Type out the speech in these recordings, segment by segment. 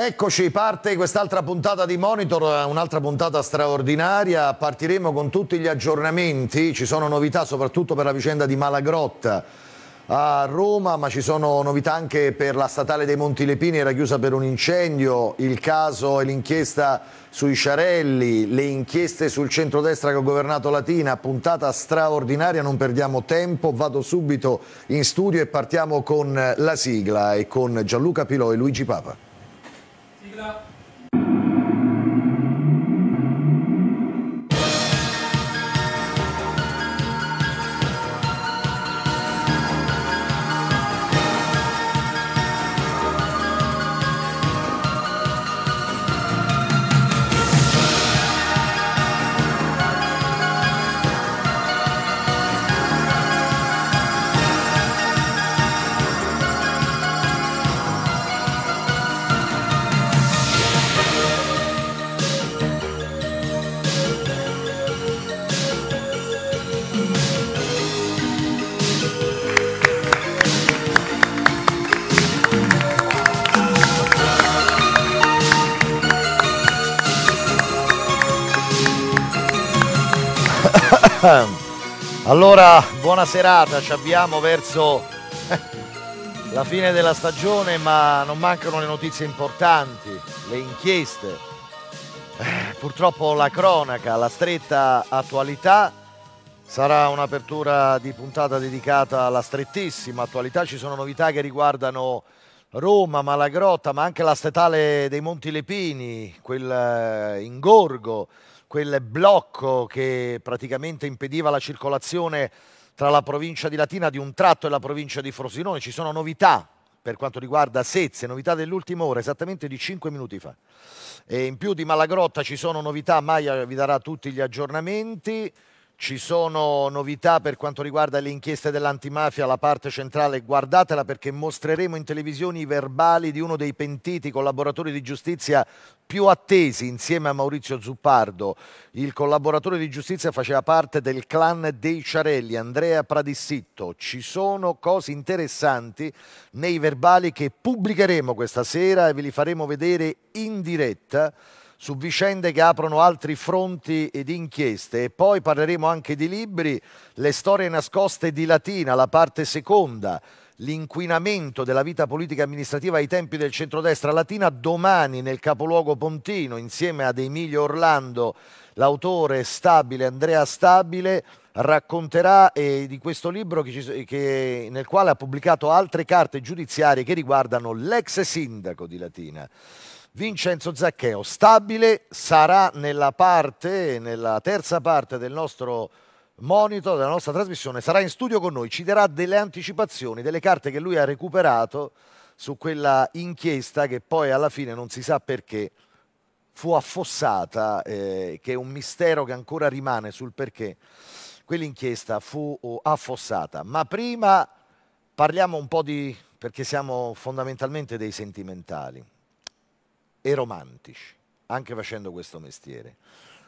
Eccoci, parte quest'altra puntata di Monitor, un'altra puntata straordinaria. Partiremo con tutti gli aggiornamenti, ci sono novità soprattutto per la vicenda di Malagrotta a Roma, ma ci sono novità anche per la statale dei Monti Lepini, era chiusa per un incendio, il caso e l'inchiesta sui Sciarelli, le inchieste sul centrodestra che ha governato Latina, puntata straordinaria, non perdiamo tempo, vado subito in studio e partiamo con la sigla e con Gianluca Pilò e Luigi Papa. मिला Eh, allora, buona serata, ci abbiamo verso eh, la fine della stagione, ma non mancano le notizie importanti, le inchieste. Eh, purtroppo la cronaca, la stretta attualità. Sarà un'apertura di puntata dedicata alla strettissima attualità. Ci sono novità che riguardano Roma, Malagrotta, ma anche la statale dei Monti Lepini, quel quell'ingorgo quel blocco che praticamente impediva la circolazione tra la provincia di Latina di un tratto e la provincia di Frosinone. Ci sono novità per quanto riguarda Sezze, novità dell'ultima ora, esattamente di 5 minuti fa. E in più di Malagrotta ci sono novità, Maia vi darà tutti gli aggiornamenti. Ci sono novità per quanto riguarda le inchieste dell'antimafia, la parte centrale, guardatela perché mostreremo in televisione i verbali di uno dei pentiti collaboratori di giustizia più attesi insieme a Maurizio Zuppardo. Il collaboratore di giustizia faceva parte del clan dei Ciarelli, Andrea Pradissitto. Ci sono cose interessanti nei verbali che pubblicheremo questa sera e ve li faremo vedere in diretta su vicende che aprono altri fronti ed inchieste e poi parleremo anche di libri, le storie nascoste di Latina, la parte seconda, l'inquinamento della vita politica e amministrativa ai tempi del centrodestra latina, domani nel capoluogo Pontino insieme ad Emilio Orlando, l'autore stabile Andrea Stabile, racconterà eh, di questo libro che ci, che, nel quale ha pubblicato altre carte giudiziarie che riguardano l'ex sindaco di Latina. Vincenzo Zaccheo, stabile, sarà nella parte, nella terza parte del nostro monitor, della nostra trasmissione, sarà in studio con noi, ci darà delle anticipazioni, delle carte che lui ha recuperato su quella inchiesta che poi alla fine non si sa perché fu affossata, eh, che è un mistero che ancora rimane sul perché quell'inchiesta fu oh, affossata. Ma prima parliamo un po' di, perché siamo fondamentalmente dei sentimentali e romantici, anche facendo questo mestiere.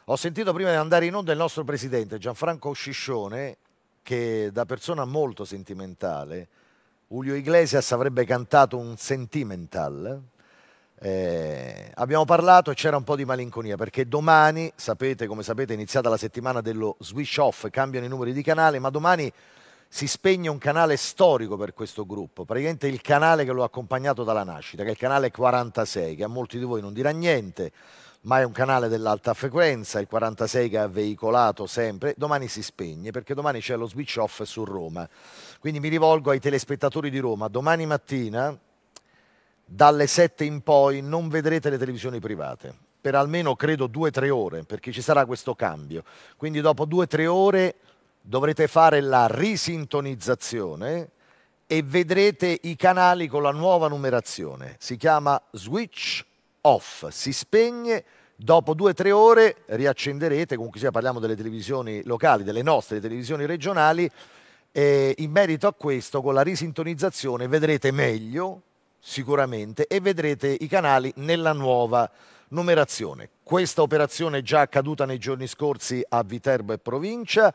Ho sentito prima di andare in onda il nostro presidente Gianfranco Sciscione, che da persona molto sentimentale, Julio Iglesias avrebbe cantato un sentimental. Eh, abbiamo parlato e c'era un po' di malinconia perché domani, sapete come sapete, è iniziata la settimana dello switch off, cambiano i numeri di canale, ma domani si spegne un canale storico per questo gruppo, praticamente il canale che l'ho accompagnato dalla nascita, che è il canale 46, che a molti di voi non dirà niente, ma è un canale dell'alta frequenza, il 46 che ha veicolato sempre, domani si spegne perché domani c'è lo switch off su Roma. Quindi mi rivolgo ai telespettatori di Roma, domani mattina dalle 7 in poi non vedrete le televisioni private, per almeno credo 2-3 ore, perché ci sarà questo cambio. Quindi dopo 2-3 ore dovrete fare la risintonizzazione e vedrete i canali con la nuova numerazione. Si chiama switch off, si spegne, dopo due o tre ore riaccenderete, comunque sia parliamo delle televisioni locali, delle nostre televisioni regionali, e in merito a questo con la risintonizzazione vedrete meglio sicuramente e vedrete i canali nella nuova numerazione. Questa operazione è già accaduta nei giorni scorsi a Viterbo e provincia,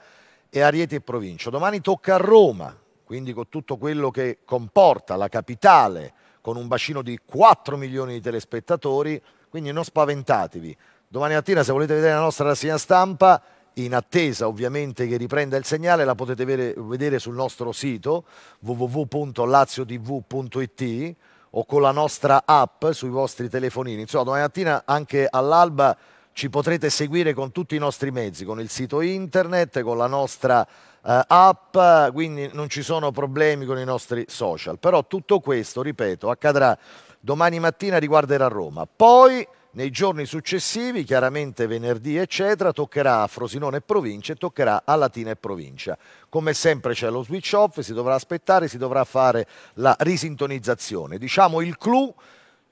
e Ariete e provincia. Domani tocca a Roma, quindi con tutto quello che comporta la capitale, con un bacino di 4 milioni di telespettatori, quindi non spaventatevi. Domani mattina se volete vedere la nostra rassegna stampa, in attesa ovviamente che riprenda il segnale, la potete vedere sul nostro sito www.laziotv.it o con la nostra app sui vostri telefonini. Insomma, domani mattina anche all'alba ci potrete seguire con tutti i nostri mezzi, con il sito internet, con la nostra eh, app, quindi non ci sono problemi con i nostri social. Però tutto questo, ripeto, accadrà domani mattina, riguarderà Roma. Poi nei giorni successivi, chiaramente venerdì eccetera, toccherà a Frosinone e provincia e toccherà a Latina e provincia. Come sempre c'è lo switch off, si dovrà aspettare, si dovrà fare la risintonizzazione. Diciamo il clou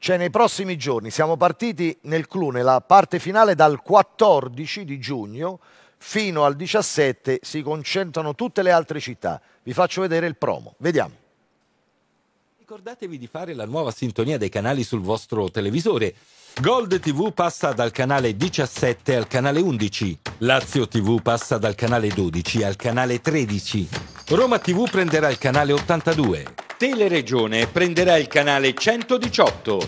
cioè nei prossimi giorni. Siamo partiti nel clou, nella parte finale, dal 14 di giugno fino al 17 si concentrano tutte le altre città. Vi faccio vedere il promo, vediamo. Ricordatevi di fare la nuova sintonia dei canali sul vostro televisore. Gold TV passa dal canale 17 al canale 11, Lazio TV passa dal canale 12 al canale 13. Roma TV prenderà il canale 82. Teleregione prenderà il canale 118.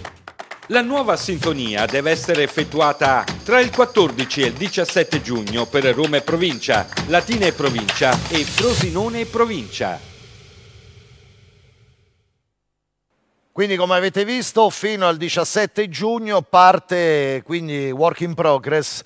La nuova sintonia deve essere effettuata tra il 14 e il 17 giugno per Roma e provincia, Latina e provincia e Frosinone e provincia. Quindi come avete visto fino al 17 giugno parte quindi work in progress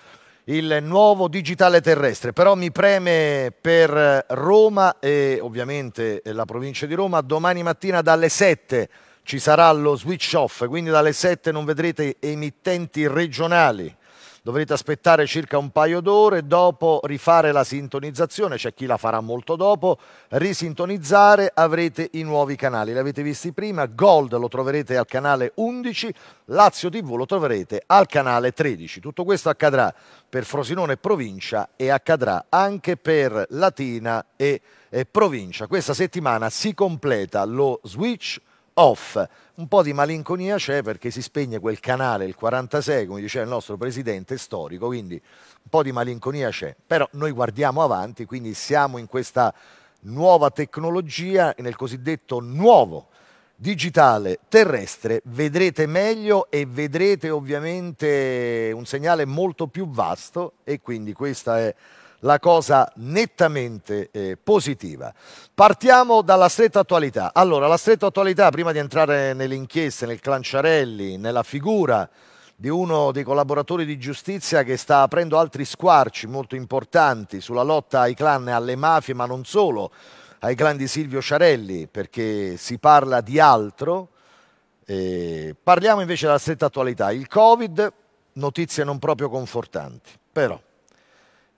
il nuovo digitale terrestre, però mi preme per Roma e ovviamente la provincia di Roma, domani mattina dalle 7 ci sarà lo switch off, quindi dalle 7 non vedrete emittenti regionali dovrete aspettare circa un paio d'ore, dopo rifare la sintonizzazione, c'è chi la farà molto dopo, risintonizzare avrete i nuovi canali, li avete visti prima, Gold lo troverete al canale 11, Lazio TV lo troverete al canale 13. Tutto questo accadrà per Frosinone provincia e accadrà anche per Latina e, e provincia. Questa settimana si completa lo switch off. Un po' di malinconia c'è perché si spegne quel canale, il 46, come diceva il nostro presidente storico, quindi un po' di malinconia c'è. Però noi guardiamo avanti, quindi siamo in questa nuova tecnologia, nel cosiddetto nuovo digitale terrestre, vedrete meglio e vedrete ovviamente un segnale molto più vasto e quindi questa è la cosa nettamente eh, positiva. Partiamo dalla stretta attualità. Allora, la stretta attualità, prima di entrare nelle inchieste, nel Clanciarelli, nella figura di uno dei collaboratori di giustizia che sta aprendo altri squarci molto importanti sulla lotta ai clan e alle mafie, ma non solo, ai clan di Silvio Ciarelli, perché si parla di altro. Eh, parliamo invece della stretta attualità. Il Covid, notizie non proprio confortanti, però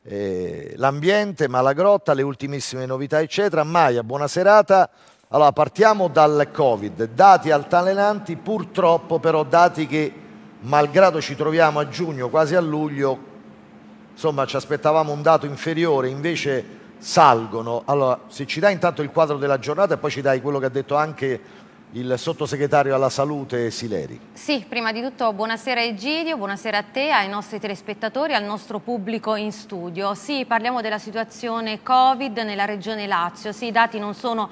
eh, l'ambiente, Malagrotta, le ultimissime novità, eccetera. Maia, buona serata. Allora, partiamo dal Covid. Dati altalenanti, purtroppo però dati che, malgrado ci troviamo a giugno, quasi a luglio, insomma ci aspettavamo un dato inferiore, invece salgono. Allora, se ci dai intanto il quadro della giornata e poi ci dai quello che ha detto anche il sottosegretario alla salute Sileri. Sì, prima di tutto buonasera Egidio, buonasera a te, ai nostri telespettatori, al nostro pubblico in studio. Sì, parliamo della situazione Covid nella regione Lazio, sì, i dati non sono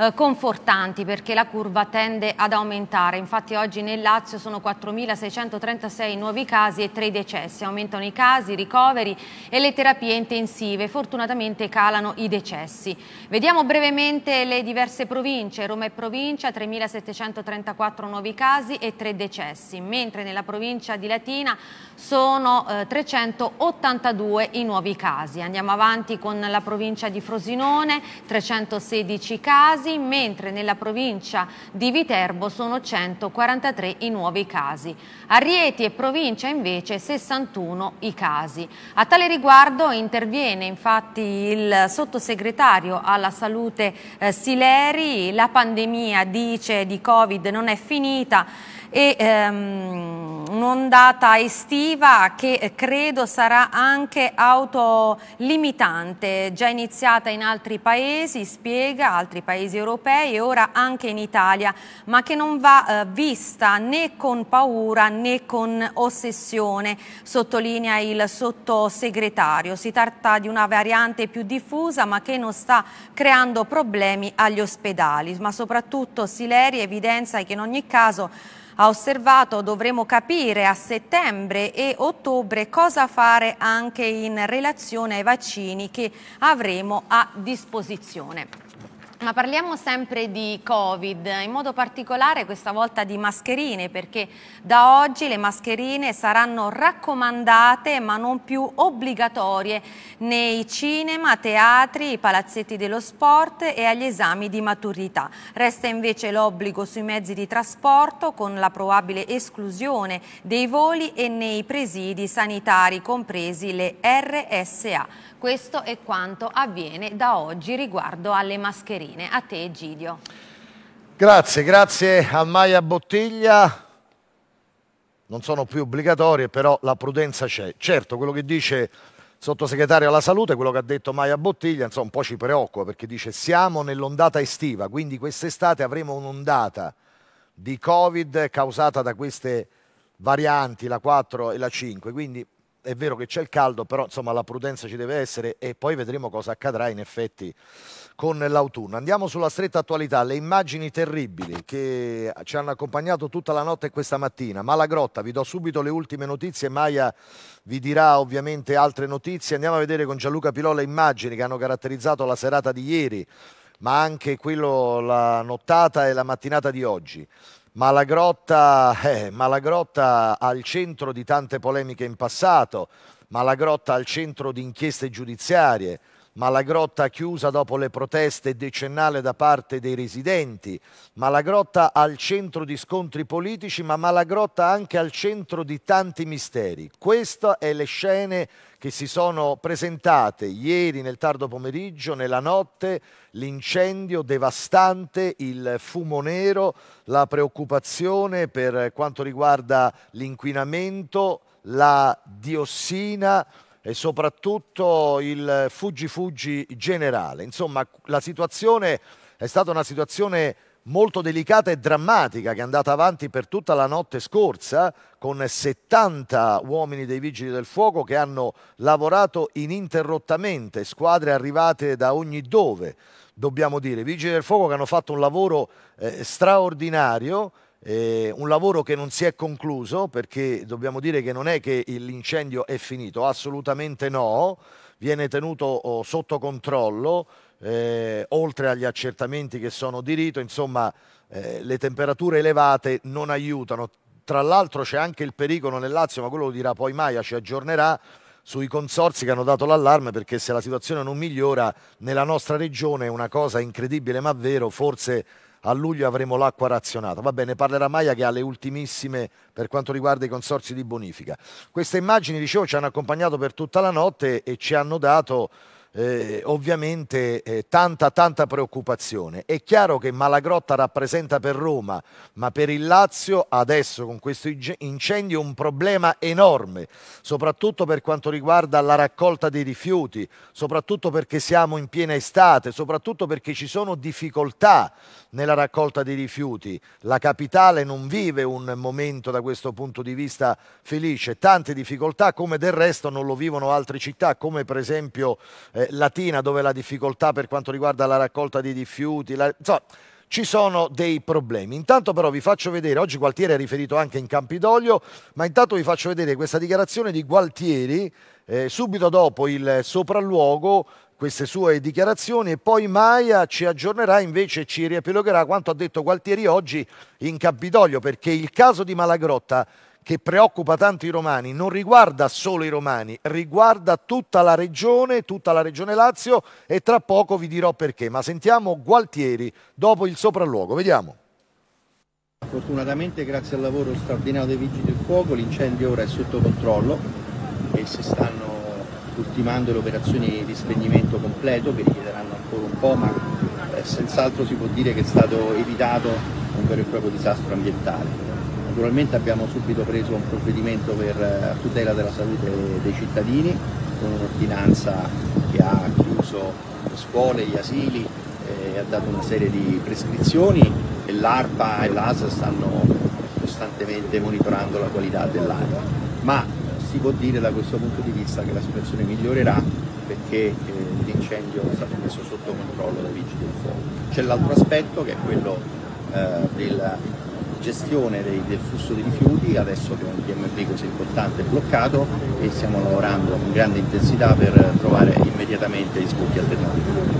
eh, confortanti perché la curva tende ad aumentare. Infatti oggi nel Lazio sono 4.636 nuovi casi e 3 decessi. Aumentano i casi, i ricoveri e le terapie intensive. Fortunatamente calano i decessi. Vediamo brevemente le diverse province. Roma e provincia 3.734 nuovi casi e 3 decessi, mentre nella provincia di Latina sono eh, 382 i nuovi casi. Andiamo avanti con la provincia di Frosinone, 316 casi casi, mentre nella provincia di Viterbo sono 143 i nuovi casi. A Rieti e provincia invece 61 i casi. A tale riguardo interviene infatti il sottosegretario alla salute eh, Sileri, la pandemia dice di Covid non è finita e ehm, un'ondata estiva che eh, credo sarà anche autolimitante, già iniziata in altri paesi, spiega, altri paesi europei e ora anche in Italia, ma che non va eh, vista né con paura né con ossessione, sottolinea il sottosegretario. Si tratta di una variante più diffusa ma che non sta creando problemi agli ospedali, ma soprattutto Sileri evidenzia che in ogni caso ha osservato dovremo capire a settembre e ottobre cosa fare anche in relazione ai vaccini che avremo a disposizione. Ma parliamo sempre di Covid, in modo particolare questa volta di mascherine, perché da oggi le mascherine saranno raccomandate ma non più obbligatorie nei cinema, teatri, palazzetti dello sport e agli esami di maturità. Resta invece l'obbligo sui mezzi di trasporto con la probabile esclusione dei voli e nei presidi sanitari, compresi le RSA. Questo è quanto avviene da oggi riguardo alle mascherine. Marine. A te Egidio. Grazie, grazie a Maia Bottiglia. Non sono più obbligatorie, però la prudenza c'è. Certo, quello che dice il sottosegretario alla salute, quello che ha detto Maia Bottiglia, insomma, un po' ci preoccupa perché dice siamo nell'ondata estiva, quindi quest'estate avremo un'ondata di Covid causata da queste varianti, la 4 e la 5. Quindi è vero che c'è il caldo, però insomma la prudenza ci deve essere e poi vedremo cosa accadrà in effetti con l'autunno. Andiamo sulla stretta attualità, le immagini terribili che ci hanno accompagnato tutta la notte e questa mattina. Malagrotta, vi do subito le ultime notizie, Maia vi dirà ovviamente altre notizie. Andiamo a vedere con Gianluca Pilò le immagini che hanno caratterizzato la serata di ieri, ma anche quello, la nottata e la mattinata di oggi. Malagrotta, eh, Malagrotta al centro di tante polemiche in passato, Malagrotta al centro di inchieste giudiziarie, Malagrotta chiusa dopo le proteste decennali da parte dei residenti, Malagrotta al centro di scontri politici, ma Malagrotta anche al centro di tanti misteri. Queste sono le scene che si sono presentate ieri nel tardo pomeriggio, nella notte, l'incendio devastante, il fumo nero, la preoccupazione per quanto riguarda l'inquinamento, la diossina, e soprattutto il fuggi fuggi generale. Insomma, la situazione è stata una situazione molto delicata e drammatica che è andata avanti per tutta la notte scorsa con 70 uomini dei vigili del fuoco che hanno lavorato ininterrottamente, squadre arrivate da ogni dove, dobbiamo dire, vigili del fuoco che hanno fatto un lavoro eh, straordinario eh, un lavoro che non si è concluso perché dobbiamo dire che non è che l'incendio è finito, assolutamente no, viene tenuto oh, sotto controllo, eh, oltre agli accertamenti che sono di rito, insomma eh, le temperature elevate non aiutano. Tra l'altro c'è anche il pericolo nel Lazio, ma quello lo dirà poi Maia, ci aggiornerà sui consorsi che hanno dato l'allarme perché se la situazione non migliora nella nostra regione è una cosa incredibile ma vero, forse a luglio avremo l'acqua razionata. Va bene, parlerà Maia che ha le ultimissime per quanto riguarda i consorsi di bonifica. Queste immagini, dicevo, ci hanno accompagnato per tutta la notte e ci hanno dato eh, ovviamente eh, tanta tanta preoccupazione. È chiaro che Malagrotta rappresenta per Roma, ma per il Lazio adesso con questo incendio un problema enorme, soprattutto per quanto riguarda la raccolta dei rifiuti, soprattutto perché siamo in piena estate, soprattutto perché ci sono difficoltà nella raccolta dei rifiuti. La capitale non vive un momento da questo punto di vista felice, tante difficoltà come del resto non lo vivono altre città, come per esempio eh, eh, Latina dove la difficoltà per quanto riguarda la raccolta dei rifiuti, la... insomma ci sono dei problemi. Intanto però vi faccio vedere, oggi Gualtieri è riferito anche in Campidoglio, ma intanto vi faccio vedere questa dichiarazione di Gualtieri eh, subito dopo il sopralluogo queste sue dichiarazioni e poi Maia ci aggiornerà invece ci riepilogherà quanto ha detto Gualtieri oggi in Campidoglio perché il caso di Malagrotta che preoccupa tanto i romani non riguarda solo i romani, riguarda tutta la regione, tutta la regione Lazio e tra poco vi dirò perché. Ma sentiamo Gualtieri dopo il sopralluogo, vediamo. Fortunatamente grazie al lavoro straordinario dei vigili del fuoco l'incendio ora è sotto controllo e si stanno ultimando le operazioni di spegnimento completo che richiederanno ancora un po' ma eh, senz'altro si può dire che è stato evitato un vero e proprio disastro ambientale. Naturalmente abbiamo subito preso un provvedimento per eh, tutela della salute dei cittadini, con un'ordinanza che ha chiuso le scuole, gli asili, eh, ha dato una serie di prescrizioni e l'ARPA e l'ASA stanno costantemente monitorando la qualità dell'aria. Ma si può dire da questo punto di vista che la situazione migliorerà perché eh, l'incendio è stato messo sotto controllo dai vigili del fuoco. C'è l'altro aspetto che è quello eh, del gestione dei, del flusso dei rifiuti, adesso che un DMB così importante è bloccato e stiamo lavorando con grande intensità per trovare immediatamente gli sbocchi alternativi.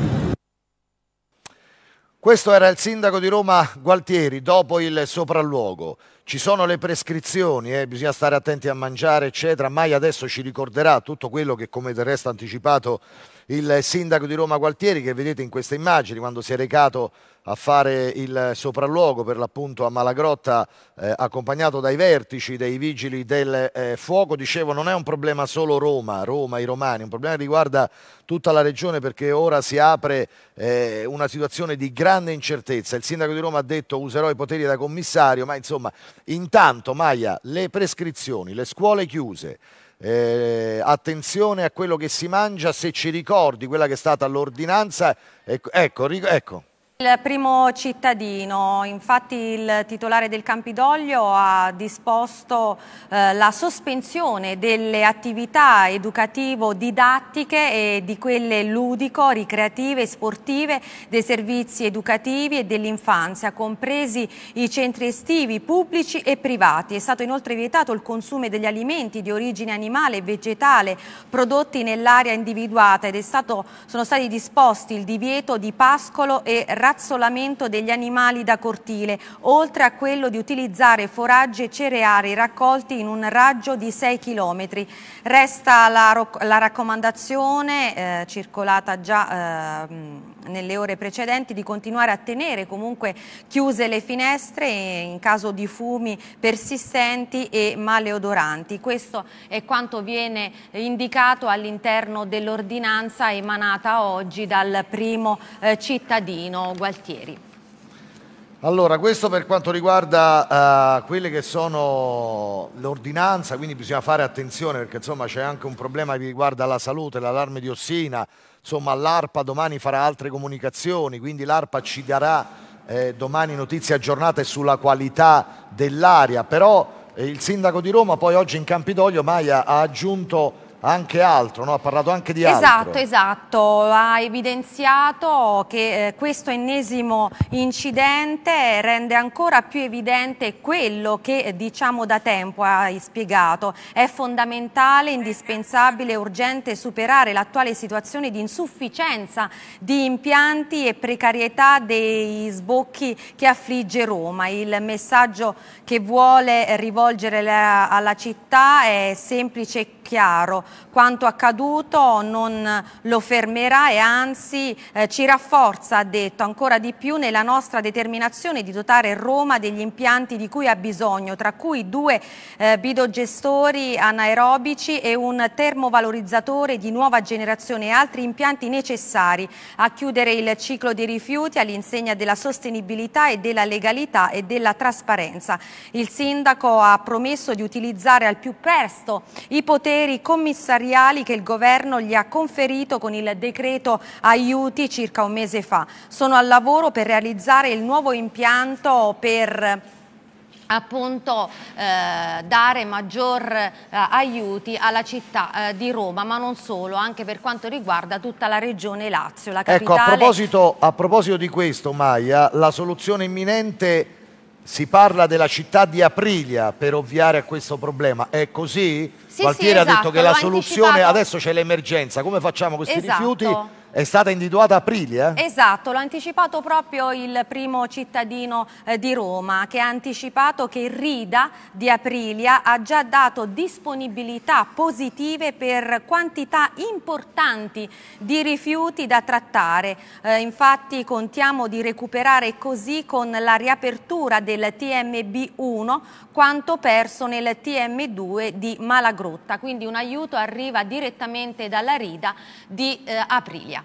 Questo era il sindaco di Roma Gualtieri dopo il sopralluogo. Ci sono le prescrizioni, eh, bisogna stare attenti a mangiare, eccetera. Mai adesso ci ricorderà tutto quello che, come del resto, ha anticipato il sindaco di Roma Gualtieri, che vedete in queste immagini quando si è recato a fare il sopralluogo per l'appunto a Malagrotta eh, accompagnato dai vertici dei vigili del eh, fuoco. Dicevo non è un problema solo Roma, Roma, i romani, è un problema che riguarda tutta la regione perché ora si apre eh, una situazione di grande incertezza. Il sindaco di Roma ha detto userò i poteri da commissario, ma insomma intanto Maia le prescrizioni, le scuole chiuse, eh, attenzione a quello che si mangia, se ci ricordi quella che è stata l'ordinanza, ecco, ecco, ecco, il primo cittadino, infatti il titolare del Campidoglio ha disposto eh, la sospensione delle attività educativo-didattiche e di quelle ludico-ricreative e sportive dei servizi educativi e dell'infanzia, compresi i centri estivi pubblici e privati. È stato inoltre vietato il consumo degli alimenti di origine animale e vegetale prodotti nell'area individuata ed è stato, sono stati disposti il divieto di pascolo e razzismo razzolamento degli animali da cortile, oltre a quello di utilizzare foraggi e cereali raccolti in un raggio di 6 km. Resta la, la raccomandazione eh, circolata già... Eh, nelle ore precedenti di continuare a tenere comunque chiuse le finestre in caso di fumi persistenti e maleodoranti. Questo è quanto viene indicato all'interno dell'ordinanza emanata oggi dal primo eh, cittadino Gualtieri. Allora, questo per quanto riguarda uh, quelle che sono l'ordinanza, quindi bisogna fare attenzione perché insomma c'è anche un problema che riguarda la salute, l'allarme di ossina, insomma l'ARPA domani farà altre comunicazioni, quindi l'ARPA ci darà eh, domani notizie aggiornate sulla qualità dell'aria, però eh, il sindaco di Roma poi oggi in Campidoglio Maia ha aggiunto anche altro, no? ha parlato anche di esatto, altro. Esatto, esatto, ha evidenziato che eh, questo ennesimo incidente rende ancora più evidente quello che eh, diciamo da tempo, hai spiegato, è fondamentale, indispensabile, urgente superare l'attuale situazione di insufficienza di impianti e precarietà dei sbocchi che affligge Roma. Il messaggio che vuole rivolgere la, alla città è semplice e chiaro, quanto accaduto non lo fermerà e anzi eh, ci rafforza, ha detto, ancora di più nella nostra determinazione di dotare Roma degli impianti di cui ha bisogno, tra cui due eh, bidogestori anaerobici e un termovalorizzatore di nuova generazione e altri impianti necessari a chiudere il ciclo dei rifiuti all'insegna della sostenibilità e della legalità e della trasparenza. Il sindaco ha promesso di utilizzare al più presto i poteri commissari commissariali che il governo gli ha conferito con il decreto aiuti circa un mese fa. Sono al lavoro per realizzare il nuovo impianto per appunto eh, dare maggior eh, aiuti alla città eh, di Roma, ma non solo, anche per quanto riguarda tutta la regione Lazio, la capitale. Ecco, a proposito, a proposito di questo, Maia, la soluzione imminente si parla della città di Aprilia per ovviare a questo problema, è così? Sì, Gualtieri sì, esatto, ha detto esatto, che la soluzione, anticipato. adesso c'è l'emergenza, come facciamo questi esatto. rifiuti? È stata individuata Aprilia? Eh? Esatto, l'ha anticipato proprio il primo cittadino eh, di Roma che ha anticipato che Rida di Aprilia ha già dato disponibilità positive per quantità importanti di rifiuti da trattare. Eh, infatti contiamo di recuperare così con la riapertura del TMB1 quanto perso nel TM2 di Malagrotta. Quindi un aiuto arriva direttamente dalla Rida di eh, Aprilia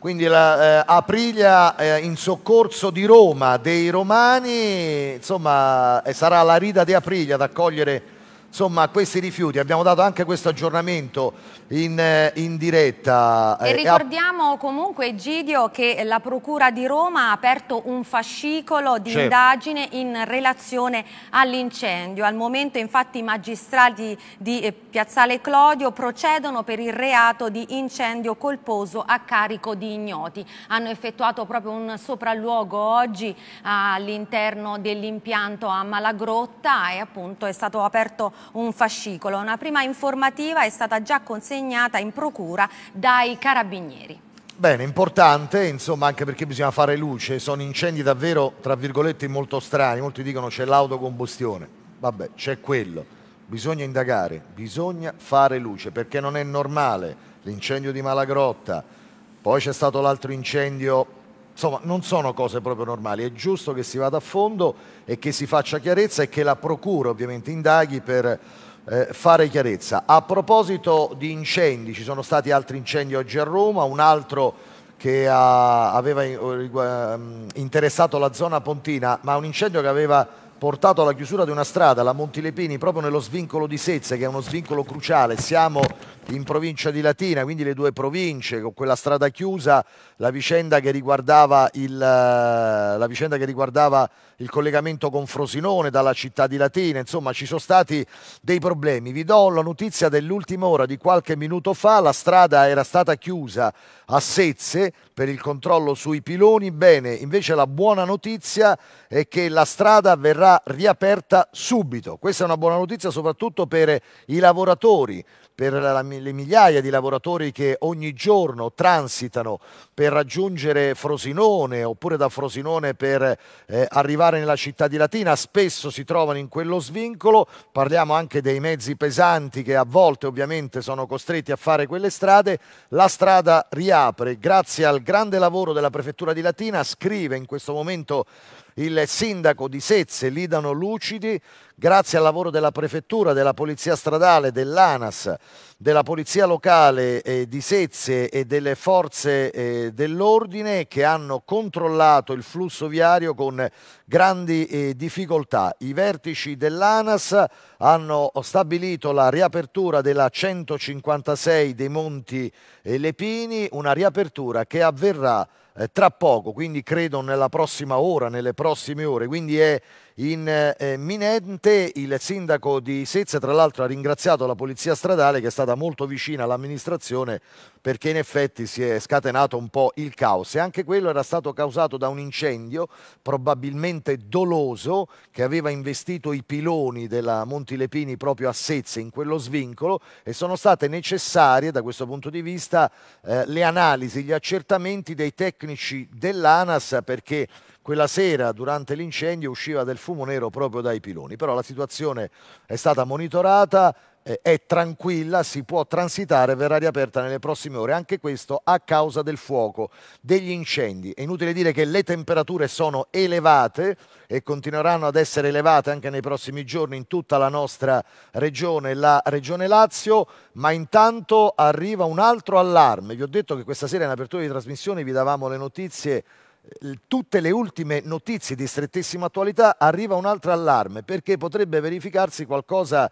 quindi la, eh, Aprilia eh, in soccorso di Roma, dei Romani, insomma eh, sarà la rida di Aprilia ad accogliere insomma, questi rifiuti. Abbiamo dato anche questo aggiornamento in, eh, in diretta. E eh, ricordiamo comunque, Egidio, che la Procura di Roma ha aperto un fascicolo di certo. indagine in relazione all'incendio. Al momento, infatti, i magistrati di eh, Piazzale Clodio procedono per il reato di incendio colposo a carico di ignoti. Hanno effettuato proprio un sopralluogo oggi all'interno dell'impianto a Malagrotta e appunto è stato aperto un fascicolo. Una prima informativa è stata già consegnata in procura dai carabinieri. Bene, importante, insomma, anche perché bisogna fare luce, sono incendi davvero, tra virgolette, molto strani, molti dicono c'è l'autocombustione, vabbè, c'è quello, bisogna indagare, bisogna fare luce, perché non è normale l'incendio di Malagrotta, poi c'è stato l'altro incendio Insomma, non sono cose proprio normali, è giusto che si vada a fondo e che si faccia chiarezza e che la Procura ovviamente indaghi per eh, fare chiarezza. A proposito di incendi, ci sono stati altri incendi oggi a Roma, un altro che ha, aveva eh, mm, interessato la zona pontina, ma un incendio che aveva portato alla chiusura di una strada, la Montilepini, proprio nello svincolo di Sezze, che è uno svincolo cruciale. Siamo in provincia di Latina, quindi le due province, con quella strada chiusa, la vicenda che riguardava il, eh, la vicenda che riguardava il collegamento con Frosinone, dalla città di Latina, insomma ci sono stati dei problemi. Vi do la notizia dell'ultima ora di qualche minuto fa, la strada era stata chiusa a Sezze per il controllo sui piloni, bene, invece la buona notizia è che la strada verrà riaperta subito. Questa è una buona notizia soprattutto per i lavoratori per la, le migliaia di lavoratori che ogni giorno transitano per raggiungere Frosinone oppure da Frosinone per eh, arrivare nella città di Latina, spesso si trovano in quello svincolo, parliamo anche dei mezzi pesanti che a volte ovviamente sono costretti a fare quelle strade, la strada riapre grazie al grande lavoro della prefettura di Latina, scrive in questo momento il sindaco di Sezze, Lidano Lucidi, grazie al lavoro della prefettura, della polizia stradale, dell'ANAS, della Polizia Locale eh, di Sezze e delle forze eh, dell'ordine che hanno controllato il flusso viario con grandi eh, difficoltà. I vertici dell'ANAS hanno stabilito la riapertura della 156 dei Monti eh, Lepini, una riapertura che avverrà eh, tra poco, quindi credo nella prossima ora, nelle prossime ore, quindi è eh, imminente. Il sindaco di Sezze, tra l'altro, ha ringraziato la polizia stradale che è stata molto vicina all'amministrazione perché in effetti si è scatenato un po' il caos e anche quello era stato causato da un incendio probabilmente doloso che aveva investito i piloni della Monti Lepini proprio a Sezze in quello svincolo e sono state necessarie da questo punto di vista eh, le analisi, gli accertamenti dei tecnici dell'ANAS perché quella sera durante l'incendio usciva del fumo nero proprio dai piloni, però la situazione è stata monitorata, eh, è tranquilla, si può transitare, verrà riaperta nelle prossime ore, anche questo a causa del fuoco, degli incendi. È inutile dire che le temperature sono elevate e continueranno ad essere elevate anche nei prossimi giorni in tutta la nostra regione, la regione Lazio, ma intanto arriva un altro allarme. Vi ho detto che questa sera in apertura di trasmissione vi davamo le notizie eh, tutte le ultime notizie di strettissima attualità arriva un altro allarme perché potrebbe verificarsi qualcosa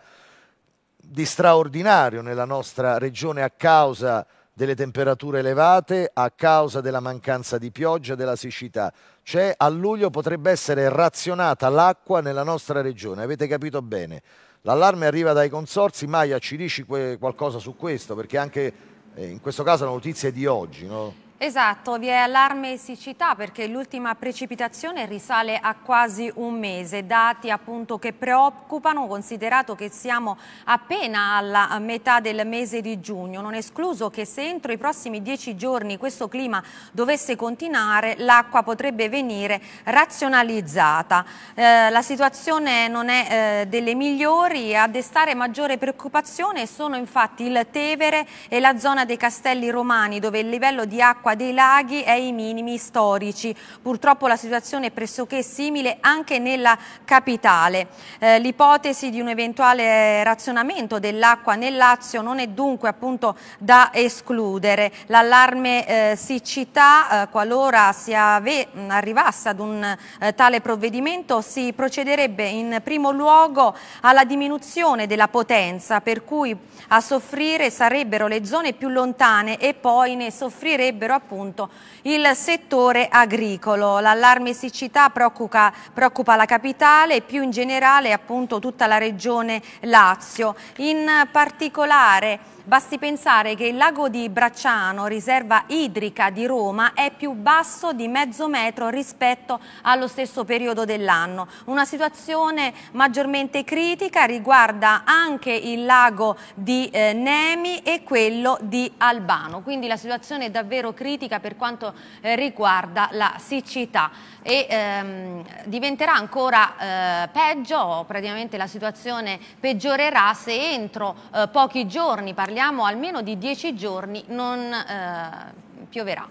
di straordinario nella nostra regione a causa delle temperature elevate, a causa della mancanza di pioggia della siccità. Cioè a luglio potrebbe essere razionata l'acqua nella nostra regione, avete capito bene. L'allarme arriva dai consorsi, Maia ci dici qualcosa su questo, perché anche eh, in questo caso la notizia è di oggi. No? Esatto, vi è allarme e siccità perché l'ultima precipitazione risale a quasi un mese, dati appunto che preoccupano considerato che siamo appena alla metà del mese di giugno, non escluso che se entro i prossimi dieci giorni questo clima dovesse continuare l'acqua potrebbe venire razionalizzata. Eh, la situazione non è eh, delle migliori, a destare maggiore preoccupazione sono infatti il Tevere e la zona dei Castelli Romani dove il livello di acqua l'acqua dei laghi è ai minimi storici. Purtroppo la situazione è pressoché simile anche nella capitale. Eh, L'ipotesi di un eventuale razionamento dell'acqua nel Lazio non è dunque appunto da escludere. L'allarme eh, siccità, eh, qualora si arrivasse ad un eh, tale provvedimento, si procederebbe in primo luogo alla diminuzione della potenza, per cui a soffrire sarebbero le zone più lontane e poi ne soffrirebbero appunto il settore agricolo. L'allarme siccità preoccupa, preoccupa, la capitale e più in generale appunto tutta la regione Lazio. In particolare Basti pensare che il lago di Bracciano, riserva idrica di Roma, è più basso di mezzo metro rispetto allo stesso periodo dell'anno. Una situazione maggiormente critica riguarda anche il lago di eh, Nemi e quello di Albano. Quindi la situazione è davvero critica per quanto eh, riguarda la siccità e ehm, diventerà ancora eh, peggio, praticamente la situazione peggiorerà se entro eh, pochi giorni, parliamo almeno di dieci giorni, non eh, pioverà.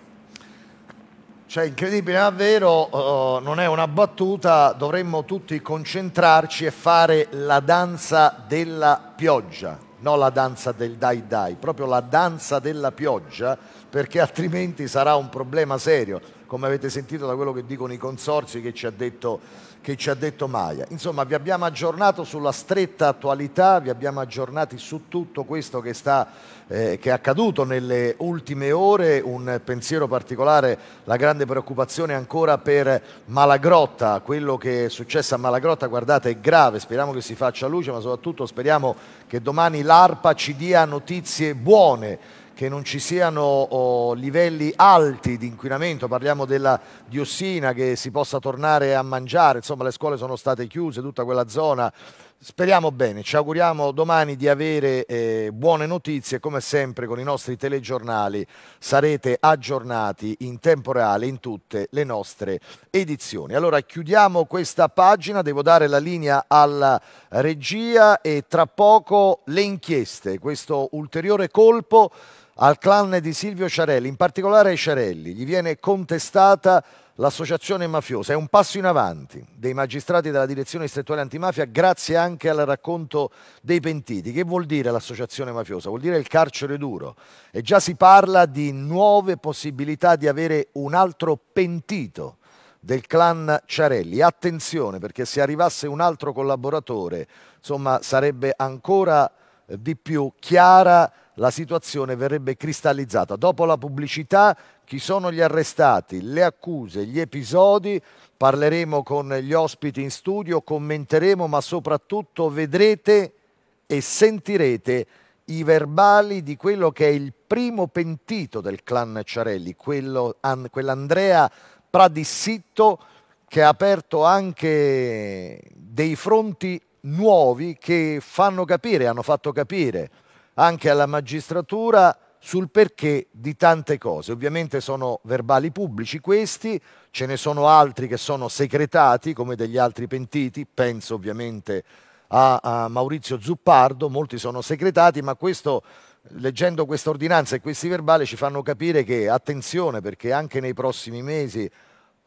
Cioè, incredibile, davvero, uh, non è una battuta, dovremmo tutti concentrarci e fare la danza della pioggia, non la danza del dai dai, proprio la danza della pioggia, perché altrimenti sarà un problema serio come avete sentito da quello che dicono i consorzi che ci ha detto, ci ha detto Maia. Insomma, vi abbiamo aggiornato sulla stretta attualità, vi abbiamo aggiornati su tutto questo che, sta, eh, che è accaduto nelle ultime ore, un pensiero particolare, la grande preoccupazione ancora per Malagrotta, quello che è successo a Malagrotta, guardate, è grave, speriamo che si faccia luce, ma soprattutto speriamo che domani l'ARPA ci dia notizie buone che non ci siano oh, livelli alti di inquinamento, parliamo della diossina che si possa tornare a mangiare, insomma le scuole sono state chiuse, tutta quella zona. Speriamo bene, ci auguriamo domani di avere eh, buone notizie, come sempre con i nostri telegiornali sarete aggiornati in tempo reale in tutte le nostre edizioni. Allora chiudiamo questa pagina, devo dare la linea alla regia e tra poco le inchieste, questo ulteriore colpo al clan di Silvio Ciarelli, in particolare ai Ciarelli, gli viene contestata l'associazione mafiosa. È un passo in avanti dei magistrati della direzione distrettuale antimafia grazie anche al racconto dei pentiti. Che vuol dire l'associazione mafiosa? Vuol dire il carcere duro. E già si parla di nuove possibilità di avere un altro pentito del clan Ciarelli. Attenzione perché se arrivasse un altro collaboratore, insomma, sarebbe ancora eh, di più chiara la situazione verrebbe cristallizzata. Dopo la pubblicità, chi sono gli arrestati, le accuse, gli episodi, parleremo con gli ospiti in studio, commenteremo, ma soprattutto vedrete e sentirete i verbali di quello che è il primo pentito del clan Ciarelli, quell'Andrea Pradissitto che ha aperto anche dei fronti nuovi che fanno capire, hanno fatto capire anche alla magistratura sul perché di tante cose. Ovviamente sono verbali pubblici questi, ce ne sono altri che sono segretati come degli altri pentiti, penso ovviamente a, a Maurizio Zuppardo, molti sono segretati, ma questo, leggendo questa ordinanza e questi verbali ci fanno capire che attenzione perché anche nei prossimi mesi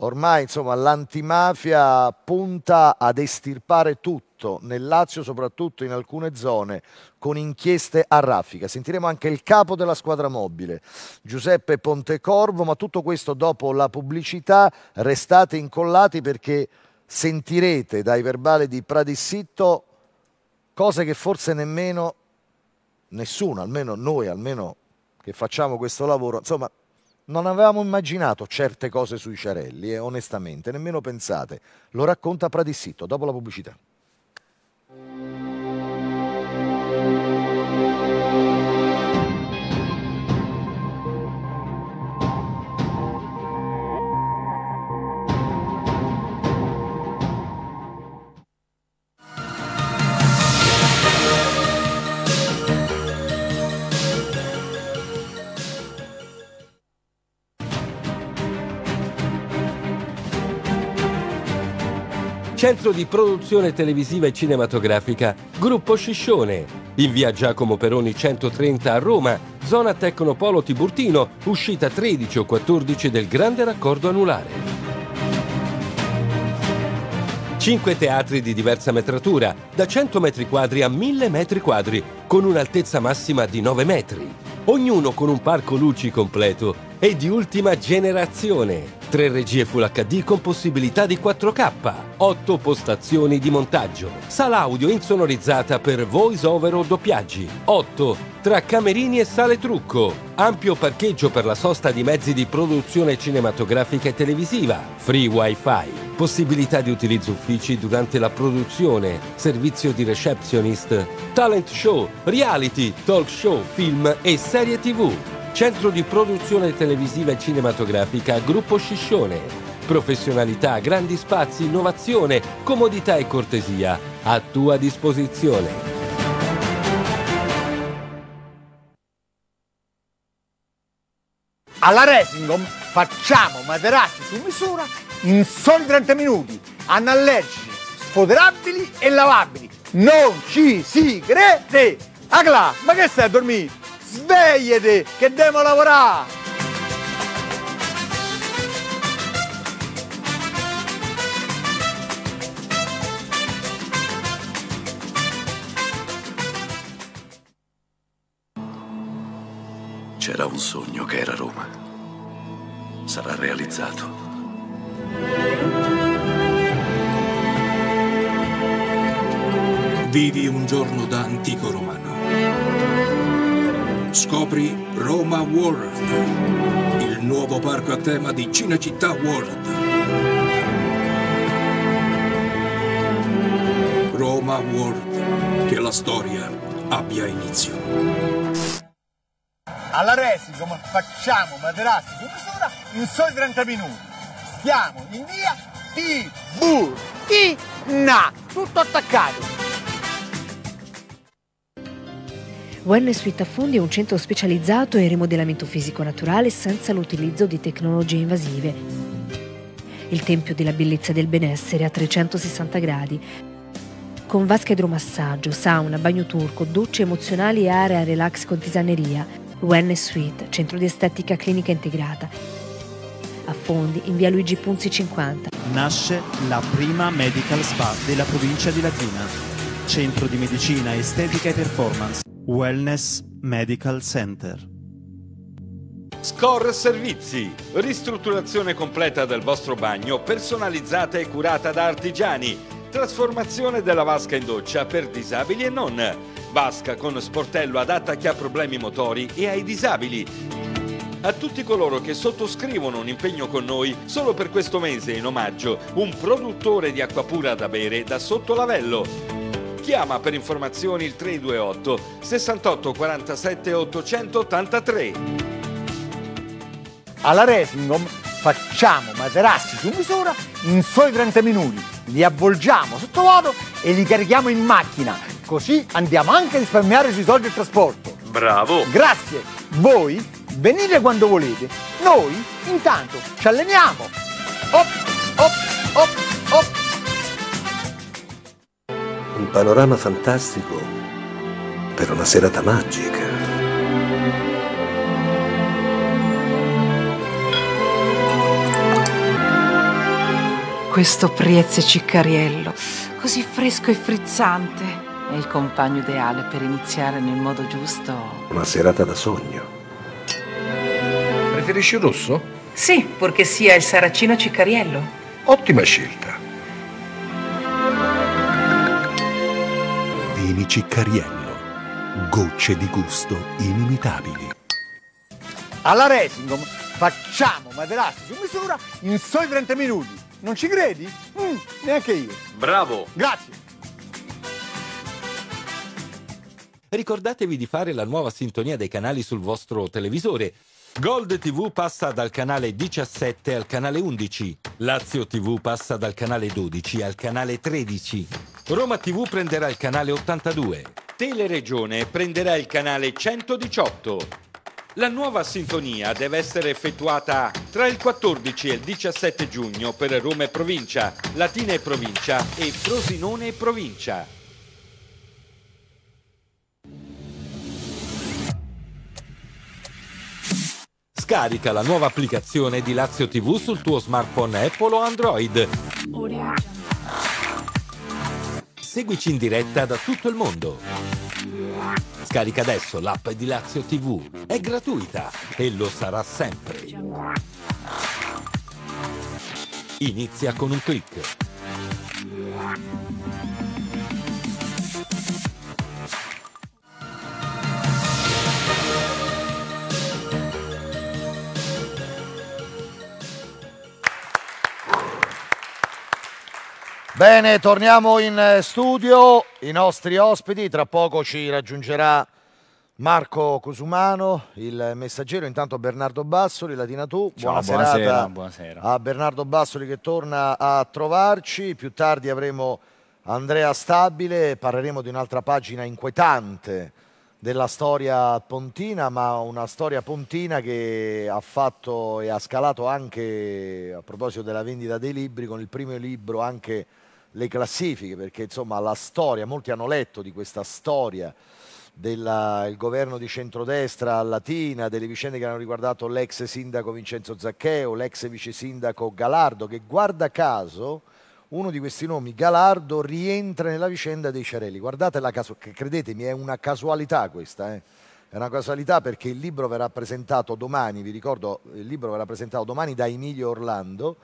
ormai l'antimafia punta ad estirpare tutto sotto, nel Lazio soprattutto in alcune zone, con inchieste a raffica. Sentiremo anche il capo della squadra mobile, Giuseppe Pontecorvo, ma tutto questo dopo la pubblicità. Restate incollati perché sentirete dai verbali di Pradissitto cose che forse nemmeno nessuno, almeno noi, almeno che facciamo questo lavoro, insomma, non avevamo immaginato certe cose sui Ciarelli e eh, onestamente nemmeno pensate. Lo racconta Pradissitto dopo la pubblicità. Thank you. Centro di produzione televisiva e cinematografica Gruppo Sciscione, in via Giacomo Peroni 130 a Roma, zona Tecnopolo Tiburtino, uscita 13 o 14 del Grande Raccordo Anulare. Cinque teatri di diversa metratura, da 100 metri quadri a 1000 metri quadri, con un'altezza massima di 9 metri, ognuno con un parco luci completo e di ultima generazione. 3 regie Full HD con possibilità di 4K, 8 postazioni di montaggio, sala audio insonorizzata per voice over o doppiaggi, 8 tra camerini e sale trucco, ampio parcheggio per la sosta di mezzi di produzione cinematografica e televisiva, free wifi possibilità di utilizzo uffici durante la produzione, servizio di receptionist, talent show, reality, talk show, film e serie tv. Centro di produzione televisiva e cinematografica Gruppo Sciscione. Professionalità, grandi spazi, innovazione, comodità e cortesia a tua disposizione. Alla Resingom facciamo materassi su misura in soli 30 minuti, anallergici, sfoderabili e lavabili. Non ci si crede! Agla, ma che stai a dormire? Svegliati, che devo lavorare! C'era un sogno che era Roma. Sarà realizzato. Vivi un giorno da antico romano. Scopri Roma World, il nuovo parco a tema di Cinecittà World. Roma World, che la storia abbia inizio. Alla Resi come facciamo materassi su misura in soli 30 minuti. Stiamo in via TV. Tina, tutto attaccato. Wellness with Affondi è un centro specializzato in rimodellamento fisico naturale senza l'utilizzo di tecnologie invasive. Il tempio della bellezza e del benessere a 360 gradi, con vasca idromassaggio, sauna, bagno turco, docce emozionali e area relax con tisaneria, Wellness Suite, centro di estetica clinica integrata. A Fondi, in via Luigi Punzi 50. Nasce la prima medical spa della provincia di Latina, centro di medicina, estetica e performance. Wellness Medical Center. Score Servizi, ristrutturazione completa del vostro bagno, personalizzata e curata da artigiani, trasformazione della vasca in doccia per disabili e non, vasca con sportello adatta a chi ha problemi motori e ai disabili, a tutti coloro che sottoscrivono un impegno con noi solo per questo mese in omaggio un produttore di acqua pura da bere da sotto lavello. Chiama per informazioni il 328 68 47 883. Alla Resingom facciamo materassi su misura in soli 30 minuti. Li avvolgiamo sotto vuoto e li carichiamo in macchina. Così andiamo anche a risparmiare sui soldi del trasporto. Bravo! Grazie! Voi venite quando volete. Noi intanto ci alleniamo. Op, op, op. un panorama fantastico per una serata magica. Questo Priezze Ciccariello, così fresco e frizzante, è il compagno ideale per iniziare nel modo giusto. Una serata da sogno. Preferisci il rosso? Sì, purché sia il Saracino Ciccariello. Ottima scelta. Clinici Cariello. Gocce di gusto inimitabili. Alla Racingom facciamo materassi su misura in soli 30 minuti. Non ci credi? Mm, neanche io. Bravo. Grazie. Ricordatevi di fare la nuova sintonia dei canali sul vostro televisore. Gold TV passa dal canale 17 al canale 11, Lazio TV passa dal canale 12 al canale 13, Roma TV prenderà il canale 82, Teleregione prenderà il canale 118. La nuova sintonia deve essere effettuata tra il 14 e il 17 giugno per Roma e Provincia, Latina e Provincia e Frosinone e Provincia. Scarica la nuova applicazione di Lazio TV sul tuo smartphone Apple o Android. Seguici in diretta da tutto il mondo. Scarica adesso l'app di Lazio TV. È gratuita e lo sarà sempre. Inizia con un clic. Bene, torniamo in eh, studio, i nostri ospiti, tra poco ci raggiungerà Marco Cusumano, il messaggero, intanto Bernardo Bassoli, Latina Tu, buona, Ciao, buonasera, buonasera. a Bernardo Bassoli che torna a trovarci, più tardi avremo Andrea Stabile, parleremo di un'altra pagina inquietante della storia pontina, ma una storia pontina che ha fatto e ha scalato anche, a proposito della vendita dei libri, con il primo libro anche le classifiche, perché insomma la storia, molti hanno letto di questa storia del eh, governo di centrodestra a Latina, delle vicende che hanno riguardato l'ex sindaco Vincenzo Zaccheo, l'ex vice sindaco Galardo, che guarda caso uno di questi nomi, Galardo, rientra nella vicenda dei Cerelli. Guardate la casualità, credetemi, è una casualità questa, eh? È una casualità perché il libro verrà presentato domani, vi ricordo, il libro verrà presentato domani da Emilio Orlando,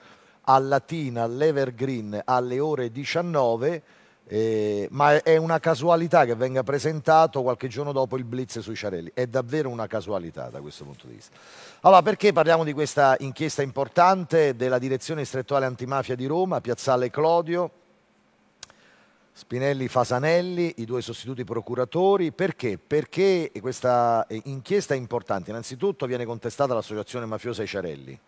al Latina, all'Evergreen alle ore 19. Eh, ma è una casualità che venga presentato qualche giorno dopo il blitz sui Ciarelli, è davvero una casualità da questo punto di vista. Allora, perché parliamo di questa inchiesta importante della direzione strettuale antimafia di Roma, Piazzale Clodio, Spinelli Fasanelli, i due sostituti procuratori, perché? Perché questa inchiesta è importante, innanzitutto viene contestata l'associazione mafiosa ai Ciarelli,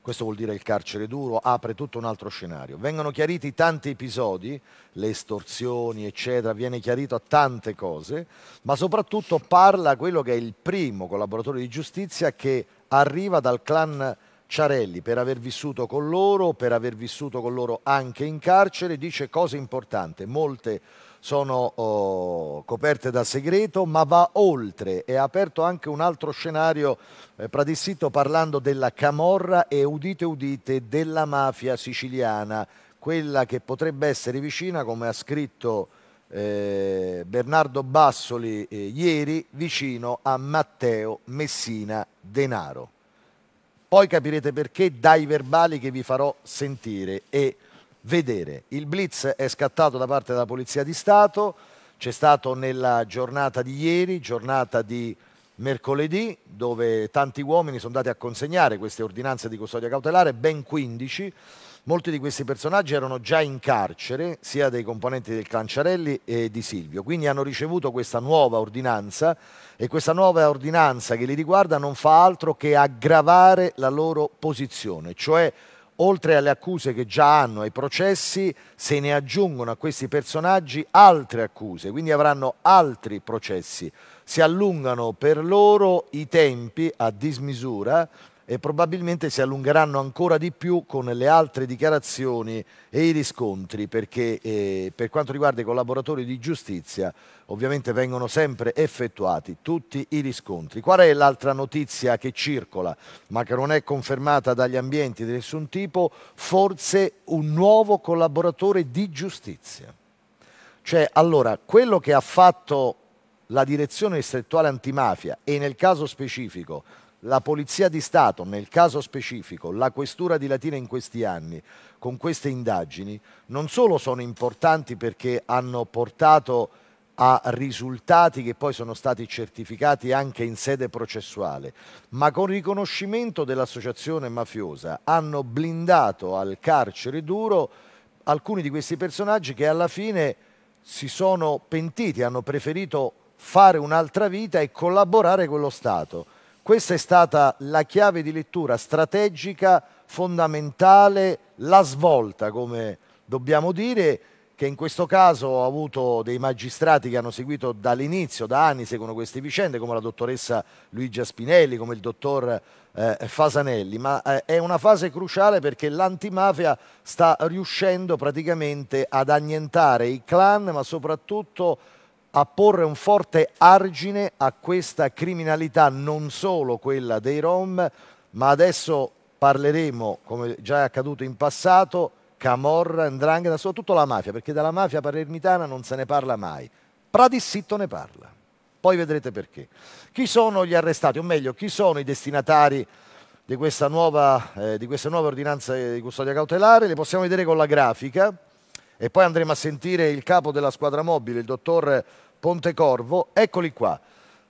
questo vuol dire il carcere duro, apre tutto un altro scenario. Vengono chiariti tanti episodi, le estorsioni, eccetera, viene chiarito a tante cose, ma soprattutto parla quello che è il primo collaboratore di giustizia che arriva dal clan Ciarelli per aver vissuto con loro, per aver vissuto con loro anche in carcere, dice cose importanti, molte sono oh, coperte da segreto, ma va oltre. È aperto anche un altro scenario eh, Pradissito parlando della camorra e udite udite della mafia siciliana, quella che potrebbe essere vicina, come ha scritto eh, Bernardo Bassoli eh, ieri, vicino a Matteo Messina Denaro. Poi capirete perché dai verbali che vi farò sentire e vedere. Il blitz è scattato da parte della Polizia di Stato, c'è stato nella giornata di ieri, giornata di mercoledì, dove tanti uomini sono andati a consegnare queste ordinanze di custodia cautelare, ben 15. Molti di questi personaggi erano già in carcere, sia dei componenti del Clanciarelli e di Silvio, quindi hanno ricevuto questa nuova ordinanza e questa nuova ordinanza che li riguarda non fa altro che aggravare la loro posizione, cioè oltre alle accuse che già hanno ai processi, se ne aggiungono a questi personaggi altre accuse, quindi avranno altri processi. Si allungano per loro i tempi a dismisura e probabilmente si allungheranno ancora di più con le altre dichiarazioni e i riscontri perché eh, per quanto riguarda i collaboratori di giustizia ovviamente vengono sempre effettuati tutti i riscontri. Qual è l'altra notizia che circola ma che non è confermata dagli ambienti di nessun tipo? Forse un nuovo collaboratore di giustizia. Cioè, allora, quello che ha fatto la direzione distrettuale antimafia e nel caso specifico la Polizia di Stato, nel caso specifico la Questura di Latina in questi anni, con queste indagini, non solo sono importanti perché hanno portato a risultati che poi sono stati certificati anche in sede processuale, ma con riconoscimento dell'associazione mafiosa hanno blindato al carcere duro alcuni di questi personaggi che alla fine si sono pentiti, hanno preferito fare un'altra vita e collaborare con lo Stato questa è stata la chiave di lettura strategica fondamentale, la svolta, come dobbiamo dire, che in questo caso ha avuto dei magistrati che hanno seguito dall'inizio, da anni seguono queste vicende, come la dottoressa Luigia Spinelli, come il dottor eh, Fasanelli, ma eh, è una fase cruciale perché l'antimafia sta riuscendo praticamente ad annientare i clan, ma soprattutto a porre un forte argine a questa criminalità, non solo quella dei Rom, ma adesso parleremo, come già è accaduto in passato, Camorra, Andrangheta, soprattutto la mafia, perché della mafia palermitana non se ne parla mai. Pradissitto ne parla, poi vedrete perché. Chi sono gli arrestati, o meglio, chi sono i destinatari di questa nuova, eh, di questa nuova ordinanza di custodia cautelare? Le possiamo vedere con la grafica e poi andremo a sentire il capo della squadra mobile, il dottor Pontecorvo. Eccoli qua.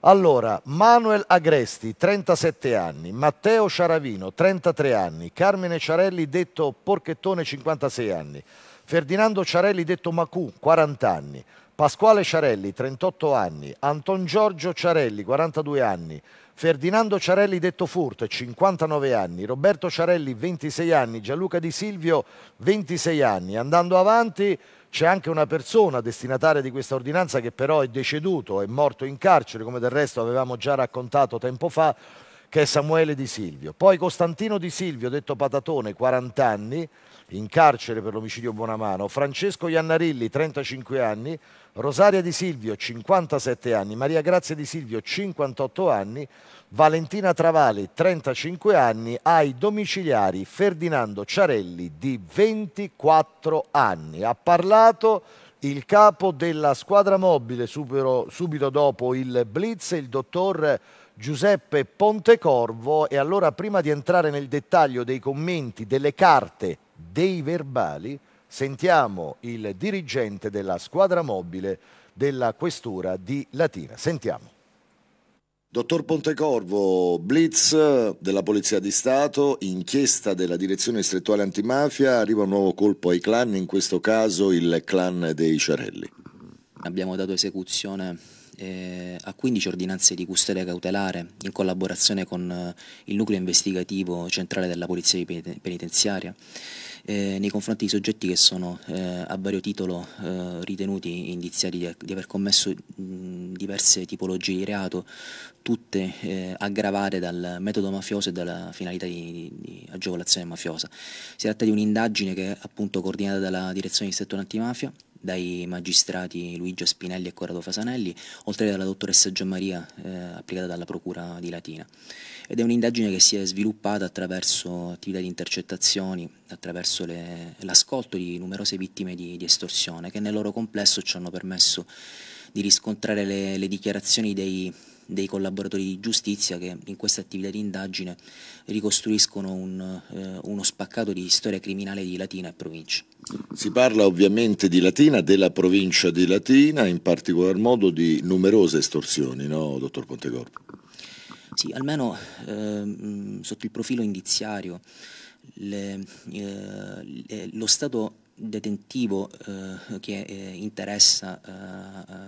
Allora, Manuel Agresti, 37 anni, Matteo Ciaravino, 33 anni, Carmine Ciarelli, detto Porchettone, 56 anni, Ferdinando Ciarelli, detto Macù, 40 anni, Pasquale Ciarelli, 38 anni, Anton Giorgio Ciarelli, 42 anni, Ferdinando Ciarelli detto furto, 59 anni, Roberto Ciarelli 26 anni, Gianluca Di Silvio 26 anni. Andando avanti c'è anche una persona destinataria di questa ordinanza che però è deceduto, è morto in carcere, come del resto avevamo già raccontato tempo fa, che è Samuele Di Silvio. Poi Costantino Di Silvio, detto Patatone, 40 anni, in carcere per l'omicidio Buonamano, Francesco Iannarilli, 35 anni, Rosaria Di Silvio, 57 anni, Maria Grazia Di Silvio, 58 anni, Valentina Travali, 35 anni, ai domiciliari Ferdinando Ciarelli di 24 anni. Ha parlato il capo della squadra mobile subito dopo il blitz, il dottor Giuseppe Pontecorvo e allora prima di entrare nel dettaglio dei commenti, delle carte, dei verbali, sentiamo il dirigente della squadra mobile della questura di Latina. Sentiamo. Dottor Pontecorvo, blitz della Polizia di Stato, inchiesta della Direzione Strettuale Antimafia, arriva un nuovo colpo ai clan, in questo caso il clan dei Ciarelli. Abbiamo dato esecuzione eh, a 15 ordinanze di custodia cautelare in collaborazione con eh, il nucleo investigativo centrale della Polizia Penitenziaria eh, nei confronti di soggetti che sono eh, a vario titolo eh, ritenuti indiziati di, di aver commesso mh, diverse tipologie di reato, tutte eh, aggravate dal metodo mafioso e dalla finalità di, di agevolazione mafiosa. Si tratta di un'indagine che è appunto coordinata dalla Direzione di Settore Antimafia dai magistrati Luigi Spinelli e Corrado Fasanelli, oltre che dalla dottoressa Gianmaria eh, applicata dalla Procura di Latina. Ed è un'indagine che si è sviluppata attraverso attività di intercettazioni, attraverso l'ascolto di numerose vittime di, di, estorsione, che nel loro complesso ci hanno permesso di riscontrare le, le dichiarazioni dei dei collaboratori di giustizia che in questa attività di indagine ricostruiscono un, eh, uno spaccato di storia criminale di Latina e provincia. Si parla ovviamente di Latina, della provincia di Latina, in particolar modo di numerose estorsioni, no, dottor Pontecorpo? Sì, almeno eh, sotto il profilo indiziario le, eh, le, lo Stato detentivo eh, che, eh, interessa,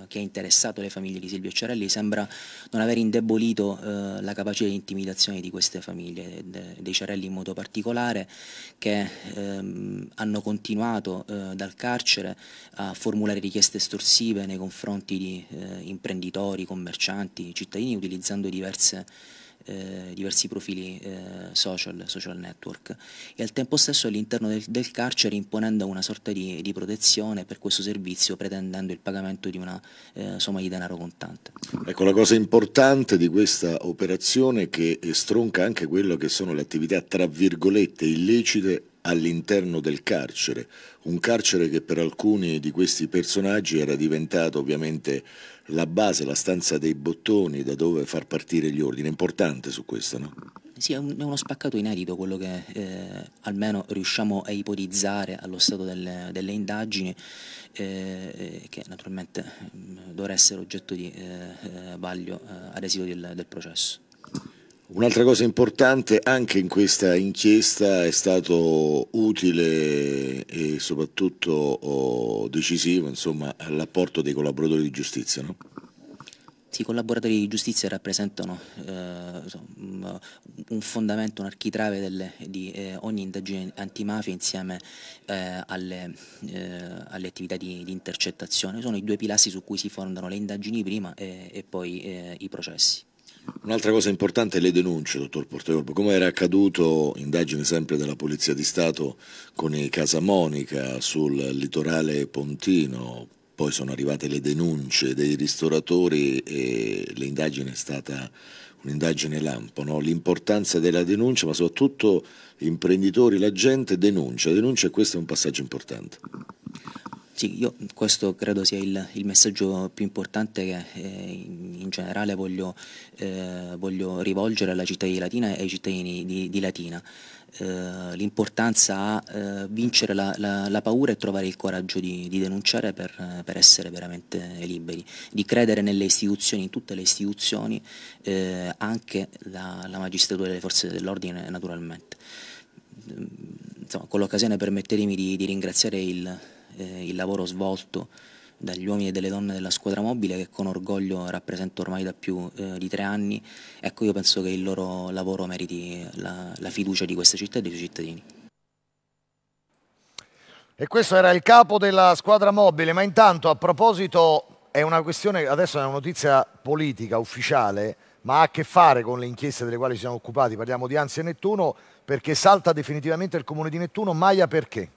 eh, che, ha interessato le famiglie di Silvio Ciarelli sembra non aver indebolito eh, la capacità di intimidazione di queste famiglie, de, dei Ciarelli in modo particolare, che ehm, hanno continuato eh, dal carcere a formulare richieste estorsive nei confronti di eh, imprenditori, commercianti, cittadini, utilizzando diverse eh, diversi profili eh, social, social network e al tempo stesso all'interno del, del, carcere imponendo una sorta di, di, protezione per questo servizio pretendendo il pagamento di una eh, somma di denaro contante. Ecco la cosa importante di questa operazione che stronca anche quello che sono le attività tra virgolette illecite all'interno del carcere, un carcere che per alcuni di questi personaggi era diventato ovviamente la base, la stanza dei bottoni da dove far partire gli ordini, è importante su questo, no? Sì, è, un, è uno spaccato inedito quello che eh, almeno riusciamo a ipotizzare allo stato delle, delle indagini, eh, che naturalmente mm, dovrà essere oggetto di eh, eh vaglio eh, ad esito del, del processo. Un'altra cosa importante anche in questa inchiesta è stato utile e soprattutto oh, decisivo l'apporto dei collaboratori di giustizia. No? i collaboratori di giustizia rappresentano eh, un fondamento, un architrave delle, di eh, ogni indagine antimafia insieme eh, alle, eh, alle, attività di, di, intercettazione. Sono i due pilastri su cui si fondano le indagini prima e, e poi eh, i processi. Un'altra cosa importante è le denunce, dottor Porteorbo, come era accaduto, indagine sempre della Polizia di Stato con Casa Monica sul litorale pontino, poi sono arrivate le denunce dei ristoratori e l'indagine è stata un'indagine lampo, no? l'importanza della denuncia, ma soprattutto gli imprenditori, la gente denuncia, denuncia e questo è un passaggio importante. Sì, io questo credo sia il, il messaggio più importante che eh, in generale voglio, eh, voglio, rivolgere alla città di Latina e ai cittadini di, di Latina. Eh, l'importanza a eh, vincere la, la, la, paura e trovare il coraggio di, di denunciare per, per, essere veramente liberi, di credere nelle istituzioni, in tutte le istituzioni, eh, anche la, la magistratura e le forze dell'ordine naturalmente. Mm, insomma, con l'occasione permettetemi di, di ringraziare il eh, il lavoro svolto dagli uomini e dalle donne della squadra mobile che con orgoglio rappresento ormai da più eh, di tre anni, ecco io penso che il loro lavoro meriti la, la fiducia di questa città e dei suoi cittadini. E questo era il capo della squadra mobile, ma intanto a proposito è una questione, adesso è una notizia politica ufficiale, ma ha a che fare con le inchieste delle quali ci siamo occupati, parliamo di Anzi e Nettuno, perché salta definitivamente il comune di Nettuno, Maia perché?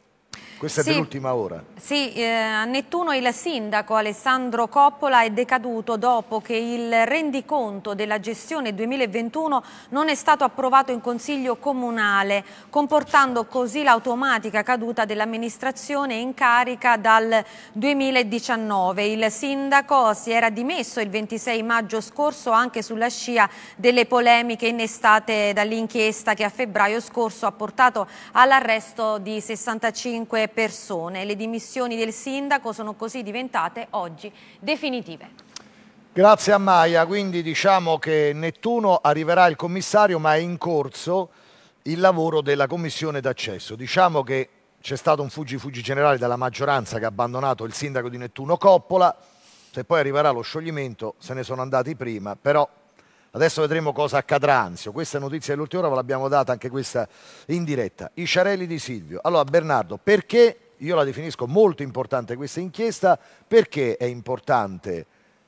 Questa sì, è dell'ultima ora. Sì, eh, a Nettuno il sindaco Alessandro Coppola è decaduto dopo che il rendiconto della gestione 2021 non è stato approvato in Consiglio Comunale, comportando così l'automatica caduta dell'amministrazione in carica dal 2019. Il sindaco si era dimesso il 26 maggio scorso anche sulla scia delle polemiche innestate dall'inchiesta che a febbraio scorso ha portato all'arresto di 65 persone persone. Le dimissioni del sindaco sono così diventate oggi definitive. Grazie a Maia, quindi diciamo che Nettuno arriverà il commissario ma è in corso il lavoro della commissione d'accesso. Diciamo che c'è stato un fuggi fuggi generale dalla maggioranza che ha abbandonato il sindaco di Nettuno Coppola, se poi arriverà lo scioglimento se ne sono andati prima, però Adesso vedremo cosa accadrà, Anzio. Questa notizia dell'ultima ora ve l'abbiamo data anche questa in diretta. I Ciarelli di Silvio. Allora Bernardo, perché io la definisco molto importante questa inchiesta? Perché è importante?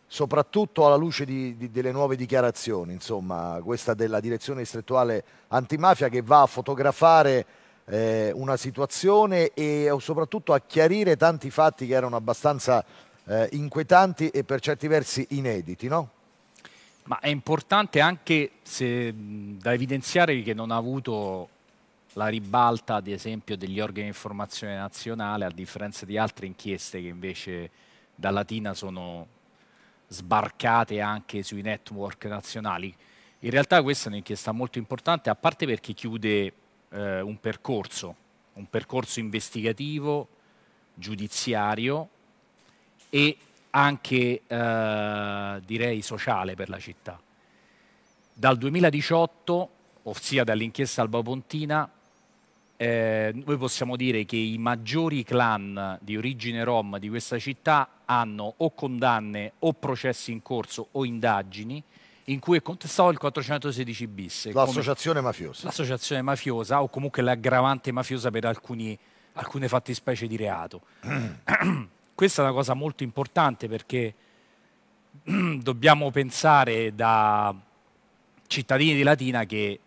soprattutto alla luce di, di, delle nuove dichiarazioni, insomma, questa della direzione distrettuale antimafia che va a fotografare eh, una situazione e soprattutto a chiarire tanti fatti che erano abbastanza eh, inquietanti e per certi versi inediti, no? Ma è importante anche se, da evidenziare che non ha avuto la ribalta, ad esempio, degli organi di informazione nazionale, a differenza di altre inchieste che invece da Latina sono sbarcate anche sui network nazionali. In realtà questa è un'inchiesta molto importante, a parte perché chiude eh, un percorso, un percorso investigativo, giudiziario e anche eh, direi sociale per la città. Dal 2018, ossia dall'inchiesta Alba Pontina, eh, noi possiamo dire che i maggiori clan di origine rom di questa città hanno o condanne o processi in corso o indagini in cui è contestato il 416 bis. L'associazione mafiosa. L'associazione mafiosa o comunque l'aggravante mafiosa per alcuni, alcune fattispecie di reato. Questa è una cosa molto importante perché dobbiamo pensare da cittadini di Latina che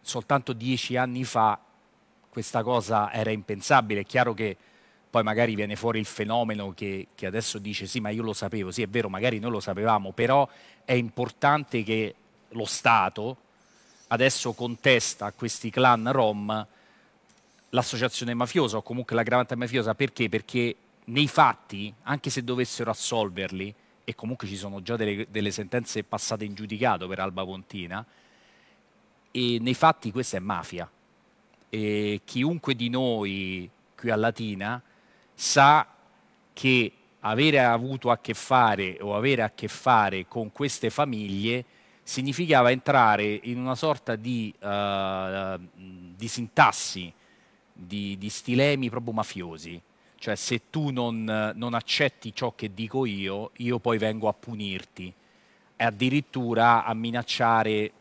soltanto dieci anni fa questa cosa era impensabile. È chiaro che poi magari viene fuori il fenomeno che, che, adesso dice sì ma io lo sapevo, sì è vero magari noi lo sapevamo, però è importante che lo Stato adesso contesta a questi clan rom l'associazione mafiosa o comunque la gravante mafiosa perché? Perché nei fatti, anche se dovessero assolverli, e comunque ci sono già delle, delle sentenze passate in giudicato per Alba Pontina, nei fatti questa è mafia. E chiunque di noi qui a Latina sa che avere avuto a che fare o avere a che fare con queste famiglie significava entrare in una sorta di, uh, di sintassi, di, di stilemi proprio mafiosi. Cioè se tu non, non accetti ciò che dico io, io poi vengo a punirti e addirittura a minacciare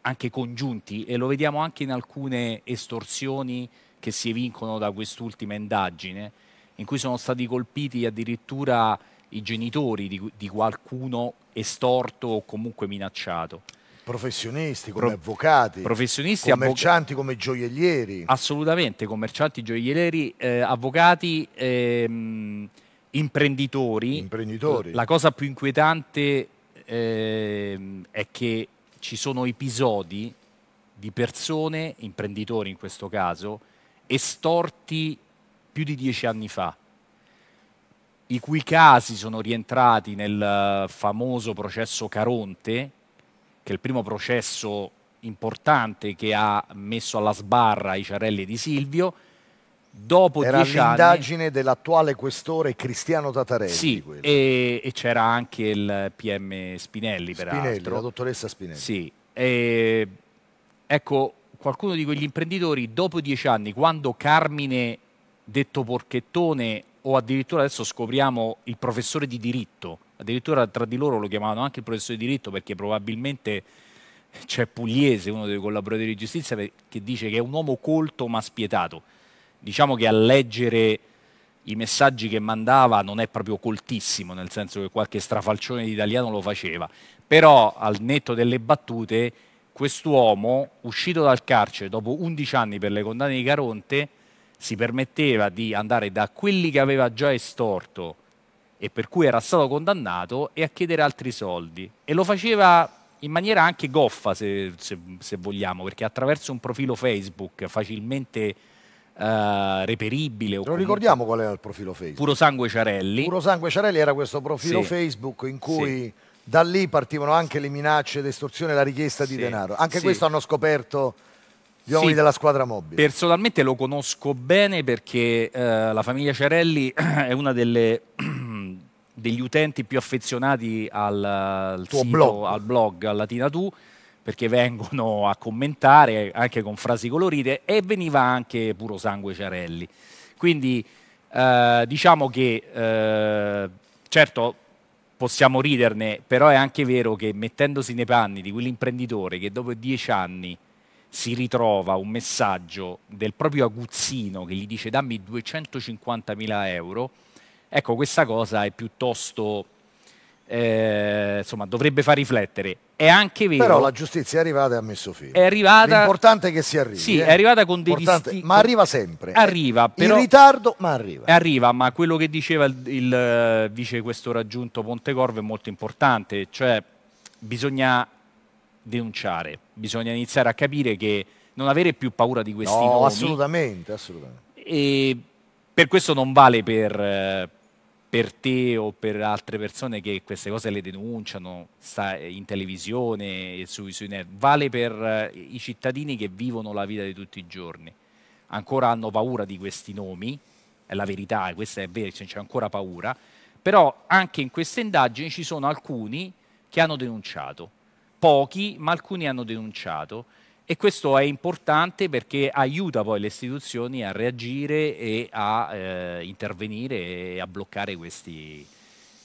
anche congiunti e lo vediamo anche in alcune estorsioni che si evincono da quest'ultima indagine in cui sono stati colpiti addirittura i genitori di, di qualcuno estorto o comunque minacciato. Professionisti come Pro avvocati, professionisti, commercianti come gioiellieri. Assolutamente, commercianti, gioiellieri, eh, avvocati, ehm, imprenditori. imprenditori. La cosa più inquietante ehm, è che ci sono episodi di persone, imprenditori in questo caso, estorti più di dieci anni fa i cui casi sono rientrati nel eh, famoso processo Caronte, che è il primo processo importante che ha messo alla sbarra i ciarelli di Silvio. Dopo Era l'indagine anni... dell'attuale questore Cristiano Tatarelli. Sì, e, e c'era anche il PM Spinelli, peraltro. la dottoressa Spinelli. Sì, e, ecco, qualcuno di quegli imprenditori, dopo dieci anni, quando Carmine, detto Porchettone, o addirittura adesso scopriamo il professore di diritto, addirittura tra di loro lo chiamavano anche il professore di diritto perché probabilmente c'è Pugliese, uno dei collaboratori di giustizia, che dice che è un uomo colto ma spietato. Diciamo che a leggere i messaggi che mandava non è proprio coltissimo, nel senso che qualche strafalcione di italiano lo faceva, però al netto delle battute quest'uomo, uscito dal carcere dopo 11 anni per le condanne di Caronte, si permetteva di andare da quelli che aveva già estorto, e per cui era stato condannato e a chiedere altri soldi. E lo faceva in maniera anche goffa, se, se, se vogliamo, perché attraverso un profilo Facebook facilmente Uh, reperibile. Lo ricordiamo qual era il profilo Facebook? Puro Sangue Ciarelli. Puro Sangue Ciarelli era questo profilo sì. Facebook in cui sì. da lì partivano anche le minacce, l'estorsione e la richiesta sì. di denaro. Anche questo hanno scoperto gli uomini della squadra mobile. Personalmente lo conosco bene perché uh, la famiglia Ciarelli è una delle degli utenti più affezionati al, al tuo sito, blog. al blog, a Latina Tu, perché vengono a commentare anche con frasi colorite e veniva anche puro sangue Ciarelli. Quindi eh, diciamo che eh, certo possiamo riderne, però è anche vero che mettendosi nei panni di quell'imprenditore che dopo dieci anni si ritrova un messaggio del proprio aguzzino che gli dice dammi 250.000 euro, Ecco, questa cosa è piuttosto... Eh, insomma, dovrebbe far riflettere. È anche vero. Però la giustizia è arrivata e ha messo fine. È arrivata. L'importante è che si arrivi. Sì, eh. è arrivata con dei distinti. Ma arriva sempre. Arriva. Però... In ritardo, ma arriva. Arriva, ma quello che diceva il, il eh, vice questo raggiunto Pontecorvo è molto importante. Cioè, bisogna denunciare, bisogna iniziare a capire che non avere più paura di questi no, nomi. assolutamente, assolutamente. E per questo non vale per eh, per te o per altre persone che queste cose le denunciano in televisione, sui, sui net, vale per eh, i cittadini che vivono la vita di tutti i giorni. Ancora hanno paura di questi nomi, è la verità, questa è vera, cioè c'è ancora paura, però anche in queste indagini ci sono alcuni che hanno denunciato, pochi, ma alcuni hanno denunciato e questo è importante perché aiuta poi le istituzioni a reagire e a eh, intervenire e a bloccare questi,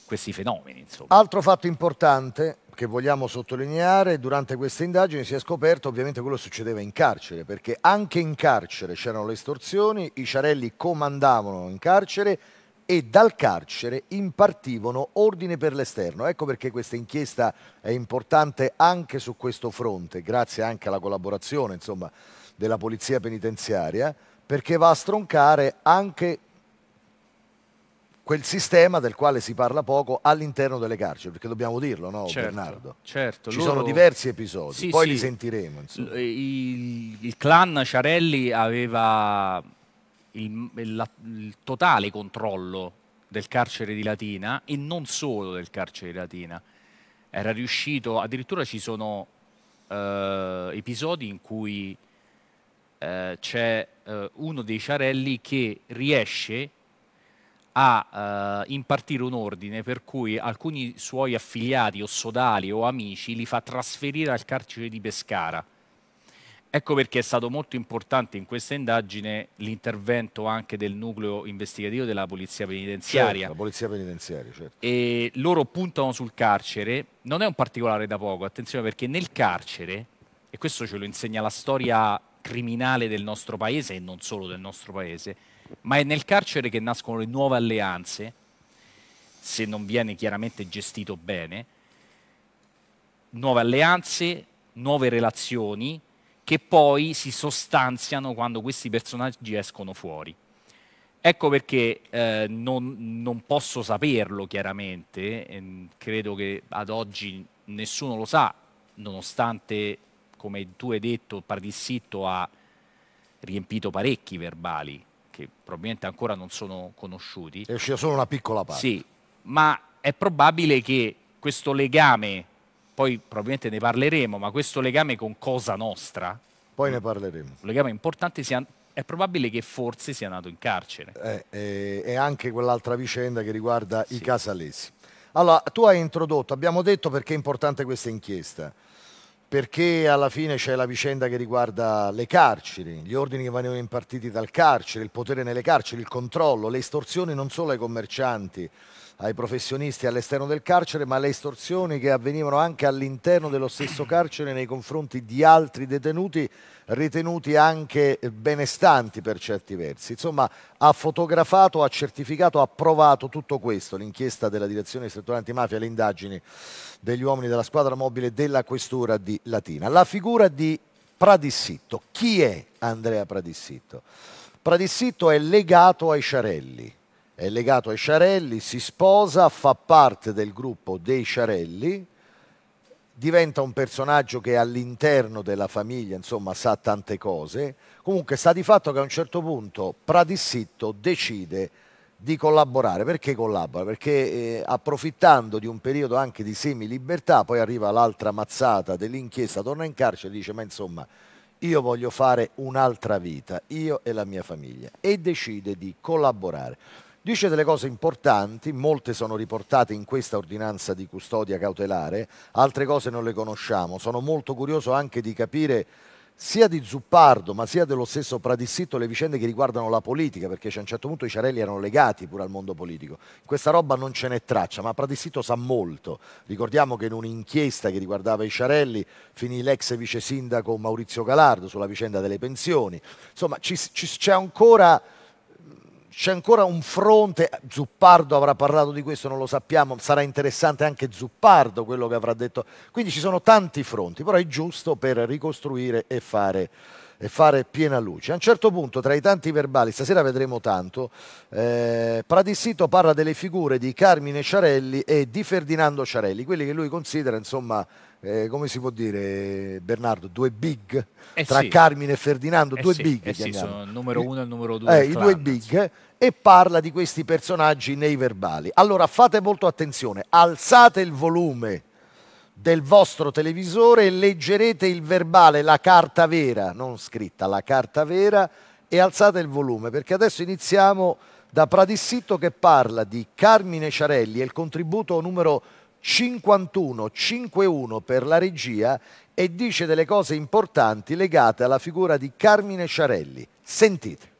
questi fenomeni. Insomma. Altro fatto importante che vogliamo sottolineare, durante queste indagini si è scoperto ovviamente quello che succedeva in carcere, perché anche in carcere c'erano le estorsioni, i Ciarelli comandavano in carcere e dal carcere impartivano ordine per l'esterno. Ecco perché questa inchiesta è importante anche su questo fronte, grazie anche alla collaborazione insomma, della polizia penitenziaria, perché va a stroncare anche quel sistema del quale si parla poco all'interno delle carceri, perché dobbiamo dirlo, no, certo, Bernardo? Certo. Ci loro... sono diversi episodi, sì, poi sì. li sentiremo. Il, il clan Ciarelli aveva il, la, il totale controllo del carcere di Latina e non solo del carcere di Latina. Era riuscito, addirittura ci sono eh, episodi in cui eh, c'è eh, uno dei Ciarelli che riesce a eh, impartire un ordine per cui alcuni suoi affiliati o sodali o amici li fa trasferire al carcere di Pescara Ecco perché è stato molto importante in questa indagine l'intervento anche del nucleo investigativo della Polizia Penitenziaria. Certo, la Polizia Penitenziaria, certo. E loro puntano sul carcere, non è un particolare da poco, attenzione perché nel carcere, e questo ce lo insegna la storia criminale del nostro paese e non solo del nostro paese, ma è nel carcere che nascono le nuove alleanze, se non viene chiaramente gestito bene, nuove alleanze, nuove relazioni che poi si sostanziano quando questi personaggi escono fuori. Ecco perché eh, non, non, posso saperlo chiaramente, eh, credo che ad oggi nessuno lo sa, nonostante, come tu hai detto, Pardissitto ha riempito parecchi verbali, che probabilmente ancora non sono conosciuti. È uscita solo una piccola parte. Sì, ma è probabile che questo legame poi probabilmente ne parleremo, ma questo legame con Cosa Nostra... Poi ne parleremo. Un legame importante sia è probabile che forse sia nato in carcere. Eh, eh, e anche quell'altra vicenda che riguarda sì. i casalesi. Allora, tu hai introdotto, abbiamo detto perché è importante questa inchiesta, perché alla fine c'è la vicenda che riguarda le carceri, gli ordini che venivano impartiti dal carcere, il potere nelle carceri, il controllo, le estorsioni non solo ai commercianti, ai professionisti all'esterno del carcere, ma le estorsioni che avvenivano anche all'interno dello stesso carcere nei confronti di altri detenuti ritenuti anche benestanti per certi versi. Insomma, ha fotografato, ha certificato, ha provato tutto questo, l'inchiesta della direzione settoriale antimafia, le indagini degli uomini della squadra mobile della questura di Latina. La figura di Pradissitto. Chi è Andrea Pradissitto? Pradissitto è legato ai Ciarelli, è legato ai Ciarelli, si sposa, fa parte del gruppo dei Ciarelli, diventa un personaggio che all'interno della famiglia, insomma, sa tante cose. Comunque sta di fatto che a un certo punto Pradissitto decide di collaborare. Perché collabora? Perché eh, approfittando di un periodo anche di semi-libertà, poi arriva l'altra mazzata dell'inchiesta, torna in carcere e dice, ma insomma, io voglio fare un'altra vita, io e la mia famiglia, e decide di collaborare. Dice delle cose importanti, molte sono riportate in questa ordinanza di custodia cautelare, altre cose non le conosciamo. Sono molto curioso anche di capire sia di Zuppardo ma sia dello stesso Pradissitto le vicende che riguardano la politica, perché a un certo punto i Ciarelli erano legati pure al mondo politico. Questa roba non ce n'è traccia, ma Pradissitto sa molto. Ricordiamo che in un'inchiesta che riguardava i Ciarelli finì l'ex vice sindaco Maurizio Galardo sulla vicenda delle pensioni. Insomma, c'è ancora c'è ancora un fronte, Zuppardo avrà parlato di questo, non lo sappiamo, sarà interessante anche Zuppardo quello che avrà detto, quindi ci sono tanti fronti, però è giusto per ricostruire e fare e fare piena luce. A un certo punto, tra i tanti verbali, stasera vedremo tanto, eh, Pradissito parla delle figure di Carmine Ciarelli e di Ferdinando Ciarelli, quelli che lui considera, insomma, eh, come si può dire Bernardo, due big eh tra sì. Carmine e Ferdinando, eh due sì, big. Eh sì, sono il numero eh, uno e il numero due. Eh, I clan, due big e parla di questi personaggi nei verbali. Allora fate molto attenzione, alzate il volume del vostro televisore leggerete il verbale, la carta vera, non scritta, la carta vera e alzate il volume perché adesso iniziamo da Pradissitto che parla di Carmine Ciarelli e il contributo numero 5151 per la regia e dice delle cose importanti legate alla figura di Carmine Ciarelli. Sentite.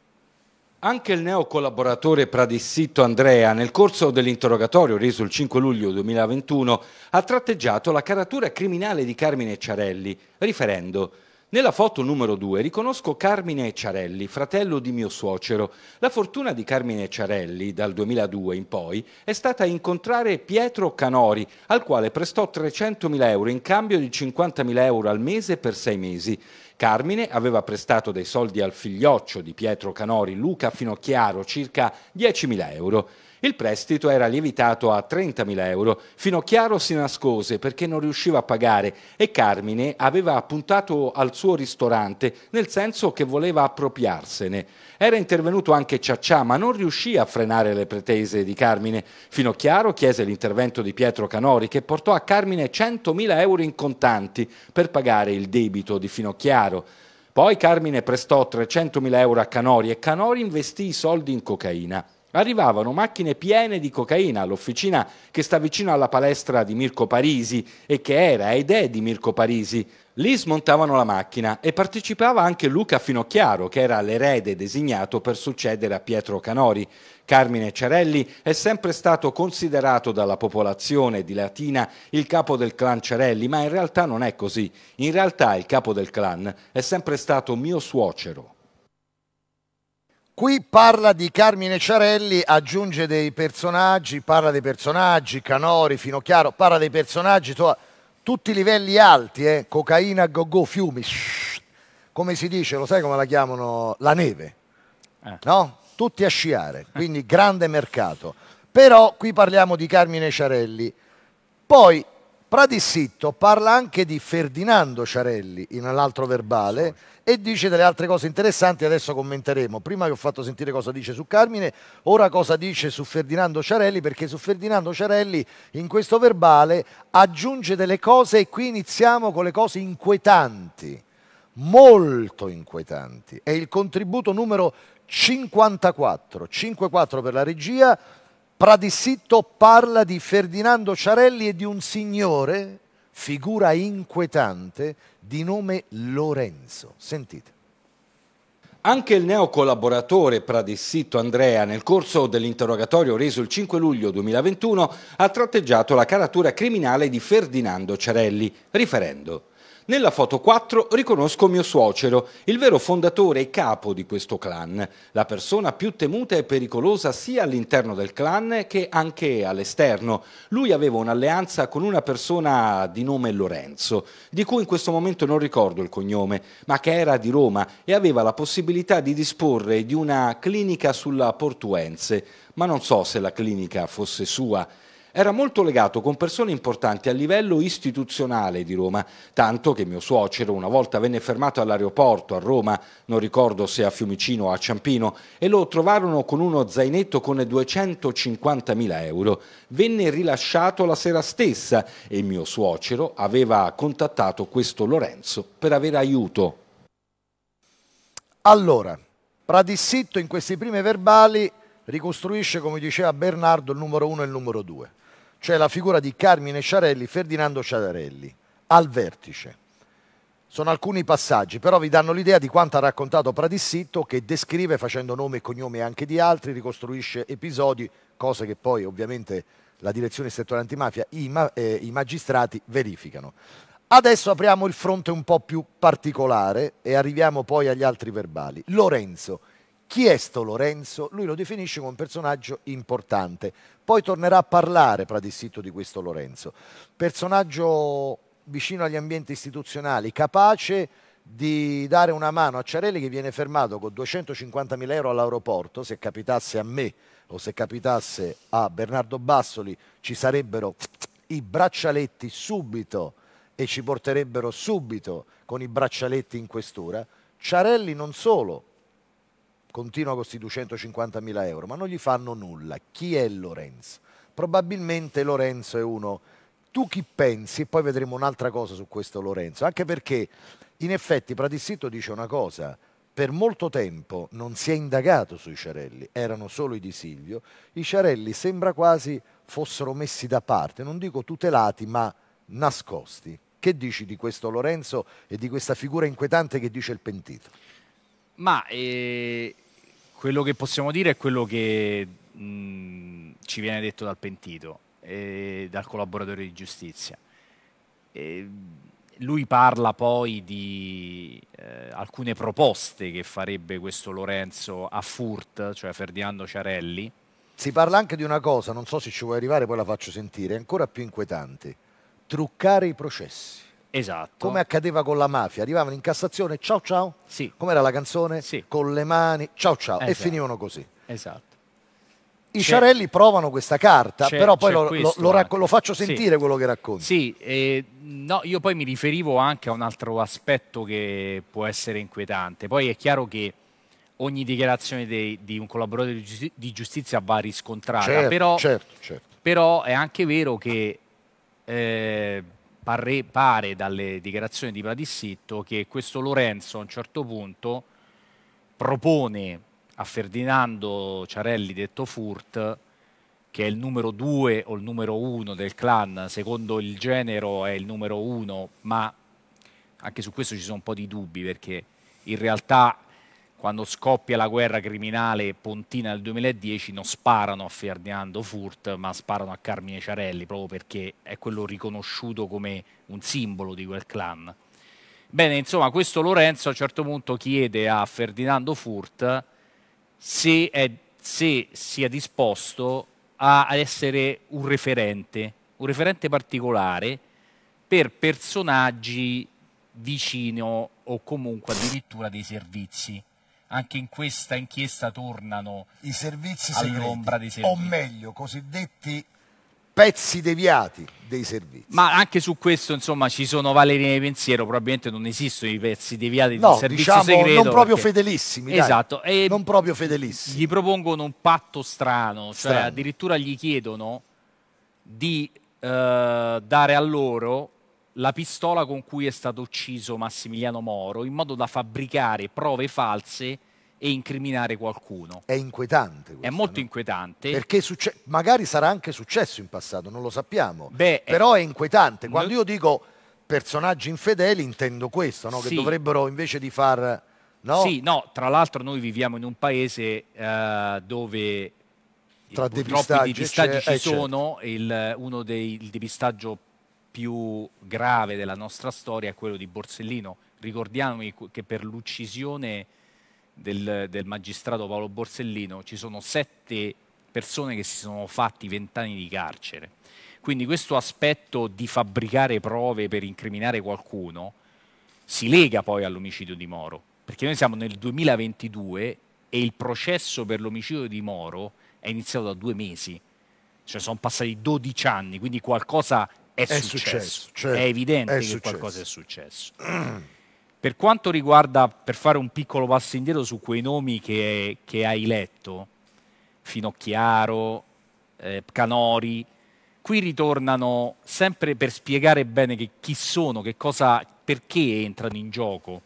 Anche il neocollaboratore pradissitto Andrea, nel corso dell'interrogatorio reso il 5 luglio 2021, ha tratteggiato la caratura criminale di Carmine Ciarelli, riferendo nella foto numero 2 riconosco Carmine Ciarelli, fratello di mio suocero. La fortuna di Carmine Ciarelli, dal 2002 in poi, è stata incontrare Pietro Canori, al quale prestò 300.000 euro in cambio di 50.000 euro al mese per sei mesi. Carmine aveva prestato dei soldi al figlioccio di Pietro Canori, Luca Finocchiaro, circa 10.000 euro. Il prestito era lievitato a 30.000 euro. Finocchiaro si nascose perché non riusciva a pagare e Carmine aveva puntato al suo ristorante nel senso che voleva appropriarsene. Era intervenuto anche Ciaccià ma non riuscì a frenare le pretese di Carmine. Finocchiaro chiese l'intervento di Pietro Canori che portò a Carmine 100.000 euro in contanti per pagare il debito di Finocchiaro. Poi Carmine prestò 300.000 euro a Canori e Canori investì i soldi in cocaina arrivavano macchine piene di cocaina all'officina che sta vicino alla palestra di Mirko Parisi e che era ed è di Mirko Parisi. Lì smontavano la macchina e partecipava anche Luca Finocchiaro, che era l'erede designato per succedere a Pietro Canori. Carmine Cerelli è sempre stato considerato dalla popolazione di Latina il capo del clan Cerelli, ma in realtà non è così. In realtà il capo del clan è sempre stato mio suocero. Qui parla di Carmine Ciarelli, aggiunge dei personaggi, parla dei personaggi, Canori, Finocchiaro, parla dei personaggi, to- tutti livelli alti, eh? cocaina, go-go, fiumi, shh. come si dice, lo sai come la chiamano? La neve, eh. no? Tutti a sciare, quindi grande mercato. Però qui parliamo di Carmine Ciarelli. Poi Pradissitto parla anche di Ferdinando Ciarelli in un altro verbale e dice delle altre cose interessanti, adesso commenteremo. Prima vi ho fatto sentire cosa dice su Carmine, ora cosa dice su Ferdinando Ciarelli, perché su Ferdinando Ciarelli in questo verbale aggiunge delle cose e qui iniziamo con le cose inquietanti, molto inquietanti. È il contributo numero 54, 54 per la regia, Pradissitto parla di Ferdinando Ciarelli e di un signore, figura inquietante, di nome Lorenzo. Sentite. Anche il neocollaboratore Pradissitto Andrea, nel corso dell'interrogatorio reso il 5 luglio 2021, ha tratteggiato la caratura criminale di Ferdinando Ciarelli, riferendo nella foto 4 riconosco mio suocero, il vero fondatore e capo di questo clan, la persona più temuta e pericolosa sia all'interno del clan che anche all'esterno. Lui aveva un'alleanza con una persona di nome Lorenzo, di cui in questo momento non ricordo il cognome, ma che era di Roma e aveva la possibilità di disporre di una clinica sulla Portuense, ma non so se la clinica fosse sua era molto legato con persone importanti a livello istituzionale di Roma, tanto che mio suocero una volta venne fermato all'aeroporto a Roma, non ricordo se a Fiumicino o a Ciampino, e lo trovarono con uno zainetto con 250.000 euro. Venne rilasciato la sera stessa e mio suocero aveva contattato questo Lorenzo per avere aiuto. Allora, Pradissitto in questi primi verbali ricostruisce, come diceva Bernardo, il numero 1 e il numero 2 c'è cioè la figura di Carmine Sciarelli, Ferdinando Sciarelli, al vertice. Sono alcuni passaggi, però vi danno l'idea di quanto ha raccontato Pradissitto, che descrive facendo nome e cognome anche di altri, ricostruisce episodi, cose che poi ovviamente la direzione settore antimafia, i, ma eh, i magistrati verificano. Adesso apriamo il fronte un po' più particolare e arriviamo poi agli altri verbali. Lorenzo. Chi è sto Lorenzo? Lui lo definisce come un personaggio importante. Poi tornerà a parlare Pradissitto di questo Lorenzo, personaggio vicino agli ambienti istituzionali, capace di dare una mano a Ciarelli che viene fermato con 250.000 euro all'aeroporto, se capitasse a me o se capitasse a Bernardo Bassoli ci sarebbero i braccialetti subito e ci porterebbero subito con i braccialetti in questura. Ciarelli non solo continua con questi 250.000 euro, ma non gli fanno nulla. Chi è Lorenzo? Probabilmente Lorenzo è uno... Tu chi pensi? E poi vedremo un'altra cosa su questo Lorenzo, anche perché in effetti Pratissito dice una cosa, per molto tempo non si è indagato sui Ciarelli, erano solo i di Silvio, i Ciarelli sembra quasi fossero messi da parte, non dico tutelati ma nascosti. Che dici di questo Lorenzo e di questa figura inquietante che dice il pentito? Ma eh, quello che possiamo dire è quello che mh, ci viene detto dal pentito e dal collaboratore di giustizia. E lui parla poi di eh, alcune proposte che farebbe questo Lorenzo a Furt, cioè Ferdinando Ciarelli. Si parla anche di una cosa, non so se ci vuoi arrivare, poi la faccio sentire, ancora più inquietante, truccare i processi. Esatto. Come accadeva con la mafia, arrivavano in Cassazione, ciao ciao, sì. era la canzone? Sì. Con le mani, ciao ciao, esatto. e finivano così. Esatto. I Ciarelli provano questa carta, però poi lo, questo, lo, lo, lo, eh. faccio sentire sì. quello che racconti. Sì, eh, no, io poi mi riferivo anche a un altro aspetto che può essere inquietante. Poi è chiaro che ogni dichiarazione de, di un collaboratore di, giustizia, di giustizia va riscontrata, certo, però, certo, certo. però, è anche vero che... Eh, pare, pare dalle dichiarazioni di Pradissitto che questo Lorenzo a un certo punto propone a Ferdinando Ciarelli detto Furt che è il numero 2 o il numero 1 del clan, secondo il genero è il numero 1, ma anche su questo ci sono un po' di dubbi perché in realtà quando scoppia la guerra criminale Pontina nel 2010 non sparano a Ferdinando Furt ma sparano a Carmine Ciarelli proprio perché è quello riconosciuto come un simbolo di quel clan. Bene, insomma, questo Lorenzo a un certo punto chiede a Ferdinando Furt se, è, se sia disposto a, ad essere un referente, un referente particolare per personaggi vicino o comunque addirittura dei servizi anche in questa inchiesta tornano i servizi all'ombra dei servizi. O meglio, cosiddetti pezzi deviati dei servizi. Ma anche su questo, insomma, ci sono varie linee di pensiero, probabilmente non esistono i pezzi deviati no, del servizio diciamo, segreto. Non proprio perché... fedelissimi. Esatto, dai, non proprio fedelissimi. Gli propongono un patto strano, cioè strano. addirittura gli chiedono di eh, dare a loro la pistola con cui è stato ucciso Massimiliano Moro in modo da fabbricare prove false e incriminare qualcuno. È inquietante. Questo, è molto no? inquietante. Perché magari sarà anche successo in passato, non lo sappiamo. Beh, eh, Però è inquietante. Quando io dico personaggi infedeli intendo questo, no? che sì. dovrebbero invece di far... No? Sì, no, tra l'altro noi viviamo in un paese uh, dove tra purtroppo i depistaggi ci eh, sono, certo. il, uno dei, il depistaggio più grave della nostra storia è quello di Borsellino. Ricordiamoci che per l'uccisione del, del, magistrato Paolo Borsellino ci sono sette persone che si sono fatti vent'anni di carcere. Quindi questo aspetto di fabbricare prove per incriminare qualcuno si lega poi all'omicidio di Moro, perché noi siamo nel 2022 e il processo per l'omicidio di Moro è iniziato da due mesi, cioè sono passati 12 anni, quindi qualcosa è, è successo. successo certo. cioè, è evidente è che successo. qualcosa è successo. Per quanto riguarda, per fare un piccolo passo indietro su quei nomi che, che hai letto, Finocchiaro, eh, Canori, qui ritornano sempre per spiegare bene che, chi sono, che cosa, perché entrano in gioco.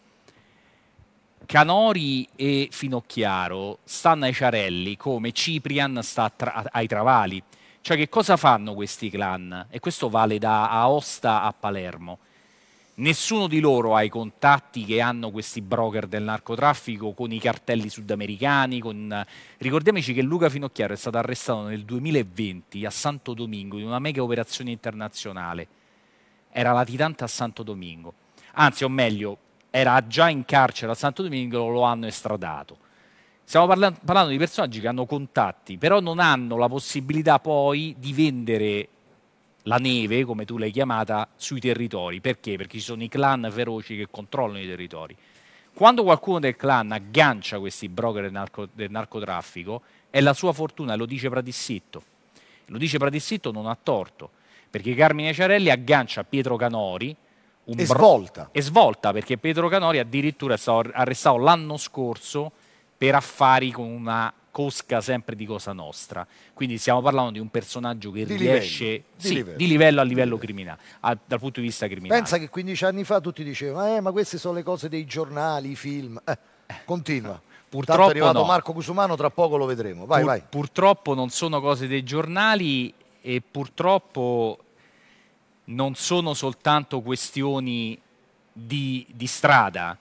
Canori e Finocchiaro stanno ai Ciarelli come Ciprian sta tra ai Travali. Cioè che cosa fanno questi clan? E questo vale da Aosta a Palermo. Nessuno di loro ha i contatti che hanno questi broker del narcotraffico con i cartelli sudamericani. Con... Ricordiamoci che Luca Finocchiaro è stato arrestato nel 2020 a Santo Domingo in una mega operazione internazionale. Era latitante a Santo Domingo. Anzi, o meglio, era già in carcere a Santo Domingo, lo hanno estradato. Stiamo parlando, parlando, di personaggi che hanno contatti, però non hanno la possibilità poi di vendere la neve, come tu l'hai chiamata, sui territori. Perché? Perché ci sono i clan feroci che controllano i territori. Quando qualcuno del clan aggancia questi broker del, narco, del narcotraffico, è la sua fortuna, lo dice Pratissitto. Lo dice Pratissitto non ha torto, perché Carmine Ciarelli aggancia Pietro Canori, e svolta. e svolta perché Pietro Canori addirittura è stato arrestato l'anno scorso per affari con una cosca sempre di Cosa Nostra. Quindi stiamo parlando di un personaggio che di riesce livello, sì, di, livello. di, livello. a livello criminale, a, dal punto di vista criminale. Pensa che 15 anni fa tutti dicevano, eh, ma queste sono le cose dei giornali, i film. Eh, continua. Purtroppo Tanto è arrivato no. Marco Cusumano, tra poco lo vedremo. Vai, Pur, vai. Purtroppo non sono cose dei giornali e purtroppo non sono soltanto questioni di, di strada,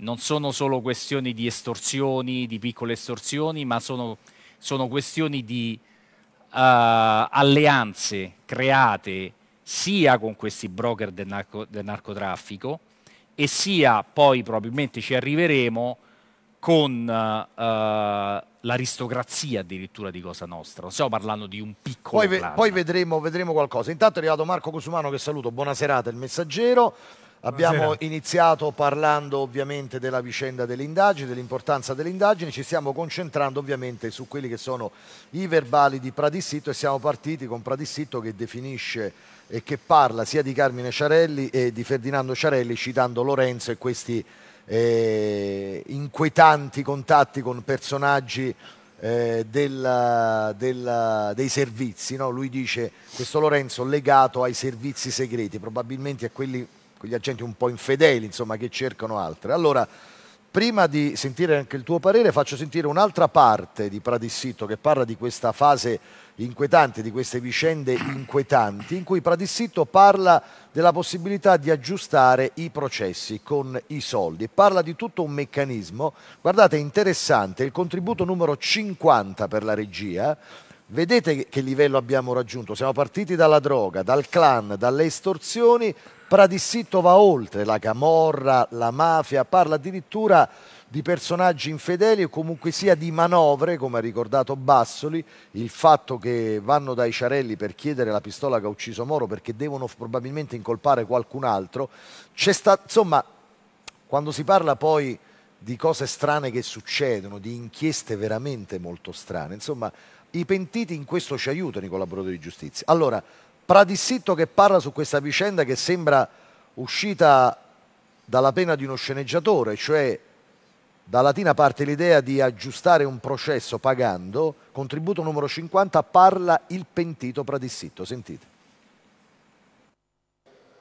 non sono solo questioni di estorsioni, di piccole estorsioni, ma sono, sono questioni di uh, alleanze create sia con questi broker del, narco, del narcotraffico e sia poi probabilmente ci arriveremo con uh, l'aristocrazia addirittura di Cosa Nostra. Non stiamo parlando di un piccolo. Poi, ve, poi vedremo, vedremo, qualcosa. Intanto è arrivato Marco Cosumano che saluto. Buona serata, il messaggero. Abbiamo iniziato parlando ovviamente della vicenda delle indagini, dell'importanza delle indagini, ci stiamo concentrando ovviamente su quelli che sono i verbali di Pradissitto e siamo partiti con Pradissitto che definisce e che parla sia di Carmine Ciarelli e di Ferdinando Ciarelli citando Lorenzo e questi eh, inquietanti contatti con personaggi eh, della, della, dei servizi. No? Lui dice questo Lorenzo legato ai servizi segreti, probabilmente a quelli Ecco, gli agenti un po' infedeli, insomma, che cercano altre. Allora, prima di sentire anche il tuo parere, faccio sentire un'altra parte di Pradissito che parla di questa fase inquietante, di queste vicende inquietanti, in cui Pradissito parla della possibilità di aggiustare i processi con i soldi. Parla di tutto un meccanismo, guardate, è interessante, il contributo numero 50 per la regia, Vedete che livello abbiamo raggiunto, siamo partiti dalla droga, dal clan, dalle estorsioni, Pradissitto va oltre la camorra, la mafia, parla addirittura di personaggi infedeli o comunque sia di manovre, come ha ricordato Bassoli, il fatto che vanno dai Ciarelli per chiedere la pistola che ha ucciso Moro perché devono probabilmente incolpare qualcun altro. Sta, insomma, quando si parla poi di cose strane che succedono, di inchieste veramente molto strane, insomma, i pentiti in questo ci aiutano i collaboratori di giustizia. Allora, Pradissitto che parla su questa vicenda che sembra uscita dalla pena di uno sceneggiatore, cioè da Latina parte l'idea di aggiustare un processo pagando, contributo numero 50, parla il pentito Pradissitto, sentite.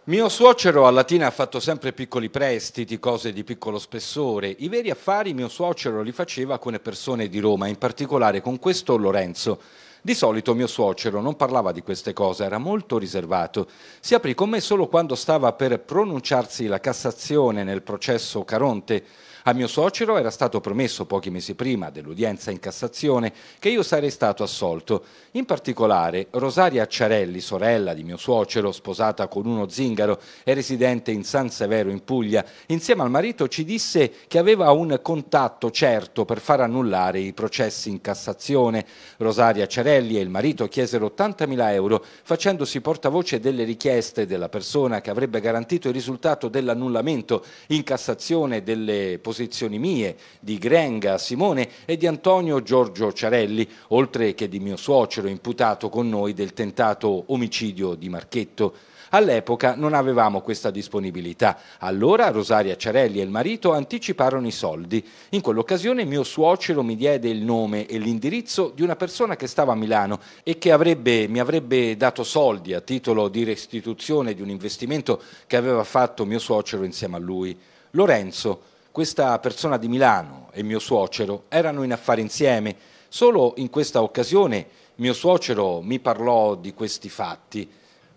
Mio suocero a Latina ha fatto sempre piccoli prestiti, cose di piccolo spessore. I veri affari mio suocero li faceva con le persone di Roma, in particolare con questo Lorenzo. Di solito mio suocero non parlava di queste cose, era molto riservato. Si aprì con me solo quando stava per pronunciarsi la Cassazione nel processo Caronte a mio suocero era stato promesso pochi mesi prima dell'udienza in Cassazione che io sarei stato assolto. In particolare, Rosaria Acciarelli, sorella di mio suocero, sposata con uno zingaro e residente in San Severo in Puglia, insieme al marito ci disse che aveva un contatto certo per far annullare i processi in Cassazione. Rosaria Acciarelli e il marito chiesero 80.000 euro facendosi portavoce delle richieste della persona che avrebbe garantito il risultato dell'annullamento in Cassazione delle posizioni composizioni mie, di Grenga, Simone e di Antonio Giorgio Ciarelli, oltre che di mio suocero imputato con noi del tentato omicidio di Marchetto. All'epoca non avevamo questa disponibilità. Allora Rosaria Ciarelli e il marito anticiparono i soldi. In quell'occasione mio suocero mi diede il nome e l'indirizzo di una persona che stava a Milano e che avrebbe, mi avrebbe dato soldi a titolo di restituzione di un investimento che aveva fatto mio suocero insieme a lui. Lorenzo questa persona di Milano e mio suocero erano in affari insieme, solo in questa occasione mio suocero mi parlò di questi fatti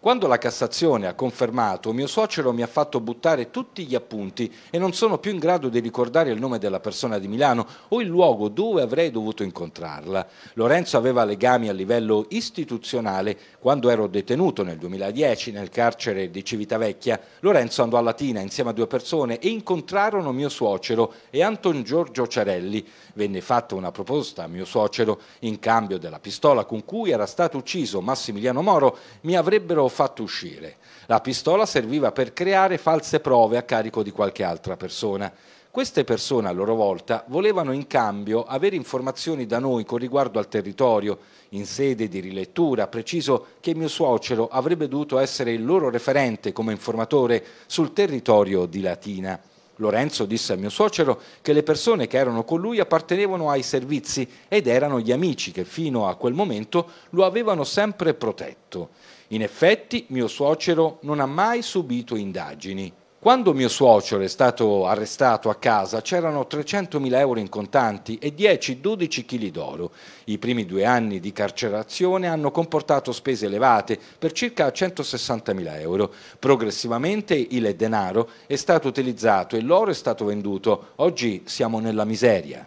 quando la Cassazione ha confermato, mio suocero mi ha fatto buttare tutti gli appunti e non sono più in grado di ricordare il nome della persona di Milano o il luogo dove avrei dovuto incontrarla. Lorenzo aveva legami a livello istituzionale. Quando ero detenuto nel 2010 nel carcere di Civitavecchia, Lorenzo andò a Latina insieme a due persone e incontrarono mio suocero e Anton Giorgio Ciarelli. Venne fatta una proposta a mio suocero in cambio della pistola con cui era stato ucciso Massimiliano Moro, mi avrebbero fatto uscire. La pistola serviva per creare false prove a carico di qualche altra persona. Queste persone a loro volta volevano in cambio avere informazioni da noi con riguardo al territorio. In sede di rilettura preciso che mio suocero avrebbe dovuto essere il loro referente come informatore sul territorio di Latina. Lorenzo disse a mio suocero che le persone che erano con lui appartenevano ai servizi ed erano gli amici che fino a quel momento lo avevano sempre protetto. In effetti mio suocero non ha mai subito indagini. Quando mio suocero è stato arrestato a casa c'erano 300.000 euro in contanti e 10-12 kg d'oro. I primi due anni di carcerazione hanno comportato spese elevate per circa 160.000 euro. Progressivamente il denaro è stato utilizzato e l'oro è stato venduto. Oggi siamo nella miseria.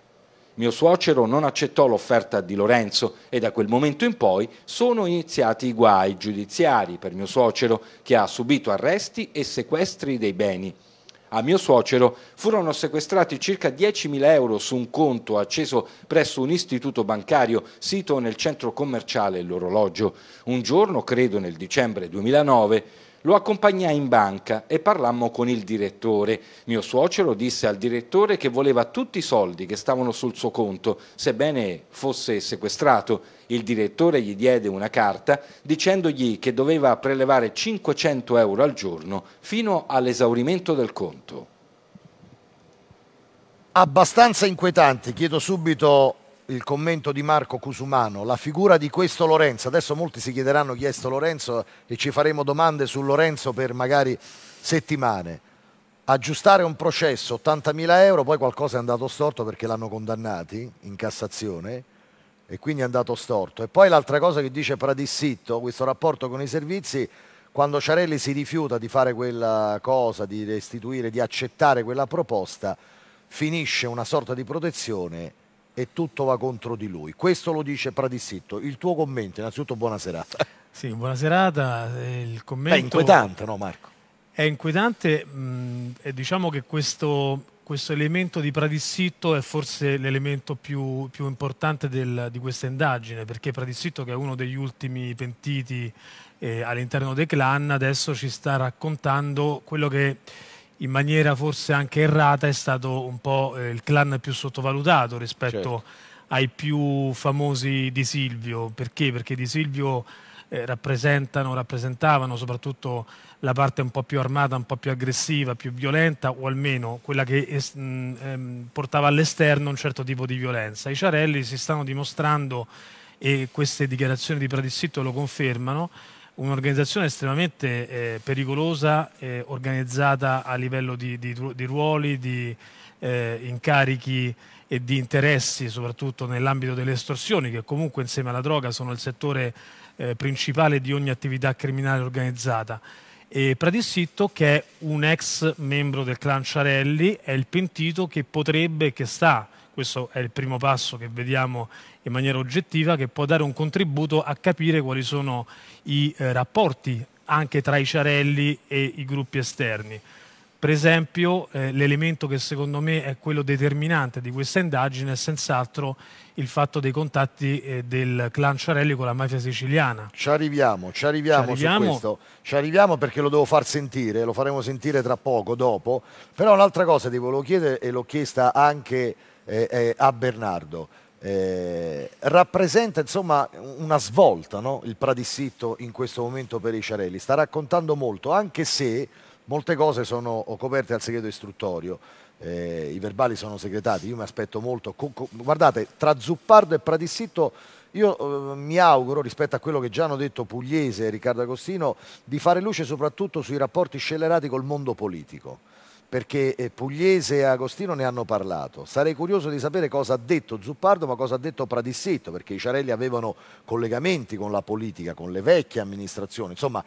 Mio suocero non accettò l'offerta di Lorenzo e da quel momento in poi sono iniziati i guai giudiziari per mio suocero che ha subito arresti e sequestri dei beni. A mio suocero furono sequestrati circa 10.000 euro su un conto acceso presso un istituto bancario sito nel centro commerciale L'Orologio. Un giorno, credo nel dicembre 2009, lo accompagnai in banca e parlammo con il direttore. Mio suocero disse al direttore che voleva tutti i soldi che stavano sul suo conto, sebbene fosse sequestrato. Il direttore gli diede una carta dicendogli che doveva prelevare 500 euro al giorno fino all'esaurimento del conto. Abbastanza inquietante, chiedo subito il commento di Marco Cusumano, la figura di questo Lorenzo, adesso molti si chiederanno chi è sto Lorenzo e ci faremo domande su Lorenzo per magari settimane. Aggiustare un processo, 80.000 euro, poi qualcosa è andato storto perché l'hanno condannati in Cassazione e quindi è andato storto. E poi l'altra cosa che dice Pradissitto, questo rapporto con i servizi, quando Ciarelli si rifiuta di fare quella cosa, di restituire, di accettare quella proposta, finisce una sorta di protezione e tutto va contro di lui. Questo lo dice Pradissitto. Il tuo commento, innanzitutto buona serata. Sì, buona serata. Eh, il commento... È inquietante, no Marco? È inquietante, mh, mm, e diciamo che questo, questo elemento di Pradissitto è forse l'elemento più, più, importante del, di questa indagine, perché Pradissitto, che è uno degli ultimi pentiti eh, all'interno dei clan, adesso ci sta raccontando quello che in maniera forse anche errata è stato un po' eh, il clan più sottovalutato rispetto certo. ai più famosi di Silvio. Perché? Perché di Silvio eh, rappresentano, rappresentavano soprattutto la parte un po' più armata, un po' più aggressiva, più violenta o almeno quella che es, mh, mm, ehm, portava all'esterno un certo tipo di violenza. I Ciarelli si stanno dimostrando, e queste dichiarazioni di Pratissitto lo confermano, un'organizzazione estremamente eh, pericolosa, eh, organizzata a livello di, di, di ruoli, di eh, incarichi e di interessi, soprattutto nell'ambito delle estorsioni, che comunque insieme alla droga sono il settore eh, principale di ogni attività criminale organizzata. E Pratissitto, che è un ex membro del clan Ciarelli, è il pentito che potrebbe, che sta, questo è il primo passo che vediamo in maniera oggettiva che può dare un contributo a capire quali sono i eh, rapporti anche tra i ciarelli e i gruppi esterni. Per esempio, eh, l'elemento che secondo me è quello determinante di questa indagine è senz'altro il fatto dei contatti eh, del clan Ciarelli con la mafia siciliana. Ci arriviamo, ci arriviamo, ci arriviamo. su questo. Ci arriviamo perché lo devo far sentire, lo faremo sentire tra poco, dopo. Però un'altra cosa ti volevo chiedere e l'ho chiesta anche eh, eh a Bernardo. Eh, rappresenta insomma una svolta no? il Pradissitto in questo momento per i Ciarelli, sta raccontando molto anche se molte cose sono coperte al segreto istruttorio, eh, i verbali sono segretati, io mi aspetto molto, guardate tra Zuppardo e Pradissitto io eh, mi auguro, rispetto a quello che già hanno detto Pugliese e Riccardo Agostino, di fare luce soprattutto sui rapporti scellerati col mondo politico perché eh, Pugliese e Agostino ne hanno parlato. Sarei curioso di sapere cosa ha detto Zuppardo, ma cosa ha detto Pradissetto, perché i Ciarelli avevano collegamenti con la politica, con le vecchie amministrazioni. Insomma,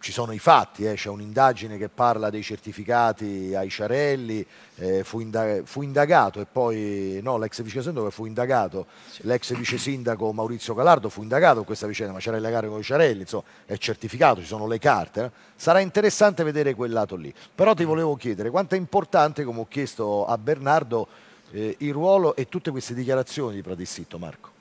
ci sono i fatti, eh, c'è un'indagine che parla dei certificati ai Ciarelli, eh, fu, indag fu, indagato e poi no, l'ex vice sindaco fu indagato, sì. l'ex vice sindaco Maurizio Calardo fu indagato in questa vicenda, ma c'era il legare con i Ciarelli, insomma, è certificato, ci sono le carte, eh? sarà interessante vedere quel lato lì. Però ti volevo chiedere quanto è importante, come ho chiesto a Bernardo, eh, il ruolo e tutte queste dichiarazioni di Pratissitto, Marco.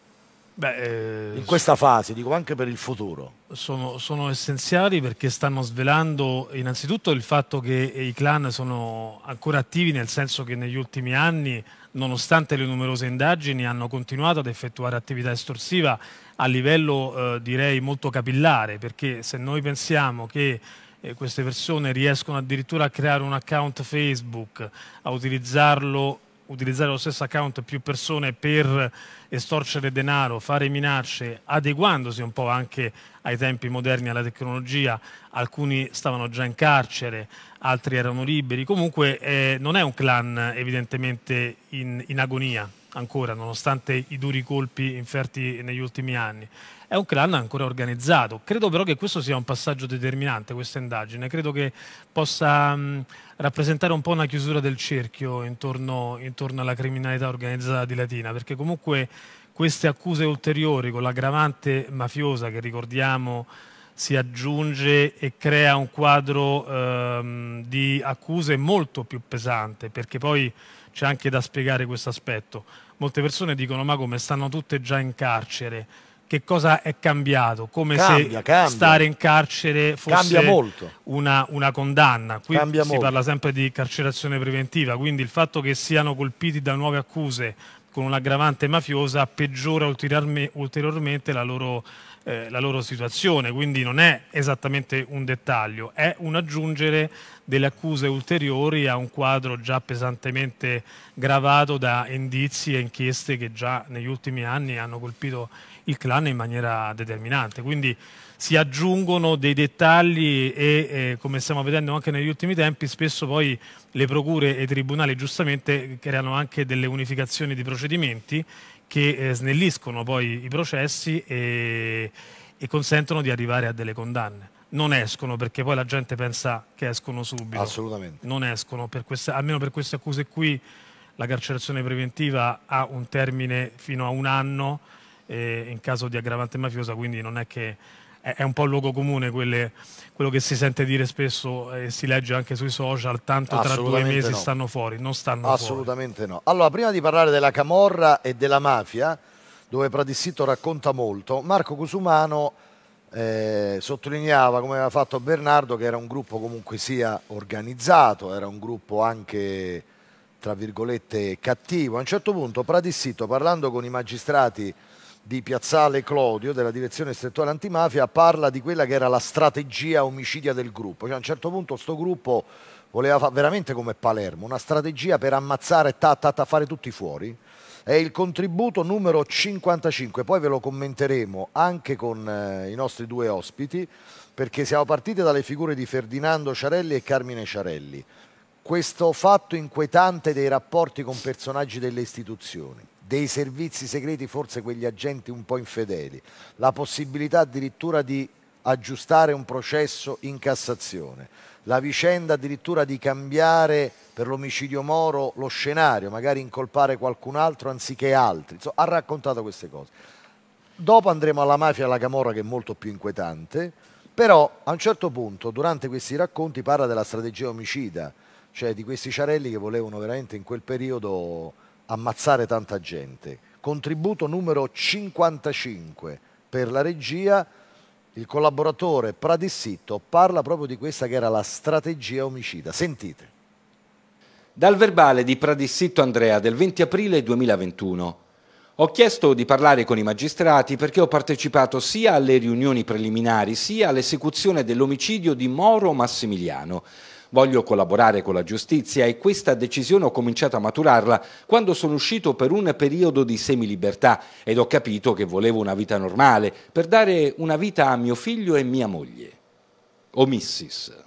Beh, eh, in questa fase, dico anche per il futuro? Sono, sono, essenziali perché stanno svelando innanzitutto il fatto che i clan sono ancora attivi, nel senso che negli ultimi anni, nonostante le numerose indagini, hanno continuato ad effettuare attività estorsiva a livello eh, direi molto capillare, perché se noi pensiamo che eh, queste persone riescono addirittura a creare un account Facebook, a utilizzarlo utilizzare lo stesso account più persone per estorcere denaro, fare minacce, adeguandosi un po' anche ai tempi moderni, alla tecnologia. Alcuni stavano già in carcere, altri erano liberi. Comunque eh, non è un clan evidentemente in, in agonia ancora, nonostante i duri colpi inferti negli ultimi anni. È un clan ancora organizzato. Credo però che questo sia un passaggio determinante, questa indagine. Credo che possa... Mh, rappresentare un po' una chiusura del cerchio intorno, intorno alla criminalità organizzata di Latina, perché comunque queste accuse ulteriori con l'aggravante mafiosa che ricordiamo si aggiunge e crea un quadro ehm, di accuse molto più pesante, perché poi c'è anche da spiegare questo aspetto. Molte persone dicono ma come stanno tutte già in carcere? che cosa è cambiato, come cambia, se cambia. stare in carcere fosse una, una, condanna. Qui cambia si molto. parla sempre di carcerazione preventiva, quindi il fatto che siano colpiti da nuove accuse con un'aggravante mafiosa peggiora ulteriormente la loro, eh, la loro, situazione, quindi non è esattamente un dettaglio, è un aggiungere delle accuse ulteriori a un quadro già pesantemente gravato da indizi e inchieste che già negli ultimi anni hanno colpito il clan in maniera determinante. Quindi si aggiungono dei dettagli e, eh, come stiamo vedendo anche negli ultimi tempi, spesso poi le procure e i tribunali giustamente creano anche delle unificazioni di procedimenti che eh, snelliscono poi i processi e, e consentono di arrivare a delle condanne non escono perché poi la gente pensa che escono subito. Assolutamente. Non escono, per queste, almeno per queste accuse qui la carcerazione preventiva ha un termine fino a un anno in caso di aggravante mafiosa, quindi non è che è un po' il luogo comune quelle, quello che si sente dire spesso e eh, si legge anche sui social, tanto tra due mesi no. stanno fuori, non stanno Assolutamente fuori. no. Allora, prima di parlare della Camorra e della mafia, dove Pradissito racconta molto, Marco Cusumano eh, sottolineava, come aveva fatto Bernardo, che era un gruppo comunque sia organizzato, era un gruppo anche tra virgolette cattivo. A un certo punto Pradissito, parlando con i magistrati di Piazzale Clodio della direzione strettuale antimafia parla di quella che era la strategia omicidia del gruppo. Cioè, a un certo punto questo gruppo voleva fare veramente come Palermo, una strategia per ammazzare, ta, ta, ta, fare tutti fuori. È il contributo numero 55, poi ve lo commenteremo anche con eh, i nostri due ospiti, perché siamo partiti dalle figure di Ferdinando Ciarelli e Carmine Ciarelli. Questo fatto inquietante dei rapporti con personaggi delle istituzioni dei servizi segreti, forse quegli agenti un po' infedeli, la possibilità addirittura di aggiustare un processo in Cassazione, la vicenda addirittura di cambiare per l'omicidio Moro lo scenario, magari incolpare qualcun altro anziché altri, Insomma, ha raccontato queste cose. Dopo andremo alla mafia e alla Camorra che è molto più inquietante, però a un certo punto durante questi racconti parla della strategia omicida, cioè di questi ciarelli che volevano veramente in quel periodo ammazzare tanta gente. Contributo numero 55 per la regia. Il collaboratore Pradissitto parla proprio di questa che era la strategia omicida. Sentite. Dal verbale di Pradissitto Andrea del 20 aprile 2021. Ho chiesto di parlare con i magistrati perché ho partecipato sia alle riunioni preliminari sia all'esecuzione dell'omicidio di Moro Massimiliano. Voglio collaborare con la giustizia e questa decisione ho cominciato a maturarla quando sono uscito per un periodo di semilibertà ed ho capito che volevo una vita normale per dare una vita a mio figlio e mia moglie. O Mrs.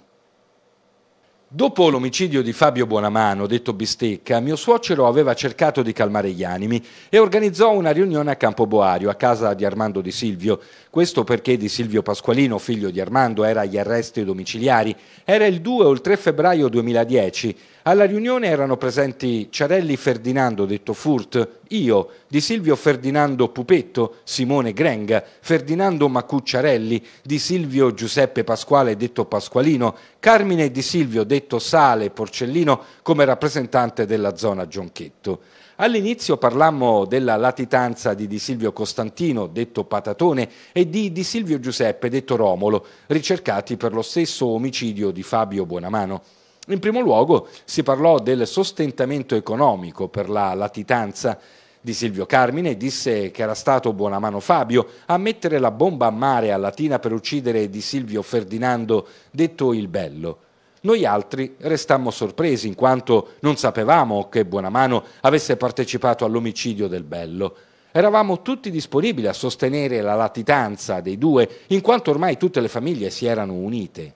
Dopo l'omicidio di Fabio Buonamano, detto Bistecca, mio suocero aveva cercato di calmare gli animi e organizzò una riunione a Campoboario, a casa di Armando Di Silvio. Questo perché Di Silvio Pasqualino, figlio di Armando, era agli arresti domiciliari. Era il 2 o il 3 febbraio 2010 alla riunione erano presenti Ciarelli Ferdinando, detto Furt, io, di Silvio Ferdinando Pupetto, Simone Grenga, Ferdinando Macucciarelli, di Silvio Giuseppe Pasquale, detto Pasqualino, Carmine Di Silvio, detto Sale Porcellino, come rappresentante della zona Gionchetto. All'inizio parlammo della latitanza di Di Silvio Costantino, detto Patatone, e di Di Silvio Giuseppe, detto Romolo, ricercati per lo stesso omicidio di Fabio Buonamano. In primo luogo si parlò del sostentamento economico per la latitanza di Silvio Carmine disse che era stato Buonamano Fabio a mettere la bomba a mare a Latina per uccidere di Silvio Ferdinando, detto il Bello. Noi altri restammo sorpresi in quanto non sapevamo che Buonamano avesse partecipato all'omicidio del Bello. Eravamo tutti disponibili a sostenere la latitanza dei due, in quanto ormai tutte le famiglie si erano unite.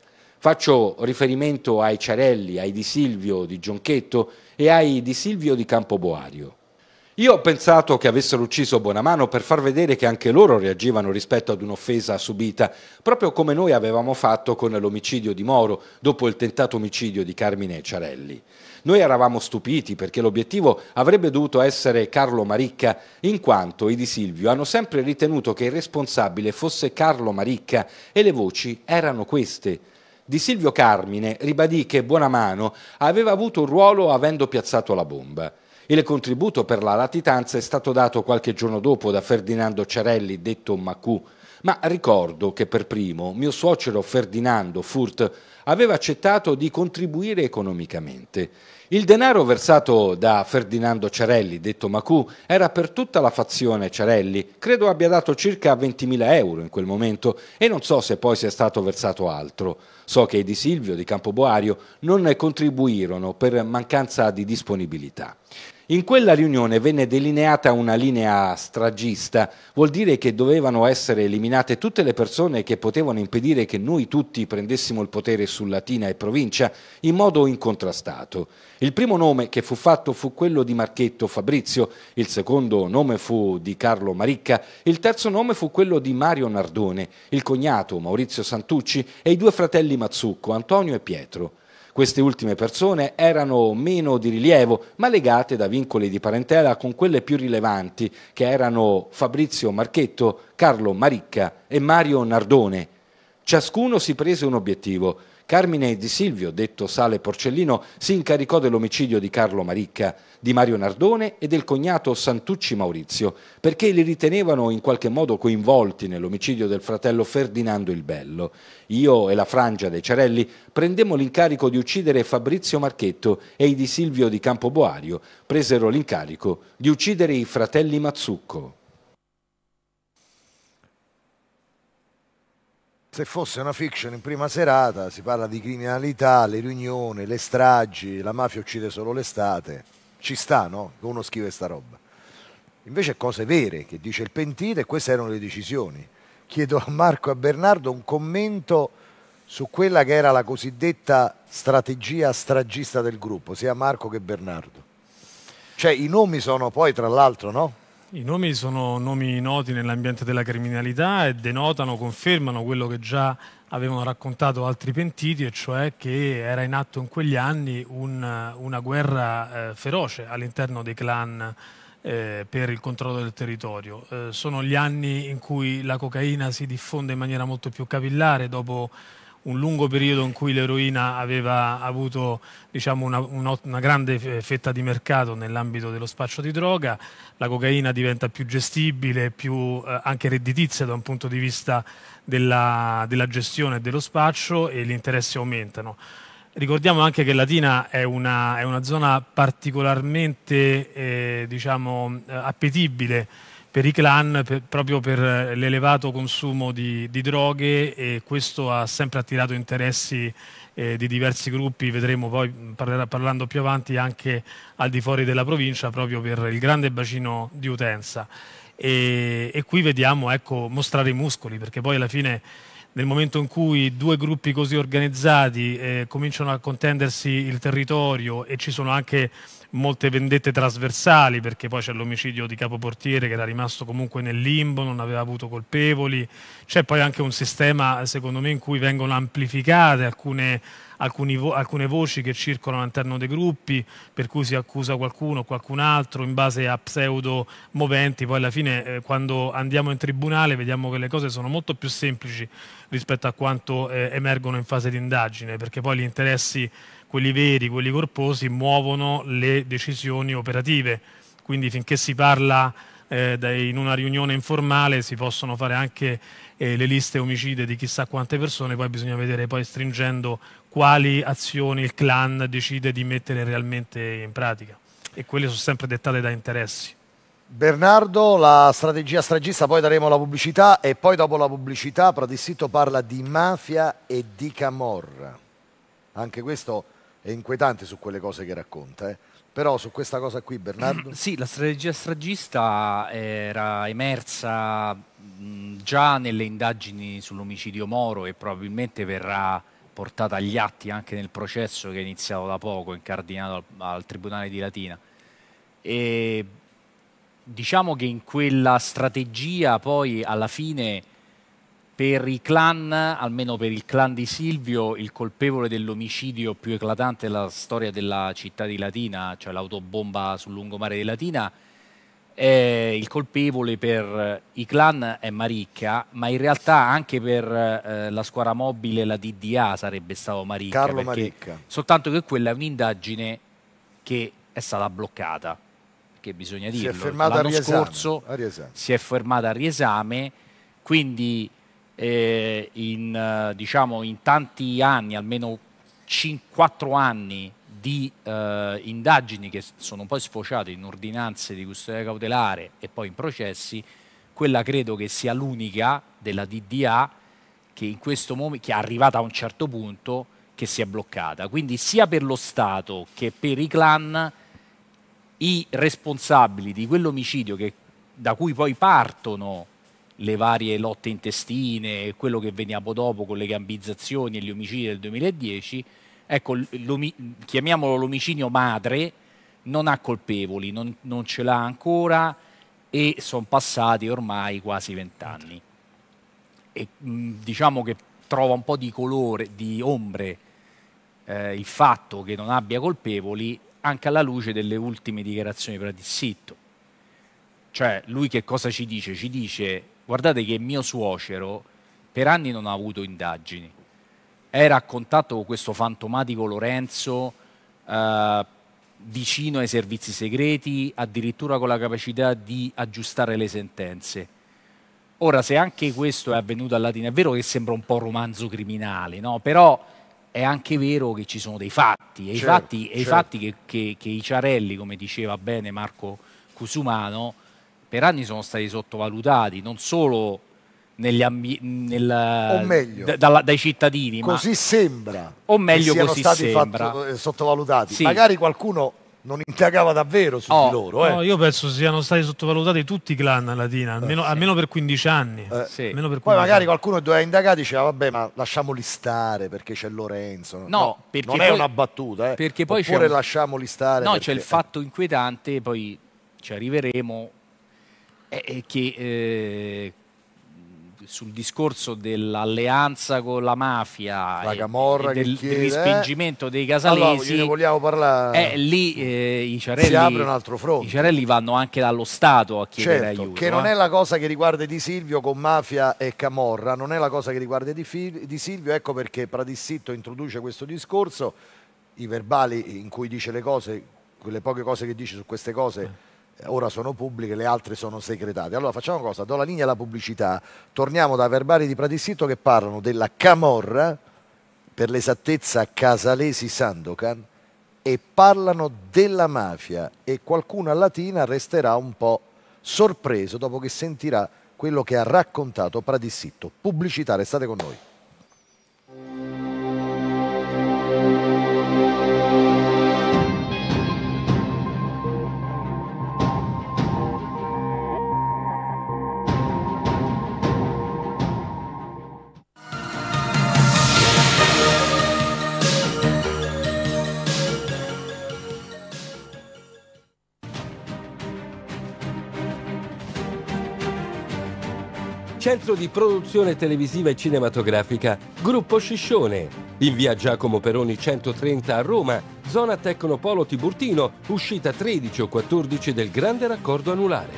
Faccio riferimento ai Ciarelli, ai Di Silvio di Gionchetto e ai Di Silvio di Campoboario. Io ho pensato che avessero ucciso Bonamano per far vedere che anche loro reagivano rispetto ad un'offesa subita, proprio come noi avevamo fatto con l'omicidio di Moro dopo il tentato omicidio di Carmine Ciarelli. Noi eravamo stupiti perché l'obiettivo avrebbe dovuto essere Carlo Maricca, in quanto i di Silvio hanno sempre ritenuto che il responsabile fosse Carlo Maricca e le voci erano queste. Di Silvio Carmine ribadì che Buonamano aveva avuto un ruolo avendo piazzato la bomba. Il contributo per la latitanza è stato dato qualche giorno dopo da Ferdinando Cerelli, detto Macù, ma ricordo che per primo mio suocero Ferdinando Furt aveva accettato di contribuire economicamente il denaro versato da Ferdinando Cerelli, detto Macù, era per tutta la fazione Cerelli, credo abbia dato circa 20.000 euro in quel momento e non so se poi sia stato versato altro. So che i di Silvio di Campoboario non contribuirono per mancanza di disponibilità. In quella riunione venne delineata una linea stragista, vuol dire che dovevano essere eliminate tutte le persone che potevano impedire che noi tutti prendessimo il potere su Latina e provincia in modo incontrastato. Il primo nome che fu fatto fu quello di Marchetto Fabrizio, il secondo nome fu di Carlo Maricca, il terzo nome fu quello di Mario Nardone, il cognato Maurizio Santucci e i due fratelli Mazzucco, Antonio e Pietro. Queste ultime persone erano meno di rilievo, ma legate da vincoli di parentela con quelle più rilevanti, che erano Fabrizio Marchetto, Carlo Maricca e Mario Nardone. Ciascuno si prese un obiettivo Carmine Di Silvio, detto Sale Porcellino, si incaricò dell'omicidio di Carlo Maricca, di Mario Nardone e del cognato Santucci Maurizio, perché li ritenevano in qualche modo coinvolti nell'omicidio del fratello Ferdinando il Bello. Io e la frangia dei Cerelli prendemmo l'incarico di uccidere Fabrizio Marchetto e i Di Silvio di Campoboario presero l'incarico di uccidere i fratelli Mazzucco. se fosse una fiction in prima serata si parla di criminalità, le riunioni, le stragi, la mafia uccide solo l'estate, ci sta no? uno scrive sta roba. Invece cose vere che dice il pentito e queste erano le decisioni. Chiedo a Marco e a Bernardo un commento su quella che era la cosiddetta strategia stragista del gruppo, sia Marco che Bernardo. Cioè i nomi sono poi tra l'altro no? I nomi sono nomi noti nell'ambiente della criminalità e denotano, confermano quello che già avevano raccontato altri pentiti, e cioè che era in atto in quegli anni un, una guerra eh, feroce all'interno dei clan eh, per il controllo del territorio. Eh, sono gli anni in cui la cocaina si diffonde in maniera molto più capillare dopo un lungo periodo in cui l'eroina aveva avuto diciamo, una, una, grande fetta di mercato nell'ambito dello spaccio di droga, la cocaina diventa più gestibile, più eh, anche redditizia da un punto di vista della, della gestione e dello spaccio e gli interessi aumentano. Ricordiamo anche che Latina è una, è una zona particolarmente eh, diciamo, eh, appetibile per i clan per, proprio per eh, l'elevato consumo di, di, droghe e questo ha sempre attirato interessi eh, di diversi gruppi, vedremo poi parlerà, parlando più avanti anche al di fuori della provincia proprio per il grande bacino di utenza. E, e qui vediamo ecco, mostrare i muscoli perché poi alla fine nel momento in cui due gruppi così organizzati eh, cominciano a contendersi il territorio e ci sono anche molte vendette trasversali, perché poi c'è l'omicidio di capoportiere che era rimasto comunque nel limbo, non aveva avuto colpevoli. C'è poi anche un sistema, secondo me, in cui vengono amplificate alcune alcuni, alcune voci che circolano all'interno dei gruppi, per cui si accusa qualcuno o qualcun altro in base a pseudo moventi, poi alla fine eh, quando andiamo in tribunale vediamo che le cose sono molto più semplici rispetto a quanto eh, emergono in fase di indagine, perché poi gli interessi, quelli veri, quelli corposi, muovono le decisioni operative. Quindi finché si parla eh, in una riunione informale si possono fare anche eh, le liste omicide di chissà quante persone, poi bisogna vedere poi stringendo quali azioni il clan decide di mettere realmente in pratica e quelle sono sempre dettate da interessi. Bernardo, la strategia stragista, poi daremo la pubblicità e poi dopo la pubblicità Pratissito parla di mafia e di camorra. Anche questo è inquietante su quelle cose che racconta. Eh. Però su questa cosa qui, Bernardo? Sì, la strategia stragista era emersa già nelle indagini sull'omicidio Moro e probabilmente verrà portata agli atti anche nel processo che è iniziato da poco, incardinato al, al Tribunale di Latina. E diciamo che in quella strategia poi alla fine per i clan, almeno per il clan di Silvio, il colpevole dell'omicidio più eclatante della storia della città di Latina, cioè l'autobomba sul lungomare di Latina, eh, il colpevole per eh, i clan è Maricca, ma in realtà anche per eh, la squadra mobile, la DDA sarebbe stato Maricca. Carlo Maricca. Soltanto che quella è un'indagine che è stata bloccata, che bisogna dirlo. Si è fermata L'anno a scorso a si è fermata a riesame, quindi eh, in, eh, diciamo, in tanti anni, almeno 4 anni di eh, indagini che sono poi sfociate in ordinanze di custodia cautelare e poi in processi, quella credo che sia l'unica della DDA che, in questo momento, che è arrivata a un certo punto che si è bloccata. Quindi sia per lo Stato che per i clan i responsabili di quell'omicidio da cui poi partono le varie lotte intestine e quello che veniamo dopo con le gambizzazioni e gli omicidi del 2010 Ecco, chiamiamolo l'omicidio madre, non ha colpevoli, non, non ce l'ha ancora e sono passati ormai quasi vent'anni. E mh, diciamo che trova un po' di colore, di ombre eh, il fatto che non abbia colpevoli anche alla luce delle ultime dichiarazioni Pratissitto. Cioè, lui che cosa ci dice? Ci dice, guardate che mio suocero per anni non ha avuto indagini, era a contatto con questo fantomatico Lorenzo eh, vicino ai servizi segreti, addirittura con la capacità di aggiustare le sentenze. Ora, se anche questo è avvenuto a Latina, è vero che sembra un po' romanzo criminale, no? però è anche vero che ci sono dei fatti, e certo, i fatti, certo. e i certo. fatti che, che, che i Ciarelli, come diceva bene Marco Cusumano, per anni sono stati sottovalutati, non solo nel, meglio, da, da, dai cittadini. Così ma, sembra. O meglio che siano così stati fatto, eh, sottovalutati. Sì. Magari qualcuno non indagava davvero su oh, di loro. Eh. No, io penso siano stati sottovalutati tutti i clan latina, almeno, eh, sì. almeno per 15 anni. Eh, sì. per 15 Poi magari qualcuno doveva indagare diceva vabbè ma lasciamoli stare perché c'è Lorenzo. No, no perché non poi, è una battuta. Eh. Perché poi Oppure un... lasciamoli stare. No, perché... c'è il fatto inquietante, poi ci arriveremo, è che eh, sul discorso dell'alleanza con la mafia la camorra, e, e del, del, eh? rispingimento dei casalesi allora, vogliamo parlare eh, lì eh, i Ciarelli si apre un altro fronte i Ciarelli vanno anche dallo Stato a chiedere certo, aiuto che non eh. è la cosa che riguarda Di Silvio con mafia e camorra non è la cosa che riguarda Di, di Silvio ecco perché Pradissitto introduce questo discorso i verbali in cui dice le cose quelle poche cose che dice su queste cose eh ora sono pubbliche, le altre sono segretate. Allora facciamo cosa, do la linea alla pubblicità, torniamo da verbali di Pratissitto che parlano della Camorra, per l'esattezza Casalesi Sandokan, e parlano della mafia e qualcuno a Latina resterà un po' sorpreso dopo che sentirà quello che ha raccontato Pratissitto. Pubblicità, restate con noi. Centro di produzione televisiva e cinematografica Gruppo Sciscione, in via Giacomo Peroni 130 a Roma, zona Tecnopolo Tiburtino, uscita 13 o 14 del Grande Raccordo Anulare.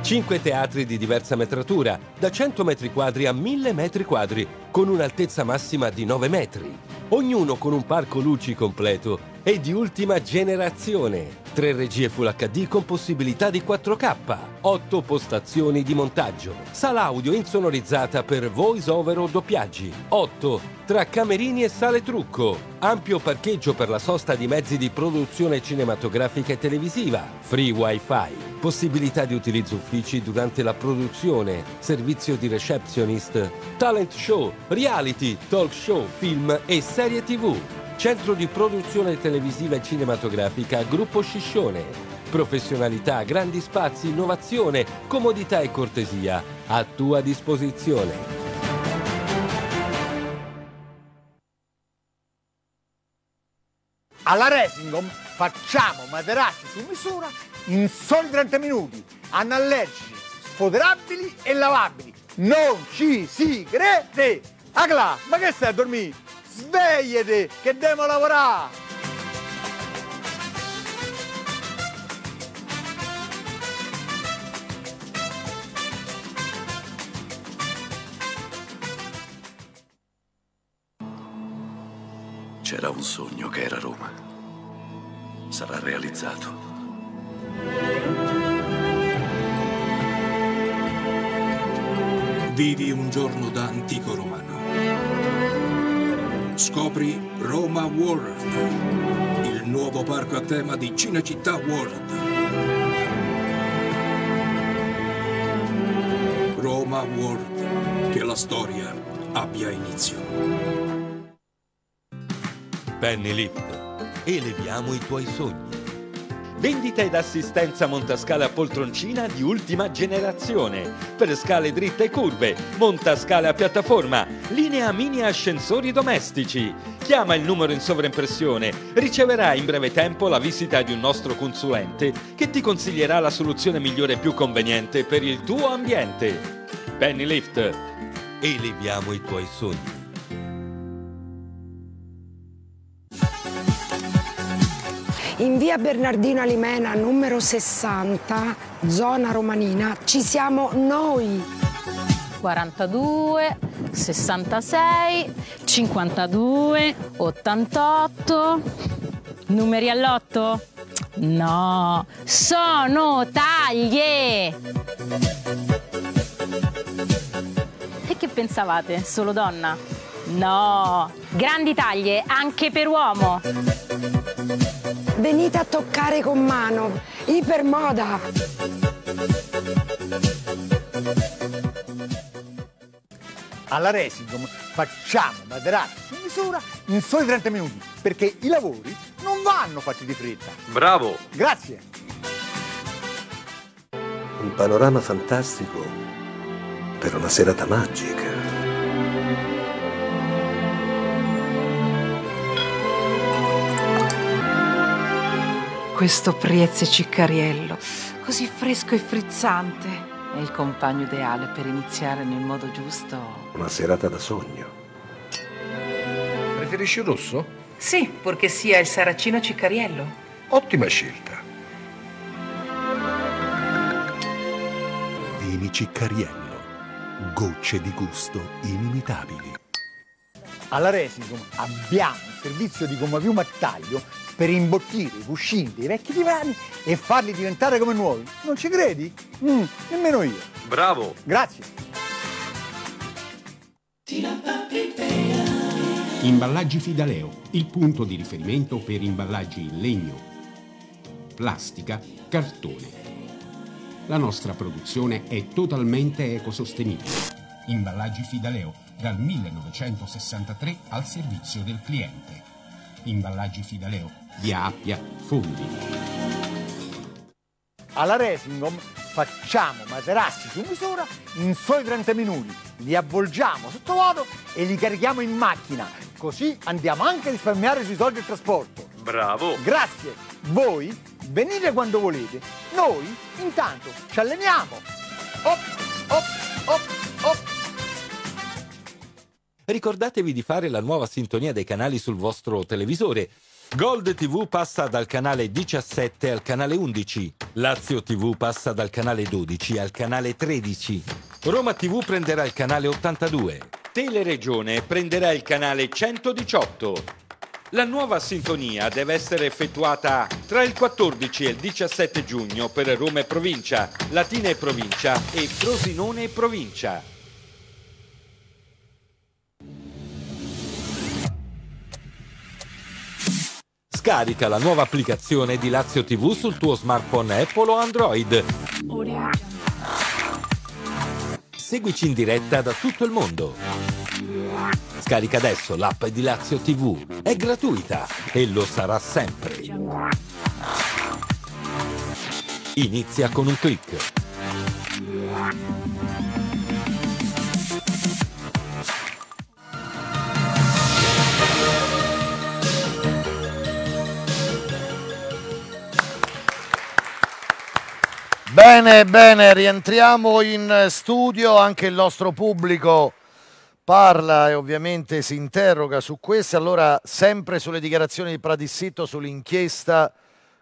Cinque teatri di diversa metratura, da 100 metri quadri a 1000 metri quadri, con un'altezza massima di 9 metri. Ognuno con un parco luci completo e di ultima generazione. 3 regie Full HD con possibilità di 4K, 8 postazioni di montaggio, sala audio insonorizzata per voice over o doppiaggi, 8 tra camerini e sale trucco, ampio parcheggio per la sosta di mezzi di produzione cinematografica e televisiva, free wifi, possibilità di utilizzo uffici durante la produzione, servizio di receptionist, talent show, reality, talk show, film e serie tv. Centro di produzione televisiva e cinematografica Gruppo Sciscione. Professionalità, grandi spazi, innovazione, comodità e cortesia a tua disposizione. Alla Resingom facciamo materassi su misura in soli 30 minuti, anallergici, sfoderabili e lavabili. Non ci si crede! Agla, ma che stai a dormire? Svegliati, che devo lavorare! C'era un sogno che era Roma. Sarà realizzato. Vivi un giorno da antico romano. Scopri Roma World, il nuovo parco a tema di Cinecittà World. Roma World, che la storia abbia inizio. Penny Lip, eleviamo i tuoi sogni. Vendita ed assistenza a poltroncina di ultima generazione. Per scale dritte e curve, montascala a piattaforma, linea mini ascensori domestici. Chiama il numero in sovraimpressione. Riceverai in breve tempo la visita di un nostro consulente che ti consiglierà la soluzione migliore e più conveniente per il tuo ambiente. Penny Lift. Eleviamo i tuoi sogni. in via Bernardino Alimena numero 60, zona romanina, ci siamo noi. 42, 66, 52, 88, numeri all'otto? No, sono taglie! E che pensavate? Solo donna? No! Grandi taglie anche per uomo! Venite a toccare con mano. Ipermoda. Alla Residom facciamo materassi su misura in soli 30 minuti perché i lavori non vanno fatti di fretta. Bravo! Grazie! Un panorama fantastico per una serata magica. questo Priezze Ciccariello, così fresco e frizzante, è il compagno ideale per iniziare nel modo giusto. Una serata da sogno. Preferisci il rosso? Sì, purché sia il Saracino Ciccariello. Ottima scelta. Vini Ciccariello, gocce di gusto inimitabili. Alla Resicum abbiamo il servizio di gomma piuma a taglio per imbottire i cuscini dei vecchi divani e farli diventare come nuovi. Non ci credi? Mm, nemmeno io. Bravo. Grazie. Imballaggi Fidaleo, il punto di riferimento per imballaggi in legno, plastica, cartone. La nostra produzione è totalmente ecosostenibile. Imballaggi Fidaleo, dal 1963 al servizio del cliente. Imballaggi Fidaleo, di Appia Fondi. Alla Resingom facciamo materassi su misura in soli 30 minuti, li avvolgiamo sotto vuoto e li carichiamo in macchina, così andiamo anche a risparmiare sui soldi del trasporto. Bravo! Grazie! Voi venite quando volete, noi intanto ci alleniamo! Op, op, op, op! Ricordatevi di fare la nuova sintonia dei canali sul vostro televisore Gold TV passa dal canale 17 al canale 11, Lazio TV passa dal canale 12 al canale 13, Roma TV prenderà il canale 82, Teleregione prenderà il canale 118. La nuova sintonia deve essere effettuata tra il 14 e il 17 giugno per Roma e Provincia, Latina e Provincia e Frosinone e Provincia. Scarica la nuova applicazione di Lazio TV sul tuo smartphone Apple o Android. Seguici in diretta da tutto il mondo. Scarica adesso l'app di Lazio TV. È gratuita e lo sarà sempre. Inizia con un clic. Bene, bene, rientriamo in studio, anche il nostro pubblico parla e ovviamente si interroga su questo, allora sempre sulle dichiarazioni di Pradissito sull'inchiesta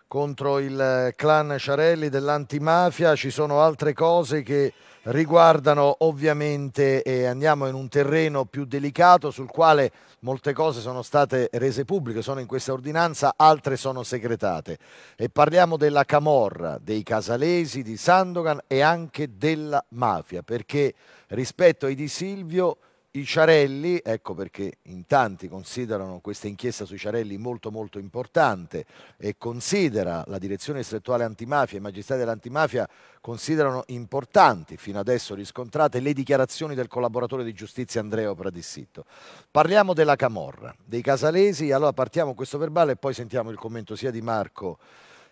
contro il eh, clan Ciarelli dell'antimafia, ci sono altre cose che riguardano ovviamente e eh, andiamo in un terreno più delicato sul quale molte cose sono state rese pubbliche, sono in questa ordinanza, altre sono segretate e parliamo della Camorra, dei Casalesi, di Sandogan e anche della mafia perché rispetto ai Di Silvio i Ciarelli, ecco perché in tanti considerano questa inchiesta sui Ciarelli molto molto importante e considera la direzione distrettuale antimafia e i magistrati dell'antimafia considerano importanti fino adesso riscontrate le dichiarazioni del collaboratore di giustizia Andrea Pradissitto. Parliamo della Camorra, dei Casalesi, allora partiamo questo verbale e poi sentiamo il commento sia di Marco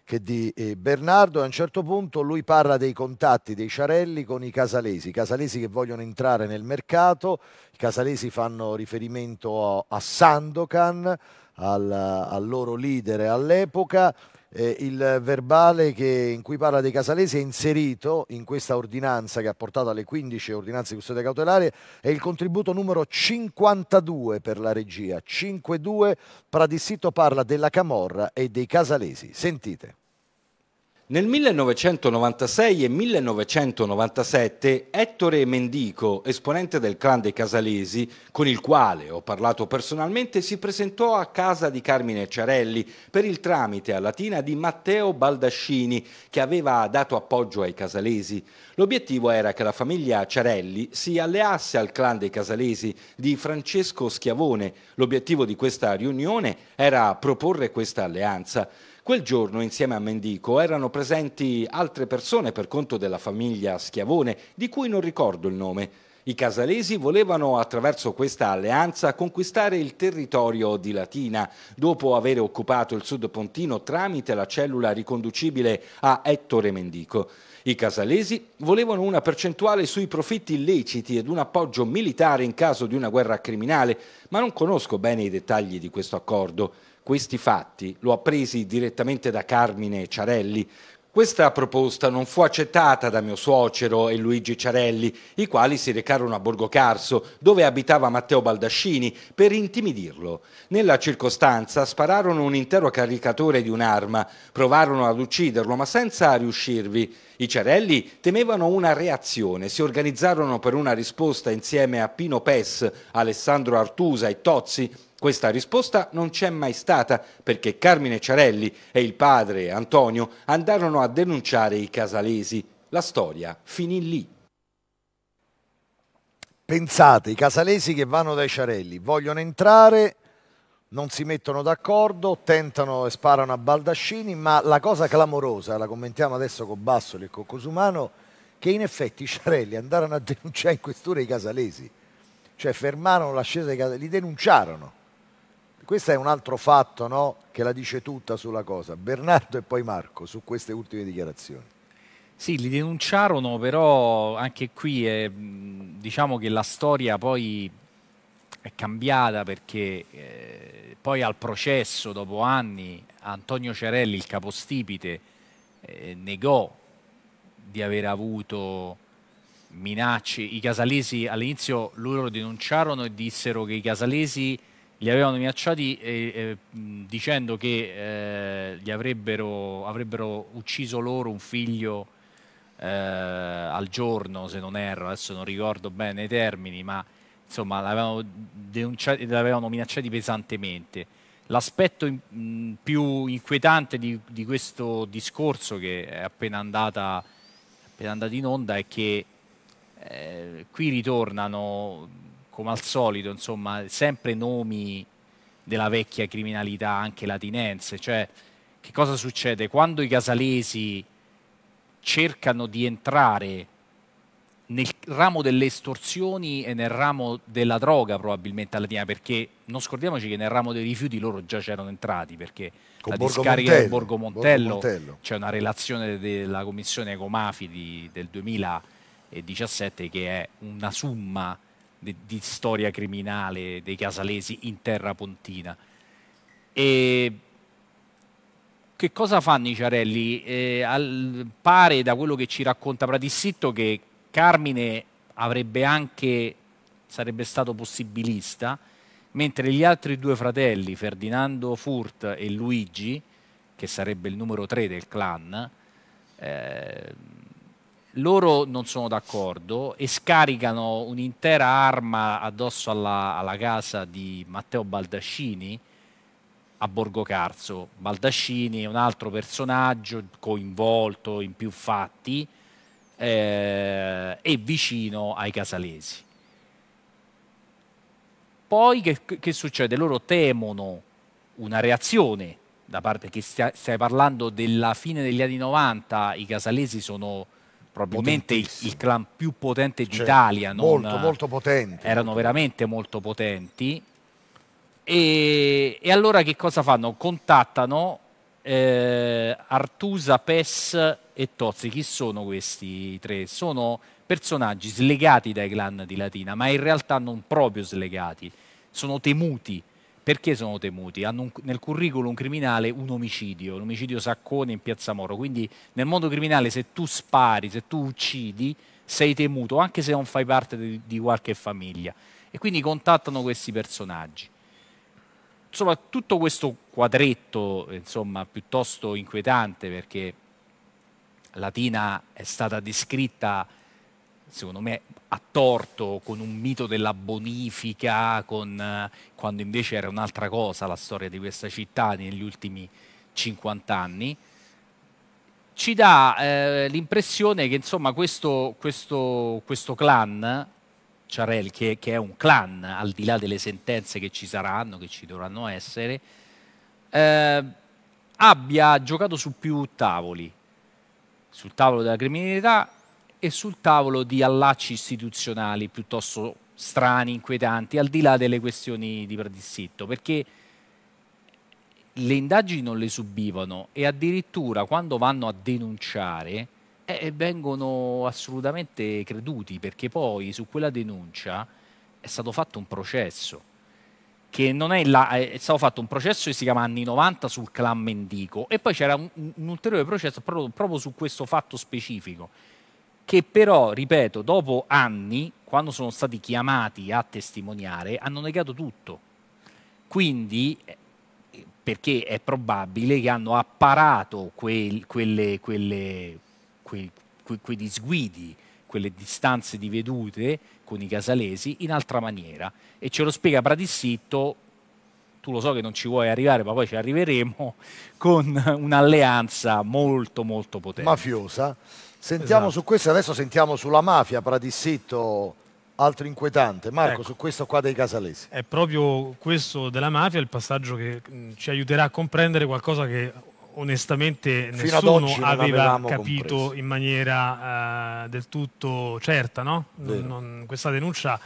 che di eh, Bernardo e a un certo punto lui parla dei contatti dei Ciarelli con i casalesi, i casalesi che vogliono entrare nel mercato, i casalesi fanno riferimento a, a Sandokan, al, al, loro leader all'epoca, eh, il verbale che, in cui parla dei Casalesi è inserito in questa ordinanza che ha portato alle 15 ordinanze di custodia cautelare è il contributo numero 52 per la regia. 52 Pradissito parla della Camorra e dei Casalesi. Sentite. Nel 1996 e 1997 Ettore Mendico, esponente del clan dei Casalesi, con il quale ho parlato personalmente, si presentò a casa di Carmine Ciarelli per il tramite a Latina di Matteo Baldascini, che aveva dato appoggio ai Casalesi. L'obiettivo era che la famiglia Ciarelli si alleasse al clan dei Casalesi di Francesco Schiavone. L'obiettivo di questa riunione era proporre questa alleanza. Quel giorno insieme a Mendico erano presenti altre persone per conto della famiglia Schiavone, di cui non ricordo il nome. I casalesi volevano attraverso questa alleanza conquistare il territorio di Latina, dopo aver occupato il sud pontino tramite la cellula riconducibile a Ettore Mendico. I casalesi volevano una percentuale sui profitti illeciti ed un appoggio militare in caso di una guerra criminale, ma non conosco bene i dettagli di questo accordo questi fatti, lo appresi direttamente da Carmine Ciarelli, questa proposta non fu accettata da mio suocero e Luigi Ciarelli, i quali si recarono a Borgo Carso, dove abitava Matteo Baldascini, per intimidirlo. Nella circostanza spararono un intero caricatore di un'arma, provarono ad ucciderlo, ma senza riuscirvi. I Ciarelli temevano una reazione, si organizzarono per una risposta insieme a Pino Pes, Alessandro Artusa e Tozzi, questa risposta non c'è mai stata perché Carmine Ciarelli e il padre Antonio andarono a denunciare i casalesi. La storia finì lì. Pensate, i casalesi che vanno dai Ciarelli vogliono entrare, non si mettono d'accordo, tentano e sparano a baldascini, ma la cosa clamorosa, la commentiamo adesso con Bassoli e con Cosumano, che in effetti i Ciarelli andarono a denunciare in questura i casalesi, cioè fermarono l'ascesa dei casalesi, li denunciarono questo è un altro fatto no? che la dice tutta sulla cosa. Bernardo e poi Marco su queste ultime dichiarazioni. Sì, li denunciarono, però anche qui è, diciamo che la storia poi è cambiata perché eh, poi al processo, dopo anni, Antonio Cerelli, il capostipite, eh, negò di aver avuto minacce. I casalesi all'inizio loro denunciarono e dissero che i casalesi li avevano minacciati eh, eh, dicendo che eh, avrebbero, avrebbero, ucciso loro un figlio eh, al giorno, se non erro, adesso non ricordo bene i termini, ma insomma l'avevano, l'avevano minacciati pesantemente. L'aspetto in, più inquietante di, di, questo discorso che è appena, andata, appena andato in onda è che eh, qui ritornano come al solito, insomma, sempre nomi della vecchia criminalità anche latinense, cioè che cosa succede quando i casalesi cercano di entrare nel ramo delle estorsioni e nel ramo della droga probabilmente a Latina, perché non scordiamoci che nel ramo dei rifiuti loro già c'erano entrati, perché Con la Borgo discarica Montello, del Borgo Montello, Montello. c'è una relazione della commissione Ecomafi di, del 2017 che è una summa di, di storia criminale dei casalesi in terra pontina. E che cosa fanno i Ciarelli? Eh, al, pare da quello che ci racconta Pratissitto che Carmine avrebbe anche, sarebbe stato possibilista, mentre gli altri due fratelli, Ferdinando Furt e Luigi, che sarebbe il numero tre del clan, eh, loro non sono d'accordo e scaricano un'intera arma addosso alla, alla, casa di Matteo Baldascini a Borgo Carso. Baldascini è un altro personaggio coinvolto in più fatti eh, e vicino ai casalesi. Poi che, che succede? Loro temono una reazione da parte che stai parlando della fine degli anni 90, i casalesi sono probabilmente il, il, clan più potente certo. d'Italia. Cioè, molto, molto potente. Erano molto veramente molto potenti. E, e, allora che cosa fanno? Contattano eh, Artusa, Pes e Tozzi. Chi sono questi tre? Sono personaggi slegati dai clan di Latina, ma in realtà non proprio slegati. Sono temuti perché sono temuti? Hanno un, nel curriculum criminale un omicidio, l'omicidio Saccone in Piazza Moro, quindi nel mondo criminale se tu spari, se tu uccidi, sei temuto, anche se non fai parte di, di qualche famiglia. E quindi contattano questi personaggi. Insomma, tutto questo quadretto, insomma, piuttosto inquietante perché Latina è stata descritta secondo me a torto con un mito della bonifica, con, eh, quando invece era un'altra cosa la storia di questa città negli ultimi 50 anni, ci dà eh, l'impressione che insomma questo, questo, questo clan, Ciarel, che, che, è un clan al di là delle sentenze che ci saranno, che ci dovranno essere, eh, abbia giocato su più tavoli, sul tavolo della criminalità e sul tavolo di allacci istituzionali piuttosto strani, inquietanti, al di là delle questioni di predissitto, perché le indagini non le subivano e addirittura quando vanno a denunciare eh, eh, vengono assolutamente creduti perché poi su quella denuncia è stato fatto un processo che non è là, è stato fatto un processo che si chiama anni 90 sul clan Mendico e poi c'era un, un ulteriore processo proprio, proprio su questo fatto specifico che però, ripeto, dopo anni, quando sono stati chiamati a testimoniare, hanno negato tutto. Quindi, eh, perché è probabile che hanno apparato quel, quelle, quelle, quei, quei, quei disguidi, quelle distanze di vedute con i casalesi in altra maniera. E ce lo spiega Pratissitto, tu lo so che non ci vuoi arrivare, ma poi ci arriveremo, con un'alleanza molto molto potente. Mafiosa. Sentiamo esatto. su questo, adesso sentiamo sulla mafia, Pradissetto, altro inquietante. Marco, ecco, su questo qua dei Casalesi. È proprio questo della mafia il passaggio che mm, ci aiuterà a comprendere qualcosa che onestamente nessuno aveva capito compreso. in maniera eh, del tutto certa. No? Non, non, questa denuncia,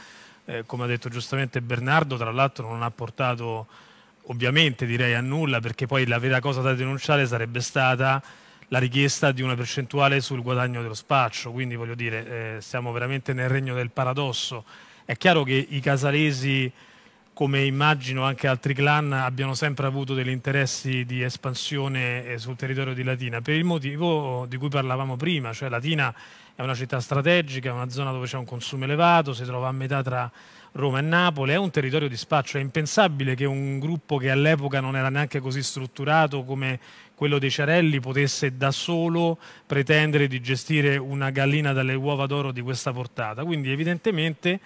eh, come ha detto giustamente Bernardo, tra l'altro non ha portato ovviamente direi a nulla perché poi la vera cosa da denunciare sarebbe stata la richiesta di una percentuale sul guadagno dello spaccio, quindi voglio dire, eh, siamo veramente nel regno del paradosso. È chiaro che i casalesi, come immagino anche altri clan, abbiano sempre avuto degli interessi di espansione eh, sul territorio di Latina, per il motivo di cui parlavamo prima, cioè Latina è una città strategica, è una zona dove c'è un consumo elevato, si trova a metà tra Roma e Napoli, è un territorio di spaccio, è impensabile che un gruppo che all'epoca non era neanche così strutturato come quello dei Ciarelli potesse da solo pretendere di gestire una gallina dalle uova d'oro di questa portata. Quindi evidentemente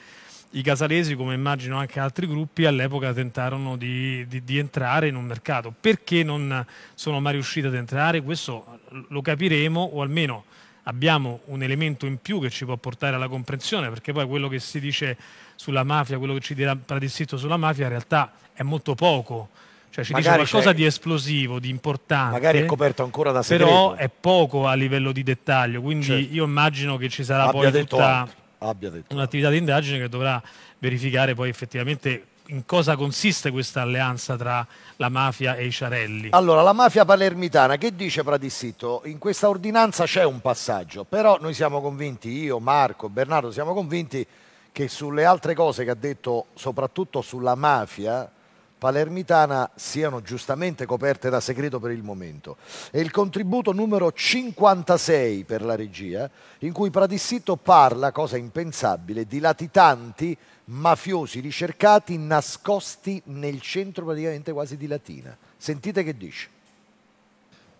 i casalesi, come immagino anche altri gruppi, all'epoca tentarono di, di, di, entrare in un mercato. Perché non sono mai riusciti ad entrare? Questo lo capiremo, o almeno abbiamo un elemento in più che ci può portare alla comprensione, perché poi quello che si dice sulla mafia, quello che ci dirà Pradissitto sulla mafia, in realtà è molto poco cioè ci magari dice qualcosa di esplosivo, di importante. Magari è coperto ancora da segreto. Però è poco a livello di dettaglio, quindi certo. io immagino che ci sarà Abbia poi tutta un'attività di indagine che dovrà verificare poi effettivamente in cosa consiste questa alleanza tra la mafia e i Ciarelli? Allora, la mafia palermitana, che dice Pratissito? In questa ordinanza c'è un passaggio, però noi siamo convinti, io, Marco, Bernardo, siamo convinti che sulle altre cose che ha detto, soprattutto sulla mafia, palermitana siano giustamente coperte da segreto per il momento. È il contributo numero 56 per la regia, in cui Pradissitto parla, cosa impensabile, di latitanti mafiosi ricercati nascosti nel centro praticamente quasi di Latina. Sentite che dice.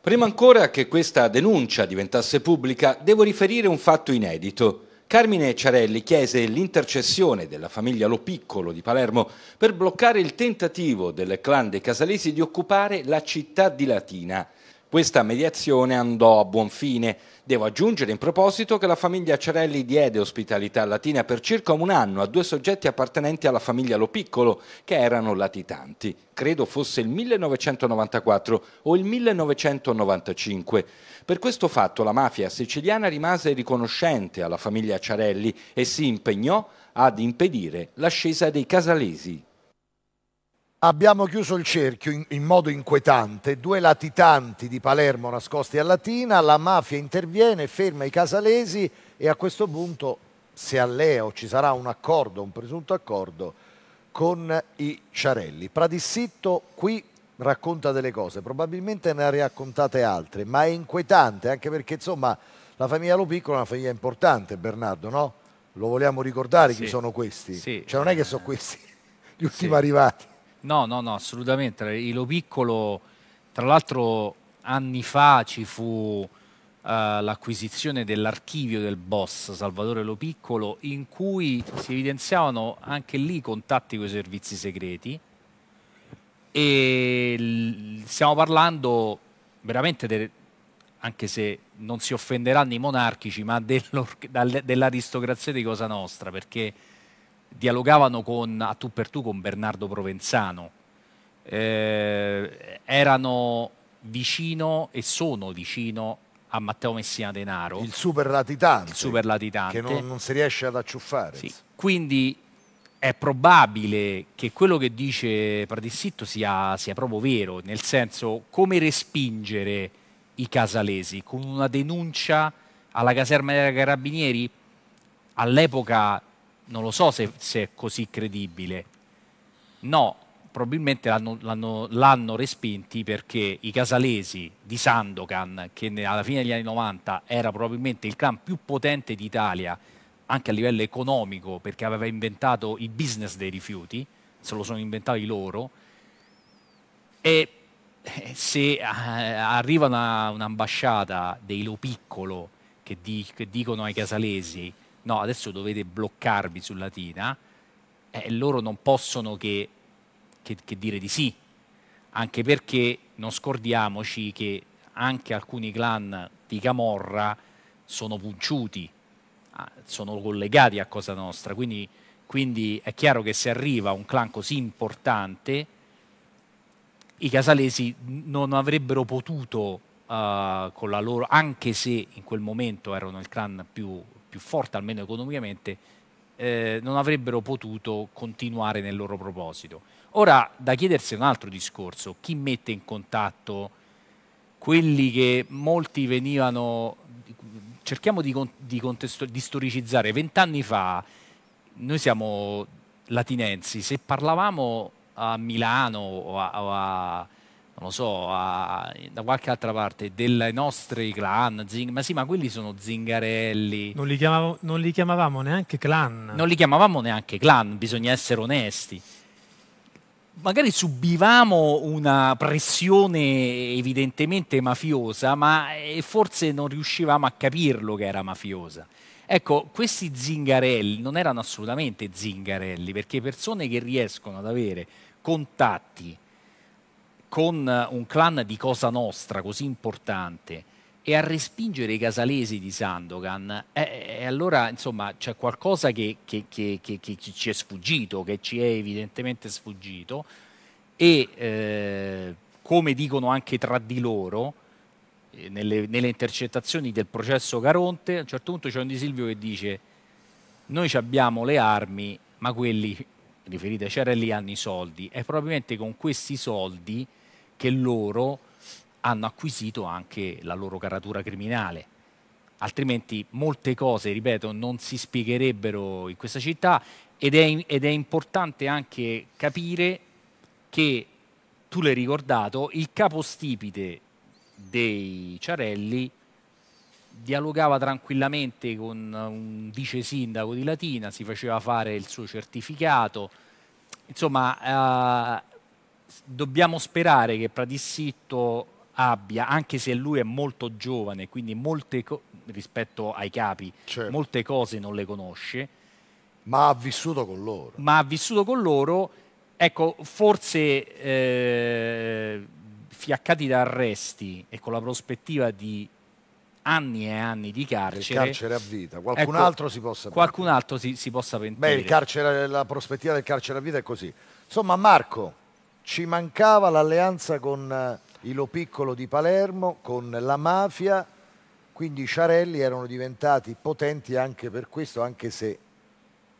Prima ancora che questa denuncia diventasse pubblica, devo riferire un fatto inedito. Carmine Ciarelli chiese l'intercessione della famiglia Lo Piccolo di Palermo per bloccare il tentativo del clan dei Casalesi di occupare la città di Latina. Questa mediazione andò a buon fine. Devo aggiungere in proposito che la famiglia Cerelli diede ospitalità latina per circa un anno a due soggetti appartenenti alla famiglia Lo Piccolo, che erano latitanti. Credo fosse il 1994 o il 1995. Per questo fatto la mafia siciliana rimase riconoscente alla famiglia Ciarelli e si impegnò ad impedire l'ascesa dei casalesi. Abbiamo chiuso il cerchio in, in, modo inquietante, due latitanti di Palermo nascosti a Latina, la mafia interviene, ferma i casalesi e a questo punto se allea o ci sarà un accordo, un presunto accordo con i Ciarelli. Pradissitto qui racconta delle cose, probabilmente ne ha raccontate altre, ma è inquietante anche perché insomma la famiglia Lo è una famiglia importante Bernardo, no? Lo vogliamo ricordare sì. chi sono questi? Sì. Cioè non è che sono questi gli ultimi sì. arrivati. No, no, no, assolutamente. Ilo Piccolo, tra l'altro anni fa ci fu uh, l'acquisizione dell'archivio del boss Salvatore Lo Piccolo in cui si evidenziavano anche lì i contatti con i servizi segreti e stiamo parlando veramente delle, anche se non si offenderanno i monarchici, ma dell'aristocrazia di Cosa Nostra, perché dialogavano con, a tu per tu con Bernardo Provenzano, eh, erano vicino e sono vicino a Matteo Messina Denaro. Il super latitante. Il super latitante. Che non, non si riesce ad acciuffare. Sì. Quindi è probabile che quello che dice Pratissitto sia, sia proprio vero, nel senso come respingere i casalesi con una denuncia alla caserma dei carabinieri? All'epoca non lo so se, se è così credibile. No, probabilmente l'hanno respinti perché i casalesi di Sandokan, che alla fine degli anni 90 era probabilmente il clan più potente d'Italia, anche a livello economico, perché aveva inventato il business dei rifiuti, se lo sono inventati loro, e eh, se eh, arriva un'ambasciata dei Lo Piccolo che, di, che dicono ai casalesi no, adesso dovete bloccarvi su Latina, eh, loro non possono che, che, che dire di sì, anche perché non scordiamoci che anche alcuni clan di Camorra sono punciuti, ah, sono collegati a Cosa Nostra, quindi, quindi è chiaro che se arriva un clan così importante, i casalesi non avrebbero potuto, uh, loro, anche se in quel momento erano il clan più, più forte almeno economicamente, eh, non avrebbero potuto continuare nel loro proposito. Ora, da chiedersi un altro discorso, chi mette in contatto quelli che molti venivano, cerchiamo di, di, di storicizzare, vent'anni fa noi siamo latinensi, se parlavamo a Milano o a, o a non lo so, a, da qualche altra parte, dei nostri clan, zing, ma sì, ma quelli sono zingarelli. Non li, chiamavo, non li, chiamavamo neanche clan. Non li chiamavamo neanche clan, bisogna essere onesti. Magari subivamo una pressione evidentemente mafiosa, ma eh, forse non riuscivamo a capirlo che era mafiosa. Ecco, questi zingarelli non erano assolutamente zingarelli, perché persone che riescono ad avere contatti, con eh, un clan di Cosa Nostra così importante e a respingere i casalesi di Sandogan, eh, eh, allora insomma c'è qualcosa che, che, che, che, ci è sfuggito, che ci è evidentemente sfuggito e eh, come dicono anche tra di loro, eh, nelle, nelle, intercettazioni del processo Caronte, a un certo punto c'è un Di Silvio che dice noi abbiamo le armi, ma quelli riferite a Cerelli hanno i soldi e probabilmente con questi soldi che loro hanno acquisito anche la loro caratura criminale. Altrimenti molte cose, ripeto, non si spiegherebbero in questa città ed è, ed è importante anche capire che, tu l'hai ricordato, il capostipite dei Ciarelli dialogava tranquillamente con un vice sindaco di Latina, si faceva fare il suo certificato, insomma eh, dobbiamo sperare che Pratissitto abbia, anche se lui è molto giovane, quindi molte rispetto ai capi, certo. molte cose non le conosce. Ma ha vissuto con loro. Ma ha vissuto con loro, ecco, forse eh, fiaccati da arresti e con la prospettiva di anni e anni di carcere. Il carcere a vita, ecco, qualcun ecco, altro si possa pentire. Qualcun altro si, si possa pentire. Beh, carcere, la prospettiva del carcere a vita è così. Insomma, Marco, ci mancava l'alleanza con eh, Lo Piccolo di Palermo, con la mafia, quindi i Ciarelli erano diventati potenti anche per questo, anche se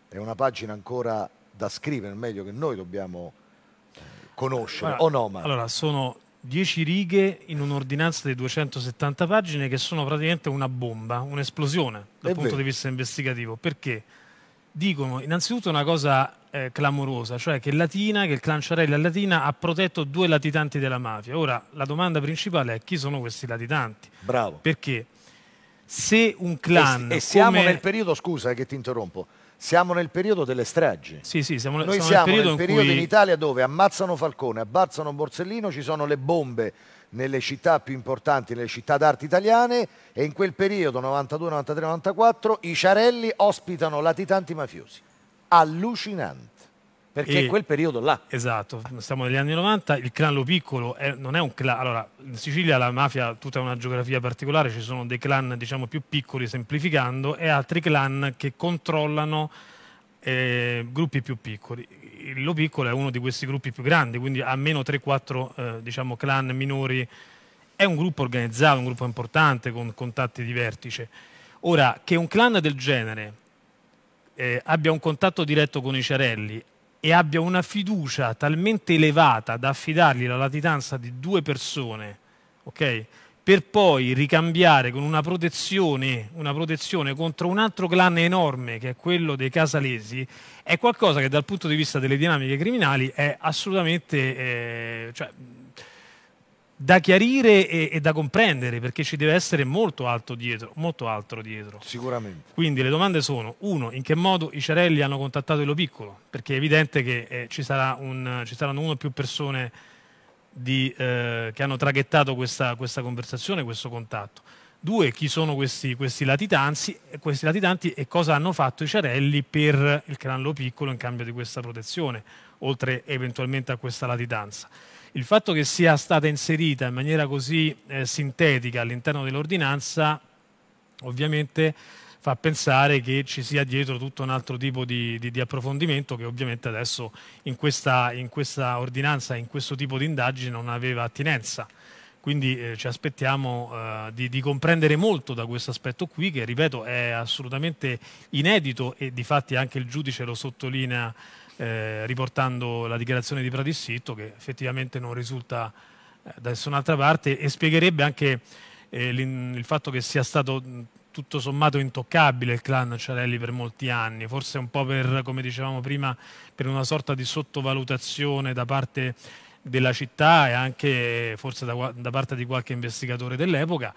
è una pagina ancora da scrivere, meglio che noi dobbiamo eh, conoscere, Guarda, o no? Ma... Allora, sono dieci righe in un'ordinanza di 270 pagine che sono praticamente una bomba, un'esplosione dal è punto vero. di vista investigativo, perché dicono innanzitutto una cosa eh, clamorosa, cioè che Latina, che il clan Ciarelli a Latina ha protetto due latitanti della mafia. Ora, la domanda principale è chi sono questi latitanti? Bravo. Perché se un clan... E, e siamo come... nel periodo, scusa eh, che ti interrompo, siamo nel periodo delle stragi. Sì, sì, siamo, Noi siamo, siamo nel periodo, nel periodo in, cui... in Italia dove ammazzano Falcone, abbazzano Borsellino, ci sono le bombe nelle città più importanti, nelle città d'arte italiane e in quel periodo 92, 93, 94 i Ciarelli ospitano latitanti mafiosi allucinante. Perché e, quel periodo là. Esatto, siamo negli anni 90, il clan Lo Piccolo è, non è un clan... Allora, in Sicilia la mafia ha tutta una geografia particolare, ci sono dei clan diciamo più piccoli, semplificando, e altri clan che controllano eh, gruppi più piccoli. Il Lo Piccolo è uno di questi gruppi più grandi, quindi ha meno 3-4 eh, diciamo, clan minori. È un gruppo organizzato, un gruppo importante, con contatti di vertice. Ora, che un clan del genere eh, abbia un contatto diretto con i cerelli e abbia una fiducia talmente elevata da affidargli la latitanza di due persone, okay? per poi ricambiare con una protezione, una protezione, contro un altro clan enorme che è quello dei casalesi, è qualcosa che dal punto di vista delle dinamiche criminali è assolutamente... Eh, cioè, da chiarire e, e, da comprendere perché ci deve essere molto, alto dietro, molto altro dietro. Sicuramente. Quindi le domande sono, uno, in che modo i Cerelli hanno contattato Ilo Piccolo? Perché è evidente che eh, ci, sarà un, ci, saranno uno o più persone di, eh, che hanno traghettato questa, questa, conversazione, questo contatto. Due, chi sono questi, questi, questi latitanti e cosa hanno fatto i Cerelli per il clan Lo Piccolo in cambio di questa protezione? oltre eventualmente a questa latitanza. Il fatto che sia stata inserita in maniera così eh, sintetica all'interno dell'ordinanza ovviamente fa pensare che ci sia dietro tutto un altro tipo di, di, di approfondimento che ovviamente adesso in questa, in questa ordinanza, in questo tipo di indagine non aveva attinenza. Quindi eh, ci aspettiamo eh, di, di, comprendere molto da questo aspetto qui che, ripeto, è assolutamente inedito e di fatti anche il giudice lo sottolinea eh, riportando la dichiarazione di Pradissitto che effettivamente non risulta eh, da nessun'altra parte e spiegherebbe anche eh, il fatto che sia stato tutto sommato intoccabile il clan Ciarelli per molti anni, forse un po' per, come dicevamo prima, per una sorta di sottovalutazione da parte della città e anche forse da, da parte di qualche investigatore dell'epoca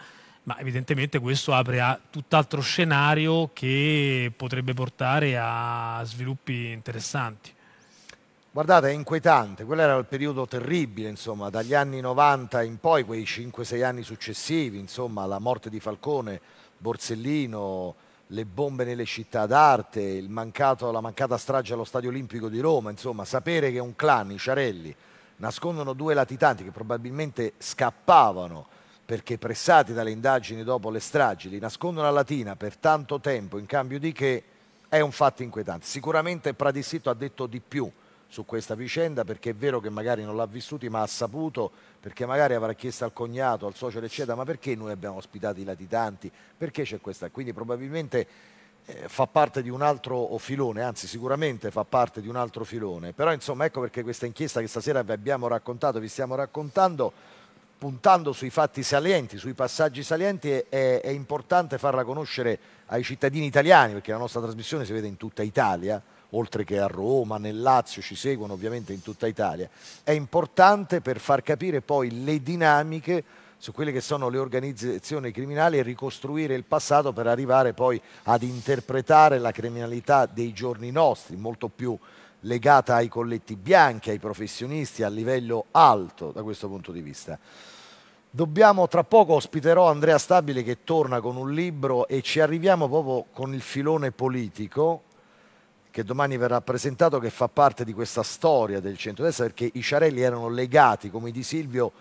ma evidentemente questo apre a tutt'altro scenario che potrebbe portare a sviluppi interessanti. Guardate, è inquietante, quello era il periodo terribile, insomma, dagli anni 90 in poi, quei 5-6 anni successivi, insomma, la morte di Falcone, Borsellino, le bombe nelle città d'arte, mancato, la mancata strage allo Stadio Olimpico di Roma, insomma, sapere che un clan, i Ciarelli, nascondono due latitanti che probabilmente scappavano perché pressati dalle indagini dopo le stragi, li nascondono a Latina per tanto tempo in cambio di che è un fatto inquietante. Sicuramente Pradissito ha detto di più su questa vicenda perché è vero che magari non l'ha vissuti ma ha saputo perché magari avrà chiesto al cognato, al socio eccetera ma perché noi abbiamo ospitato i latitanti, perché c'è questa, quindi probabilmente eh, fa parte di un altro filone, anzi sicuramente fa parte di un altro filone, però insomma ecco perché questa inchiesta che stasera vi abbiamo raccontato, vi stiamo raccontando puntando sui fatti salienti, sui passaggi salienti, è, è, importante farla conoscere ai cittadini italiani, perché la nostra trasmissione si vede in tutta Italia, oltre che a Roma, nel Lazio, ci seguono ovviamente in tutta Italia. È importante per far capire poi le dinamiche su quelle che sono le organizzazioni criminali e ricostruire il passato per arrivare poi ad interpretare la criminalità dei giorni nostri, molto più legata ai colletti bianchi, ai professionisti a livello alto da questo punto di vista. Dobbiamo, tra poco ospiterò Andrea Stabile che torna con un libro e ci arriviamo proprio con il filone politico che domani verrà presentato che fa parte di questa storia del centrodestra perché i Ciarelli erano legati come Di Silvio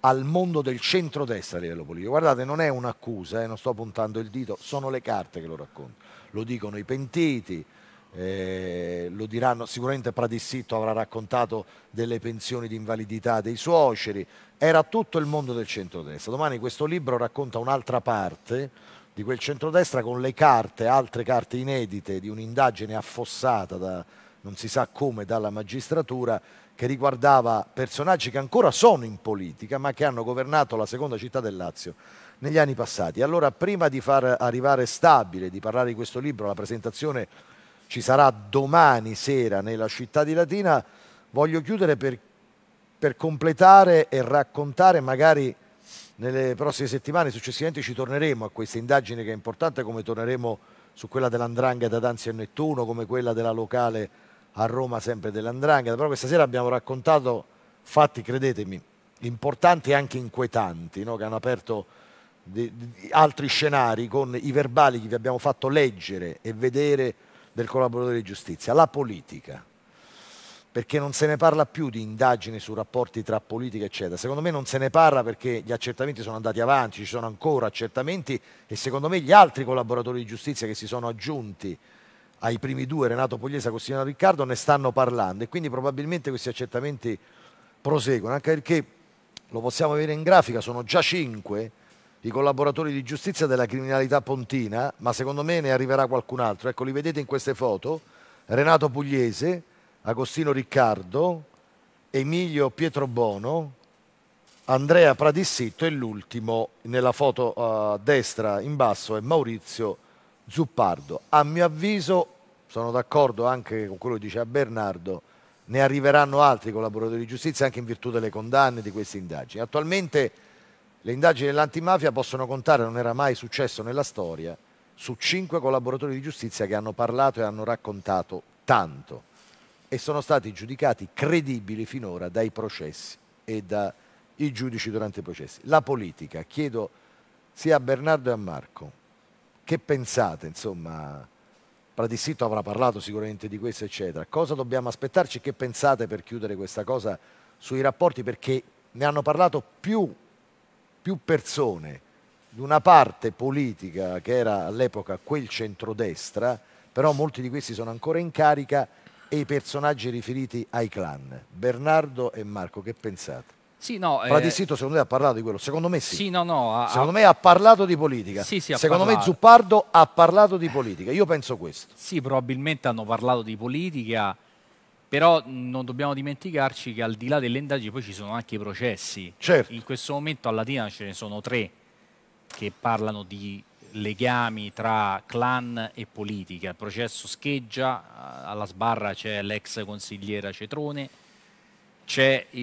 al mondo del centrodestra a livello politico. Guardate, non è un'accusa, eh, non sto puntando il dito, sono le carte che lo raccontano. Lo dicono i pentiti, eh, lo diranno sicuramente Pradissitto avrà raccontato delle pensioni di invalidità dei suoceri, era tutto il mondo del centrodestra. Domani questo libro racconta un'altra parte di quel centrodestra con le carte, altre carte inedite di un'indagine affossata da non si sa come dalla magistratura che riguardava personaggi che ancora sono in politica ma che hanno governato la seconda città del Lazio negli anni passati. Allora prima di far arrivare stabile, di parlare di questo libro, la presentazione ci sarà domani sera nella città di Latina, voglio chiudere per per completare e raccontare magari nelle prossime settimane successivamente ci torneremo a questa indagine che è importante come torneremo su quella dell'Andrangheta ad Anzio e Nettuno come quella della locale a Roma sempre dell'Andrangheta però questa sera abbiamo raccontato fatti credetemi importanti e anche inquietanti no? che hanno aperto di, di altri scenari con i verbali che vi abbiamo fatto leggere e vedere del collaboratore di giustizia la politica perché non se ne parla più di indagini su rapporti tra politica eccetera. Secondo me non se ne parla perché gli accertamenti sono andati avanti, ci sono ancora accertamenti e secondo me gli altri collaboratori di giustizia che si sono aggiunti ai primi due, Renato Pugliese e Agostino Riccardo, ne stanno parlando e quindi probabilmente questi accertamenti proseguono, anche perché lo possiamo vedere in grafica, sono già cinque i collaboratori di giustizia della criminalità pontina, ma secondo me ne arriverà qualcun altro. Ecco, li vedete in queste foto, Renato Pugliese, Agostino Riccardo, Emilio Pietrobono, Andrea Pradissitto e l'ultimo nella foto a eh, destra in basso è Maurizio Zuppardo. A mio avviso, sono d'accordo anche con quello che diceva Bernardo, ne arriveranno altri collaboratori di giustizia anche in virtù delle condanne di queste indagini. Attualmente le indagini dell'antimafia possono contare, non era mai successo nella storia, su cinque collaboratori di giustizia che hanno parlato e hanno raccontato tanto e sono stati giudicati credibili finora dai processi e dai giudici durante i processi. La politica, chiedo sia a Bernardo e a Marco, che pensate, insomma, Pratissito avrà parlato sicuramente di questo, eccetera. Cosa dobbiamo aspettarci? Che pensate per chiudere questa cosa sui rapporti? Perché ne hanno parlato più, più persone di una parte politica che era all'epoca quel centrodestra, però molti di questi sono ancora in carica e i personaggi riferiti ai clan, Bernardo e Marco, che pensate? Sì, no, Pratissito eh... secondo me ha parlato di quello, secondo me sì. sì no, no, ha... Secondo me ha parlato di politica. Sì, sì, secondo parlato. me Zuppardo ha parlato di politica, io penso questo. Sì, probabilmente hanno parlato di politica, però non dobbiamo dimenticarci che al di là delle indagini poi ci sono anche i processi. Certo. In questo momento a Latina ce ne sono tre che parlano di legami tra clan e politica. Il processo scheggia, eh, alla sbarra c'è l'ex consigliera Cetrone, c'è eh,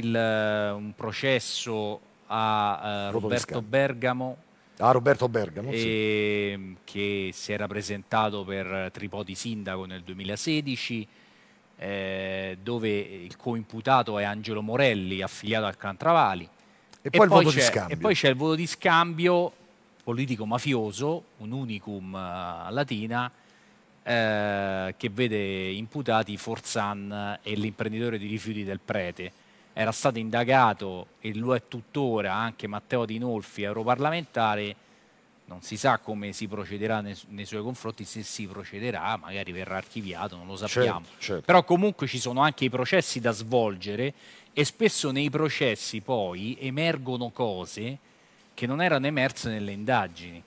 un processo a uh, Roberto Bergamo. A Roberto Bergamo, e, sì. Ehm, che si era presentato per Tripodi Sindaco nel 2016, eh, dove il coimputato è Angelo Morelli, affiliato al clan Travali. E poi, e poi c'è il voto di scambio politico mafioso, un unicum eh, latina, eh, che vede imputati Forzan e l'imprenditore di rifiuti del prete. Era stato indagato e lo è tuttora anche Matteo Di Nolfi, europarlamentare. Non si sa come si procederà nei, nei suoi confronti, se si procederà, magari verrà archiviato, non lo certo, sappiamo. Certo, certo. Però comunque ci sono anche i processi da svolgere e spesso nei processi poi emergono cose che non erano emerse nelle indagini.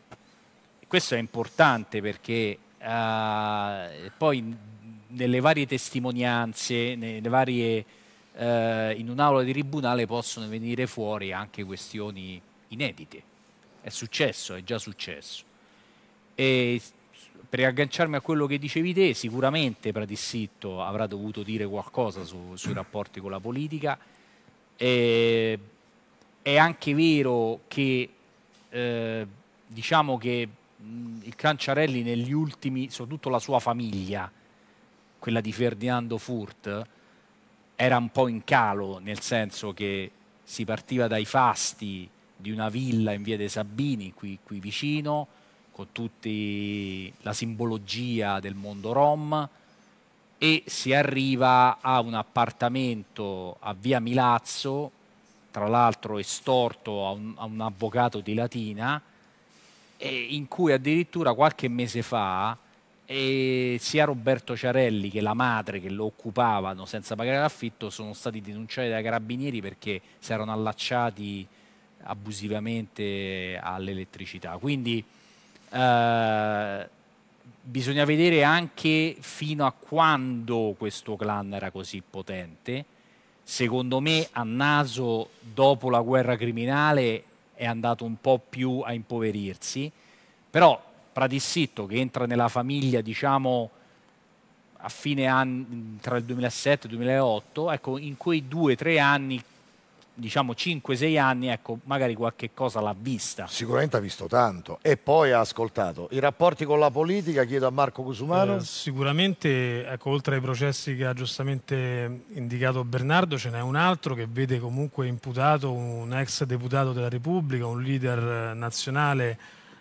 Questo è importante perché eh, poi nelle varie testimonianze, nelle varie, eh, in un'aula di tribunale possono venire fuori anche questioni inedite. È successo, è già successo. E per agganciarmi a quello che dicevi te, sicuramente Pratissitto avrà dovuto dire qualcosa su, sui rapporti con la politica. E è anche vero che eh, diciamo che mh, mm, il Canciarelli negli ultimi, soprattutto la sua famiglia, quella di Ferdinando Furt, era un po' in calo, nel senso che si partiva dai fasti di una villa in via dei Sabini, qui, qui vicino, con tutta la simbologia del mondo rom, e si arriva a un appartamento a via Milazzo, tra l'altro estorto a un, a un avvocato di Latina, eh, in cui addirittura qualche mese fa eh, sia Roberto Ciarelli che la madre che lo occupavano senza pagare l'affitto sono stati denunciati dai carabinieri perché si erano allacciati abusivamente all'elettricità. Quindi eh, bisogna vedere anche fino a quando questo clan era così potente secondo me a naso dopo la guerra criminale è andato un po' più a impoverirsi, però Pratissitto che entra nella famiglia diciamo a fine anni, tra il 2007 e il 2008, ecco in quei due o tre anni diciamo 5-6 anni, ecco, magari qualche cosa l'ha vista. Sicuramente ha visto tanto e poi ha ascoltato. I rapporti con la politica, chiedo a Marco Cusumano. Eh, sicuramente, ecco, oltre ai processi che ha giustamente indicato Bernardo, ce n'è un altro che vede comunque imputato un ex deputato della Repubblica, un leader eh, nazionale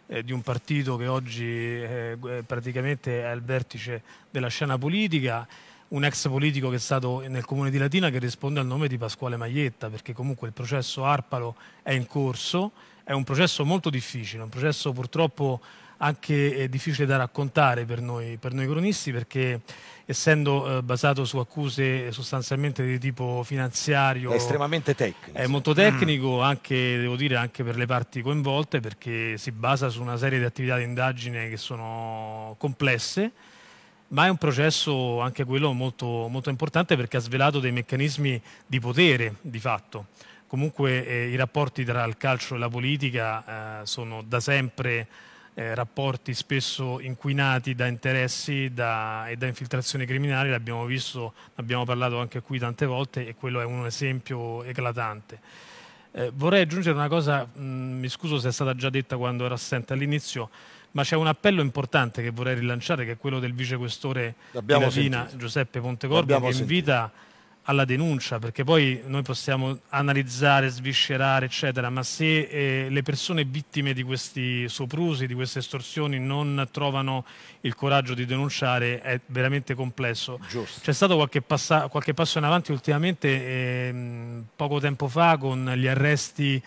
eh, di un partito che oggi eh, eh praticamente è al vertice della scena politica un ex politico che è stato nel comune di Latina che risponde al nome di Pasquale Maglietta, perché comunque il processo Arpalo è in corso, è un processo molto difficile, un processo purtroppo anche eh, difficile da raccontare per noi, per noi cronisti, perché essendo eh, basato su accuse sostanzialmente di tipo finanziario... È estremamente tecnico. È molto tecnico, mm. anche, devo dire, anche per le parti coinvolte, perché si basa su una serie di attività di indagine che sono complesse, ma è un processo anche quello molto, molto importante perché ha svelato dei meccanismi di potere di fatto. Comunque eh, i rapporti tra il calcio e la politica eh, sono da sempre eh, rapporti spesso inquinati da interessi da, e da infiltrazioni criminali, l'abbiamo visto, abbiamo parlato anche qui tante volte e quello è un esempio eclatante. Eh, vorrei aggiungere una cosa, mh, mm, mi scuso se è stata già detta quando ero assente all'inizio, ma c'è un appello importante che vorrei rilanciare, che è quello del vicequestore di Latina, Giuseppe Pontecorvo, che invita alla denuncia, perché poi noi possiamo analizzare, sviscerare, eccetera, ma se eh, le persone vittime di questi soprusi, di queste estorsioni non trovano il coraggio di denunciare è veramente complesso. Giusto. C'è stato qualche, qualche, passo in avanti ultimamente, eh, poco tempo fa, con gli arresti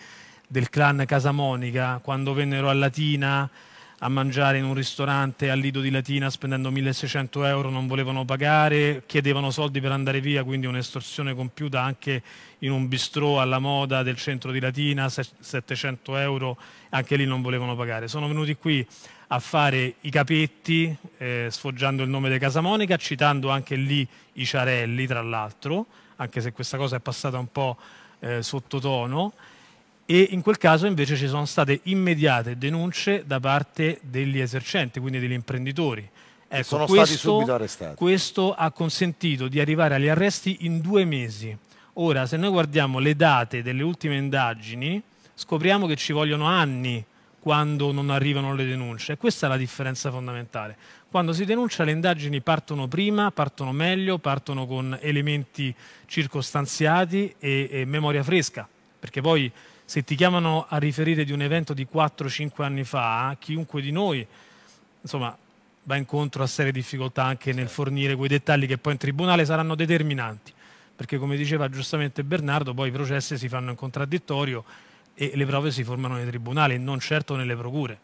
del clan Casamonica, quando vennero a Latina a mangiare in un ristorante al Lido di Latina spendendo 1600 euro, non volevano pagare, chiedevano soldi per andare via, quindi un'estorsione compiuta anche in un bistrò alla moda del centro di Latina, 700 euro, anche lì non volevano pagare. Sono venuti qui a fare i capetti, eh, sfoggiando il nome di Casa Monica, citando anche lì i Ciarelli, tra l'altro, anche se questa cosa è passata un po' eh, sottotono e in quel caso invece ci sono state immediate denunce da parte degli esercenti, quindi degli imprenditori. Ecco, sono questo, stati subito arrestati. Questo ha consentito di arrivare agli arresti in due mesi. Ora, se noi guardiamo le date delle ultime indagini, scopriamo che ci vogliono anni quando non arrivano le denunce. questa è la differenza fondamentale. Quando si denuncia le indagini partono prima, partono meglio, partono con elementi circostanziati e, e memoria fresca, perché poi se ti chiamano a riferire di un evento di 4-5 anni fa, chiunque di noi, insomma, va incontro a serie difficoltà anche nel certo. fornire quei dettagli che poi in tribunale saranno determinanti, perché come diceva giustamente Bernardo, poi i processi si fanno in contraddittorio e le prove si formano nei tribunali, non certo nelle procure.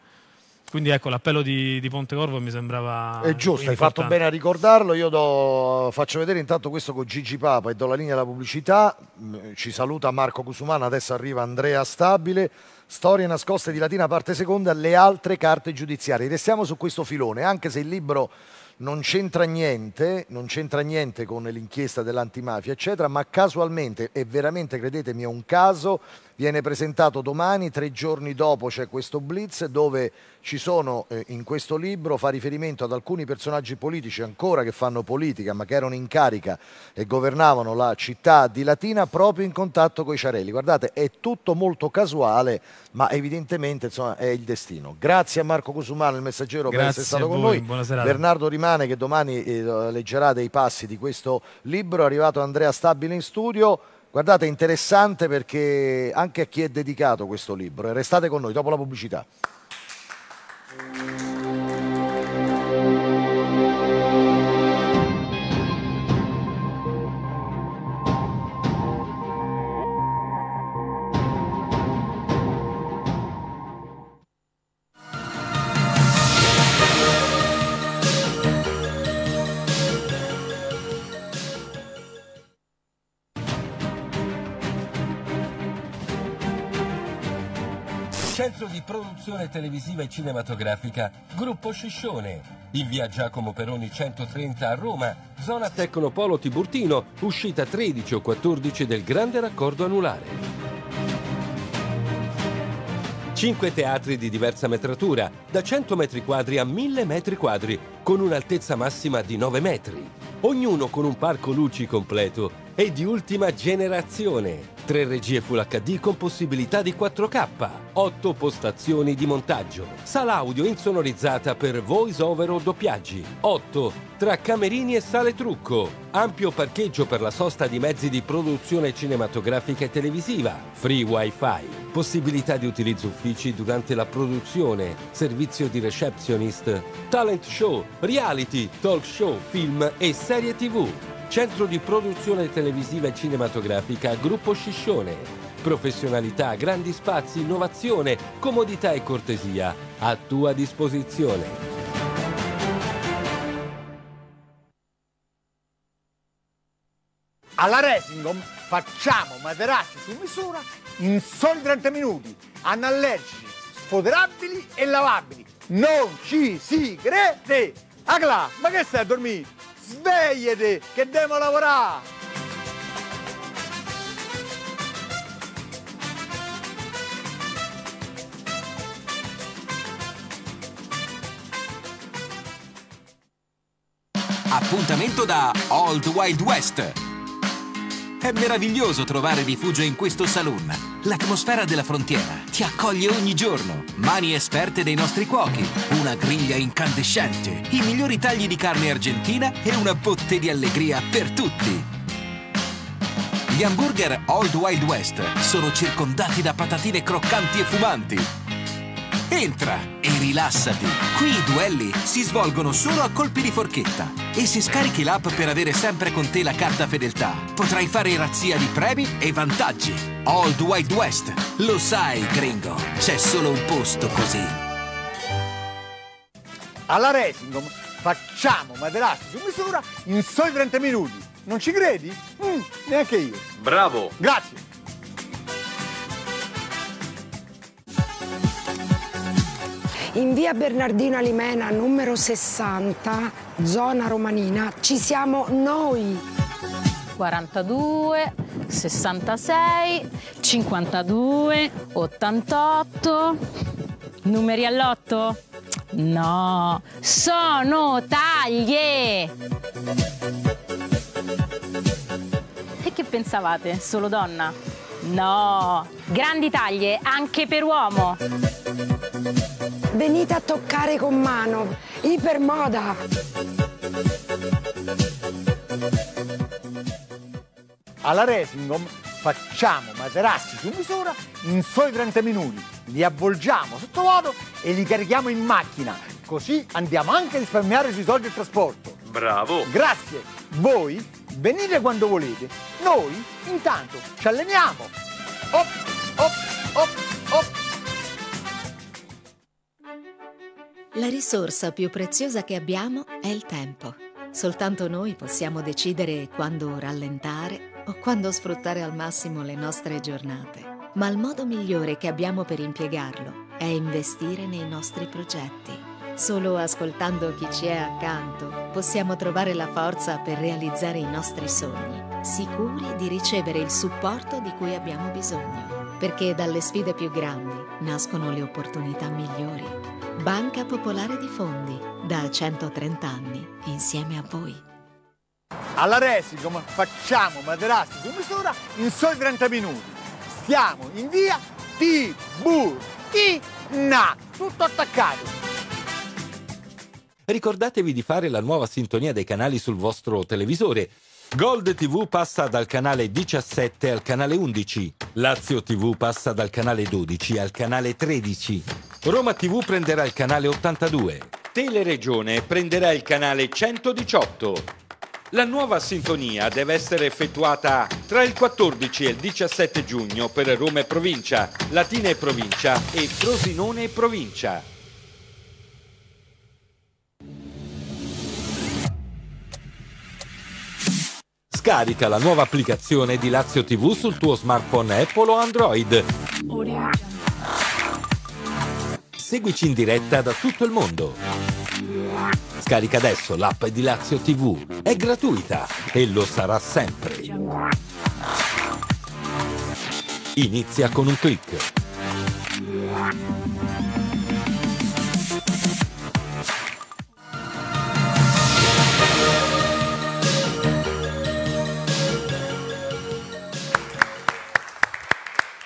Quindi ecco, l'appello di, di Pontecorvo mi sembrava... È giusto, importante. hai fatto bene a ricordarlo. Io do, faccio vedere intanto questo con Gigi Papa e do la linea alla pubblicità. Mm, ci saluta Marco Cusumano, adesso arriva Andrea Stabile. Storie nascoste di Latina, parte seconda, le altre carte giudiziarie. Restiamo su questo filone, anche se il libro non c'entra niente, non c'entra niente con l'inchiesta dell'antimafia, eccetera, ma casualmente, e veramente credetemi è un caso viene presentato domani, tre giorni dopo c'è questo blitz dove ci sono eh, in questo libro, fa riferimento ad alcuni personaggi politici ancora che fanno politica ma che erano in carica e governavano la città di Latina proprio in contatto con i Ciarelli. Guardate, è tutto molto casuale ma evidentemente insomma, è il destino. Grazie a Marco Cusumano, il messaggero, Grazie per essere stato con noi. Bernardo Rimane che domani eh, leggerà dei passi di questo libro, è arrivato Andrea Stabile in studio. Guardate, è interessante perché anche a chi è dedicato questo libro. Eh, restate con noi dopo la pubblicità. produzione televisiva e cinematografica Gruppo Sciscione. In via Giacomo Peroni 130 a Roma, zona Tecnopolo Tiburtino, uscita 13 o 14 del grande raccordo anulare. Cinque teatri di diversa metratura, da 100 metri quadri a 1000 metri quadri, con un'altezza massima di 9 metri. Ognuno con un parco luci completo e di ultima generazione. 3 regie Full HD con possibilità di 4K, 8 postazioni di montaggio, sala audio insonorizzata per voice over o doppiaggi, 8 tra camerini e sale trucco, ampio parcheggio per la sosta di mezzi di produzione cinematografica e televisiva, free wifi possibilità di utilizzo uffici durante la produzione, servizio di receptionist, talent show, reality, talk show, film e serie tv. Centro di produzione televisiva e cinematografica Gruppo Sciscione. Professionalità, grandi spazi, innovazione, comodità e cortesia a tua disposizione. Alla Resingom facciamo materassi su misura in soli 30 minuti, anallergici, sfoderabili e lavabili. Non ci si crede! Agla, ma che stai a dormire? Svegliati, che devo lavorare! Appuntamento da Old Wild West. È meraviglioso trovare rifugio in questo saloon. L'atmosfera della frontiera ti accoglie ogni giorno. Mani esperte dei nostri cuochi, una griglia incandescente, i migliori tagli di carne argentina e una botte di allegria per tutti. Gli hamburger Old Wild West sono circondati da patatine croccanti e fumanti Entra e rilassati. Qui i duelli si svolgono solo a colpi di forchetta. E se scarichi l'app per avere sempre con te la carta fedeltà, potrai fare razzia di premi e vantaggi. Old Wild West. Lo sai, gringo, c'è solo un posto così. Alla Racing facciamo materassi su misura in soli 30 minuti. Non ci credi? Mm, neanche io. Bravo. Grazie. In via Bernardino Alimena, numero 60, zona romanina, ci siamo noi. 42, 66, 52, 88, numeri all'otto? No, sono taglie! E che pensavate? Solo donna? No, grandi taglie anche per uomo! Venite a toccare con mano. Ipermoda. Alla Resingom facciamo materassi su misura in soli 30 minuti. Li avvolgiamo sotto vuoto e li carichiamo in macchina. Così andiamo anche a risparmiare sui soldi del trasporto. Bravo! Grazie! Voi venite quando volete. Noi intanto ci alleniamo. Op, op, op, op. La risorsa più preziosa che abbiamo è il tempo. Soltanto noi possiamo decidere quando rallentare o quando sfruttare al massimo le nostre giornate. Ma il modo migliore che abbiamo per impiegarlo è investire nei nostri progetti. Solo ascoltando chi ci è accanto possiamo trovare la forza per realizzare i nostri sogni, sicuri di ricevere il supporto di cui abbiamo bisogno, perché dalle sfide più grandi nascono le opportunità migliori. Banca Popolare di Fondi, da 130 anni, insieme a voi. Alla Resi, come facciamo materassi di misura in soli 30 minuti. Stiamo in via Tiburtina, tutto attaccato. Ricordatevi di fare la nuova sintonia dei canali sul vostro televisore. Gold TV passa dal canale 17 al canale 11, Lazio TV passa dal canale 12 al canale 13, Roma TV prenderà il canale 82, Teleregione prenderà il canale 118. La nuova sintonia deve essere effettuata tra il 14 e il 17 giugno per Roma e Provincia, Latina e Provincia e Frosinone e Provincia. Scarica la nuova applicazione di Lazio TV sul tuo smartphone Apple o Android. Seguici in diretta da tutto il mondo. Scarica adesso l'app di Lazio TV. È gratuita e lo sarà sempre. Inizia con un clic.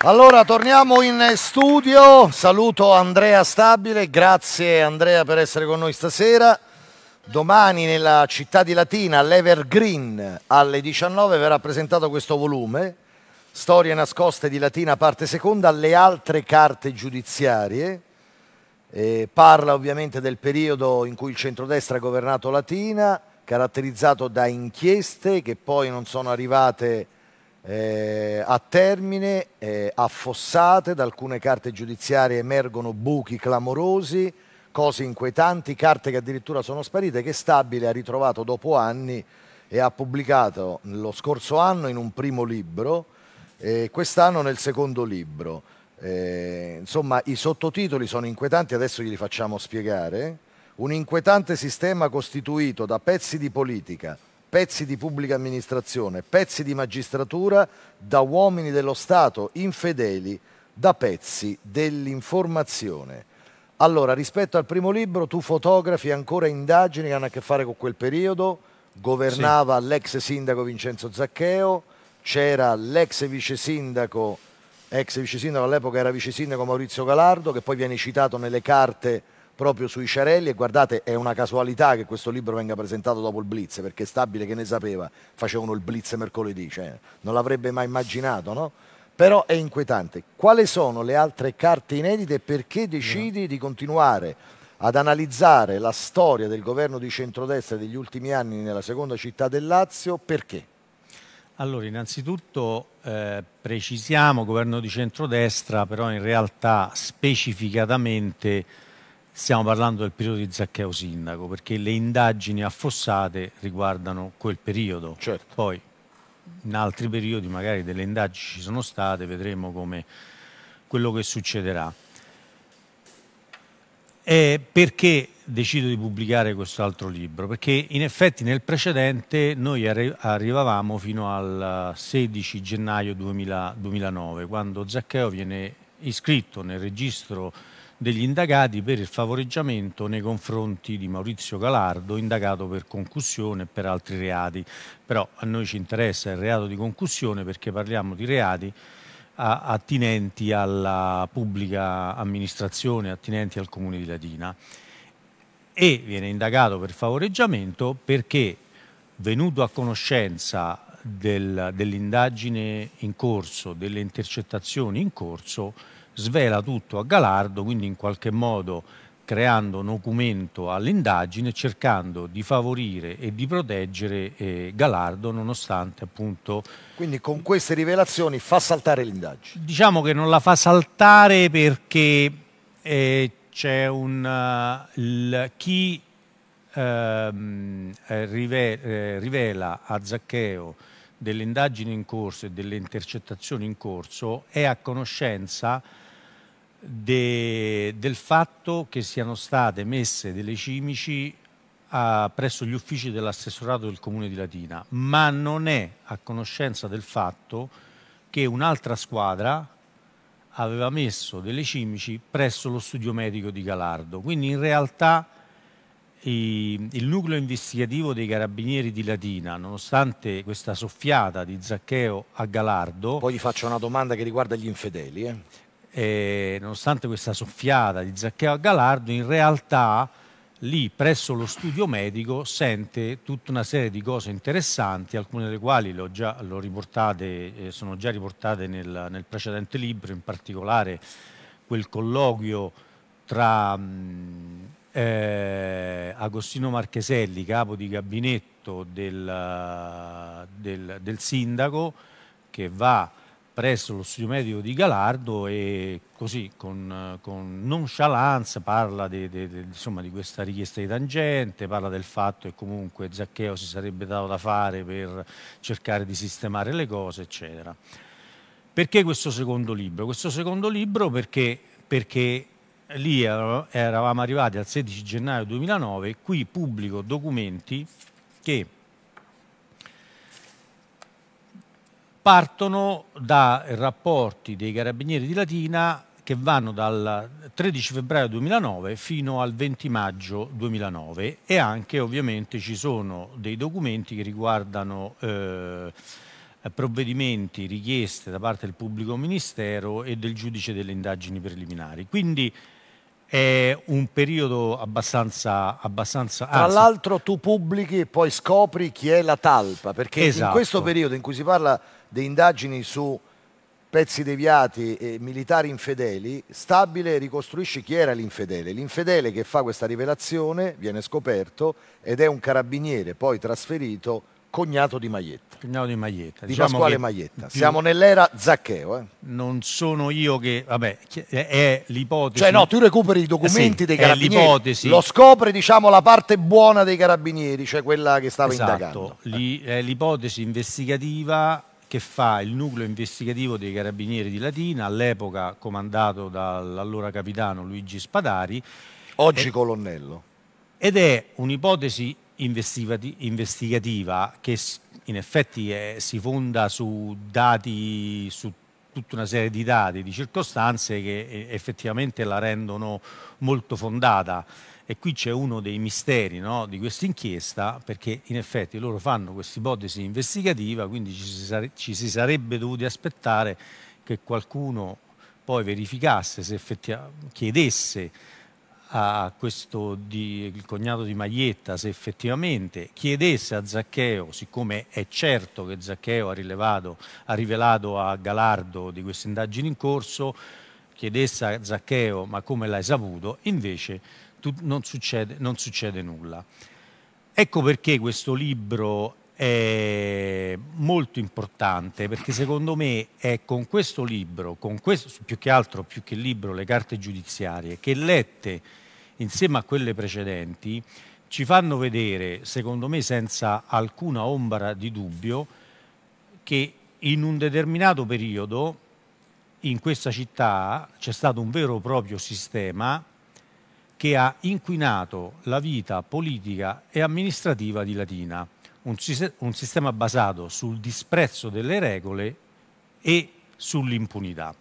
Allora torniamo in studio, saluto Andrea Stabile, grazie Andrea per essere con noi stasera. Domani nella città di Latina, all'Evergreen, alle 19 verrà presentato questo volume, Storie nascoste di Latina, parte seconda, le altre carte giudiziarie. Eh, parla ovviamente del periodo in cui il centrodestra ha governato Latina, caratterizzato da inchieste che poi non sono arrivate eh, a termine, eh, affossate, da alcune carte giudiziarie emergono buchi clamorosi, cose inquietanti, carte che addirittura sono sparite, che Stabile ha ritrovato dopo anni e ha pubblicato lo scorso anno in un primo libro e quest'anno nel secondo libro. Eh, insomma, i sottotitoli sono inquietanti, adesso glieli facciamo spiegare. Un inquietante sistema costituito da pezzi di politica, pezzi di pubblica amministrazione, pezzi di magistratura da uomini dello Stato infedeli, da pezzi dell'informazione. Allora, rispetto al primo libro, tu fotografi ancora indagini che hanno a che fare con quel periodo, governava sì. l'ex sindaco Vincenzo Zaccheo, c'era l'ex vice sindaco, ex vice sindaco all'epoca era vice sindaco Maurizio Galardo, che poi viene citato nelle carte proprio sui Cerelli e guardate è una casualità che questo libro venga presentato dopo il Blitz perché Stabile che ne sapeva facevano il Blitz mercoledì, cioè non l'avrebbe mai immaginato, no? Però è inquietante. Quali sono le altre carte inedite e perché decidi di continuare ad analizzare la storia del governo di centrodestra degli ultimi anni nella seconda città del Lazio? Perché? Allora, innanzitutto eh, precisiamo governo di centrodestra, però in realtà specificatamente stiamo parlando del periodo di Zaccheo Sindaco, perché le indagini affossate riguardano quel periodo. Certo. Poi in altri periodi magari delle indagini ci sono state, vedremo come quello che succederà. E perché decido di pubblicare questo altro libro? Perché in effetti nel precedente noi arri arrivavamo fino al 16 gennaio 2000, 2009, quando Zaccheo viene iscritto nel registro degli indagati per il favoreggiamento nei confronti di Maurizio Galardo, indagato per concussione e per altri reati. Però a noi ci interessa il reato di concussione perché parliamo di reati attinenti alla pubblica amministrazione, attinenti al comune di Latina. E viene indagato per favoreggiamento perché venuto a conoscenza del, dell'indagine in corso, delle intercettazioni in corso, svela tutto a Galardo, quindi in qualche modo creando un documento all'indagine, cercando di favorire e di proteggere eh, Galardo nonostante appunto... Quindi con queste rivelazioni fa saltare l'indagine? Diciamo che non la fa saltare perché eh, c'è un... Uh, il, chi ehm, eh, eh, rivela a Zaccheo delle indagini in corso e delle intercettazioni in corso è a conoscenza de, del fatto che siano state messe delle cimici a, presso gli uffici dell'assessorato del Comune di Latina, ma non è a conoscenza del fatto che un'altra squadra aveva messo delle cimici presso lo studio medico di Galardo. Quindi in realtà i, il nucleo investigativo dei carabinieri di Latina, nonostante questa soffiata di Zaccheo a Galardo... Poi gli faccio una domanda che riguarda gli infedeli. Eh? eh, nonostante questa soffiata di Zaccheo a Galardo, in realtà lì presso lo studio medico sente tutta una serie di cose interessanti, alcune delle quali le ho già, le ho riportate, eh, sono già riportate nel, nel, precedente libro, in particolare quel colloquio tra mh, mm, eh, Agostino Marcheselli, capo di gabinetto del, del, del sindaco, che va presso lo studio medico di Galardo e così con, con nonchalance parla de, de, de, insomma, di questa richiesta di tangente, parla del fatto che comunque Zaccheo si sarebbe dato da fare per cercare di sistemare le cose, eccetera. Perché questo secondo libro? Questo secondo libro perché, perché lì eravamo arrivati al 16 gennaio 2009, e qui pubblico documenti che partono da rapporti dei carabinieri di Latina che vanno dal 13 febbraio 2009 fino al 20 maggio 2009 e anche ovviamente ci sono dei documenti che riguardano eh, provvedimenti, richieste da parte del pubblico ministero e del giudice delle indagini preliminari. Quindi è un periodo abbastanza... abbastanza Tra l'altro tu pubblichi e poi scopri chi è la talpa, perché esatto. in questo periodo in cui si parla di indagini su pezzi deviati e militari infedeli, Stabile ricostruisce chi era l'infedele. L'infedele che fa questa rivelazione viene scoperto ed è un carabiniere poi trasferito cognato di Maglietta. Cognato di Maglietta. Di diciamo Pasquale Maglietta. Siamo nell'era Zaccheo. Eh. Non sono io che... Vabbè, è l'ipotesi... Cioè no, tu recuperi i documenti eh sì, dei carabinieri. l'ipotesi. Lo scopre, diciamo, la parte buona dei carabinieri, cioè quella che stava esatto. indagando. L'ipotesi investigativa che fa il nucleo investigativo dei carabinieri di Latina, all'epoca comandato dall'allora capitano Luigi Spadari. Oggi e, colonnello. Ed è un'ipotesi investigativa che in effetti è, eh, si fonda su dati, su tutta una serie di dati, di circostanze che eh, effettivamente la rendono molto fondata. E qui c'è uno dei misteri no, di questa inchiesta, perché in effetti loro fanno questa ipotesi investigativa, quindi ci si, sare ci si sarebbe dovuti aspettare che qualcuno poi verificasse, se chiedesse a questo di, il cognato di Maglietta se effettivamente chiedesse a Zaccheo, siccome è certo che Zaccheo ha, rilevato, ha rivelato a Galardo di queste indagini in corso, chiedesse a Zaccheo ma come l'hai saputo, invece tu, non, succede, non succede nulla. Ecco perché questo libro è molto importante perché secondo me è con questo libro, con questo, più che altro, più che libro, le carte giudiziarie, che lette insieme a quelle precedenti ci fanno vedere, secondo me senza alcuna ombra di dubbio, che in un determinato periodo in questa città c'è stato un vero e proprio sistema che ha inquinato la vita politica e amministrativa di Latina, un, un sistema basato sul disprezzo delle regole e sull'impunità.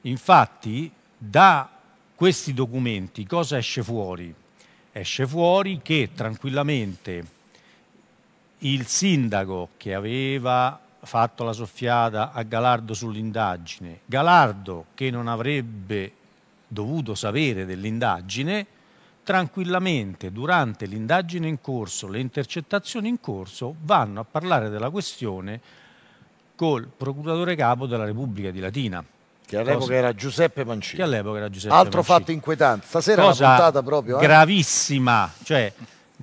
Infatti, da questi documenti cosa esce fuori? Esce fuori che tranquillamente il sindaco che aveva fatto la soffiata a Galardo sull'indagine, Galardo che non avrebbe dovuto sapere dell'indagine, tranquillamente durante l'indagine in corso, le intercettazioni in corso, vanno a parlare della questione col procuratore capo della Repubblica di Latina. Che all'epoca era Giuseppe Mancini. Che all'epoca era Giuseppe Altro Mancini. fatto inquietante. Stasera Cosa è una puntata proprio. Eh? Gravissima. Cioè,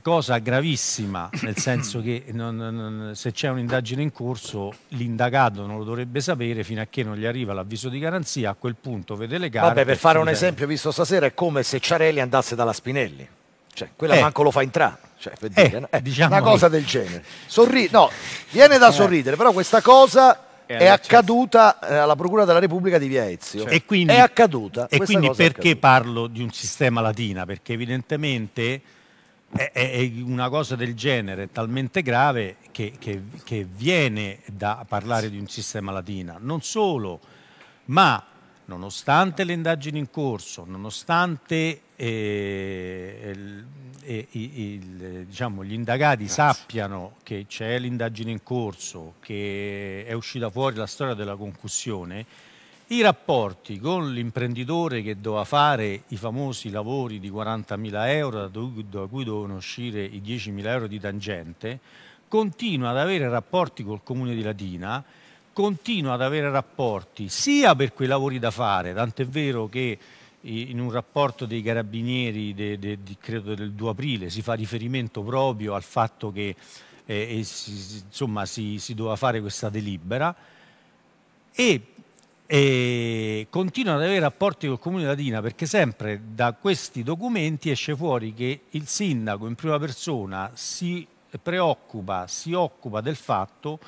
cosa gravissima, nel senso che non, non, se c'è un'indagine in corso l'indagato non lo dovrebbe sapere fino a che non gli arriva l'avviso di garanzia, a quel punto vede le carte. Vabbè, per fare un esempio visto stasera è come se Ciarelli andasse dalla Spinelli, cioè quella eh. manco lo fa entrare, cioè, per dire, eh, no? eh, diciamo una cosa che... del genere. Sorri- no, viene da eh. sorridere, però questa cosa eh, è certo. accaduta alla Procura della Repubblica di Via Ezio. Certo. e quindi, è accaduta. E quindi perché parlo di un sistema latina? Perché evidentemente è, è, una cosa del genere talmente grave che, che, che viene da parlare di un sistema latina. Non solo, ma nonostante le indagini in corso, nonostante eh, il, eh, il, il, diciamo, gli indagati Grazie. sappiano che c'è l'indagine in corso, che è uscita fuori la storia della concussione, i rapporti con l'imprenditore che doveva fare i famosi lavori di 40.000 euro, da cui dovevano uscire i 10.000 euro di tangente, continua ad avere rapporti col comune di Latina, continua ad avere rapporti sia per quei lavori da fare, tant'è vero che in un rapporto dei carabinieri de, de, de, credo del 2 aprile si fa riferimento proprio al fatto che eh, eh si, insomma, si, si doveva fare questa delibera e e continuano ad avere rapporti col comune Latina perché sempre da questi documenti esce fuori che il sindaco in prima persona si preoccupa, si occupa del fatto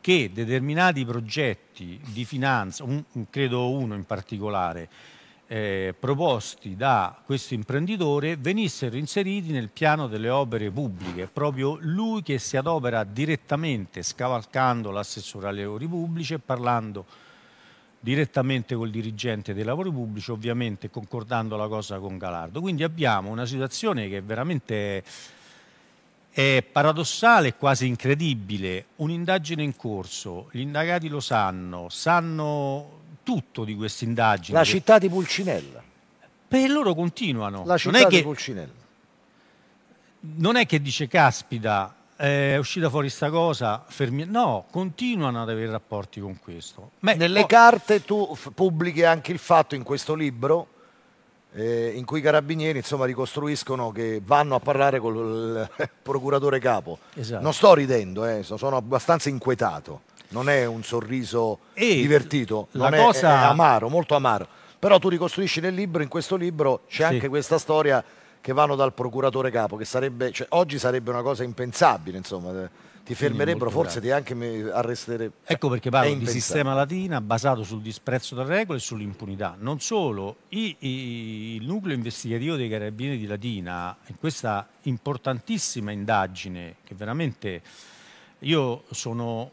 che determinati progetti di finanza, un, credo uno in particolare, eh, proposti da questo imprenditore venissero inseriti nel piano delle opere pubbliche, proprio lui che si adopera direttamente scavalcando l'assessore alle ore pubbliche, parlando direttamente col dirigente dei lavori pubblici, ovviamente concordando la cosa con Galardo. Quindi abbiamo una situazione che è veramente è paradossale quasi incredibile. Un'indagine in corso, gli indagati lo sanno, sanno tutto di questa indagine. La città di Pulcinella. Per loro continuano. La città non è di che, Pulcinella. Non è che dice caspita, è uscita fuori sta cosa, fermi... no, continuano ad avere rapporti con questo. Ma Nelle poi... carte tu pubblichi anche il fatto in questo libro eh, in cui i carabinieri insomma ricostruiscono che vanno a parlare con il procuratore capo. Esatto. Non sto ridendo, eh, sono abbastanza inquietato, non è un sorriso e divertito, non è, è amaro, molto amaro. Però tu ricostruisci nel libro, in questo libro c'è sì. anche questa storia che vanno dal procuratore capo, che sarebbe, cioè, oggi sarebbe una cosa impensabile, insomma, ti fermerebbero, forse ti anche arresterebbero. Ecco perché parlo di sistema latina basato sul disprezzo delle regole e sull'impunità. Non solo, i, i, il nucleo investigativo dei carabinieri di Latina, in questa importantissima indagine, che veramente io sono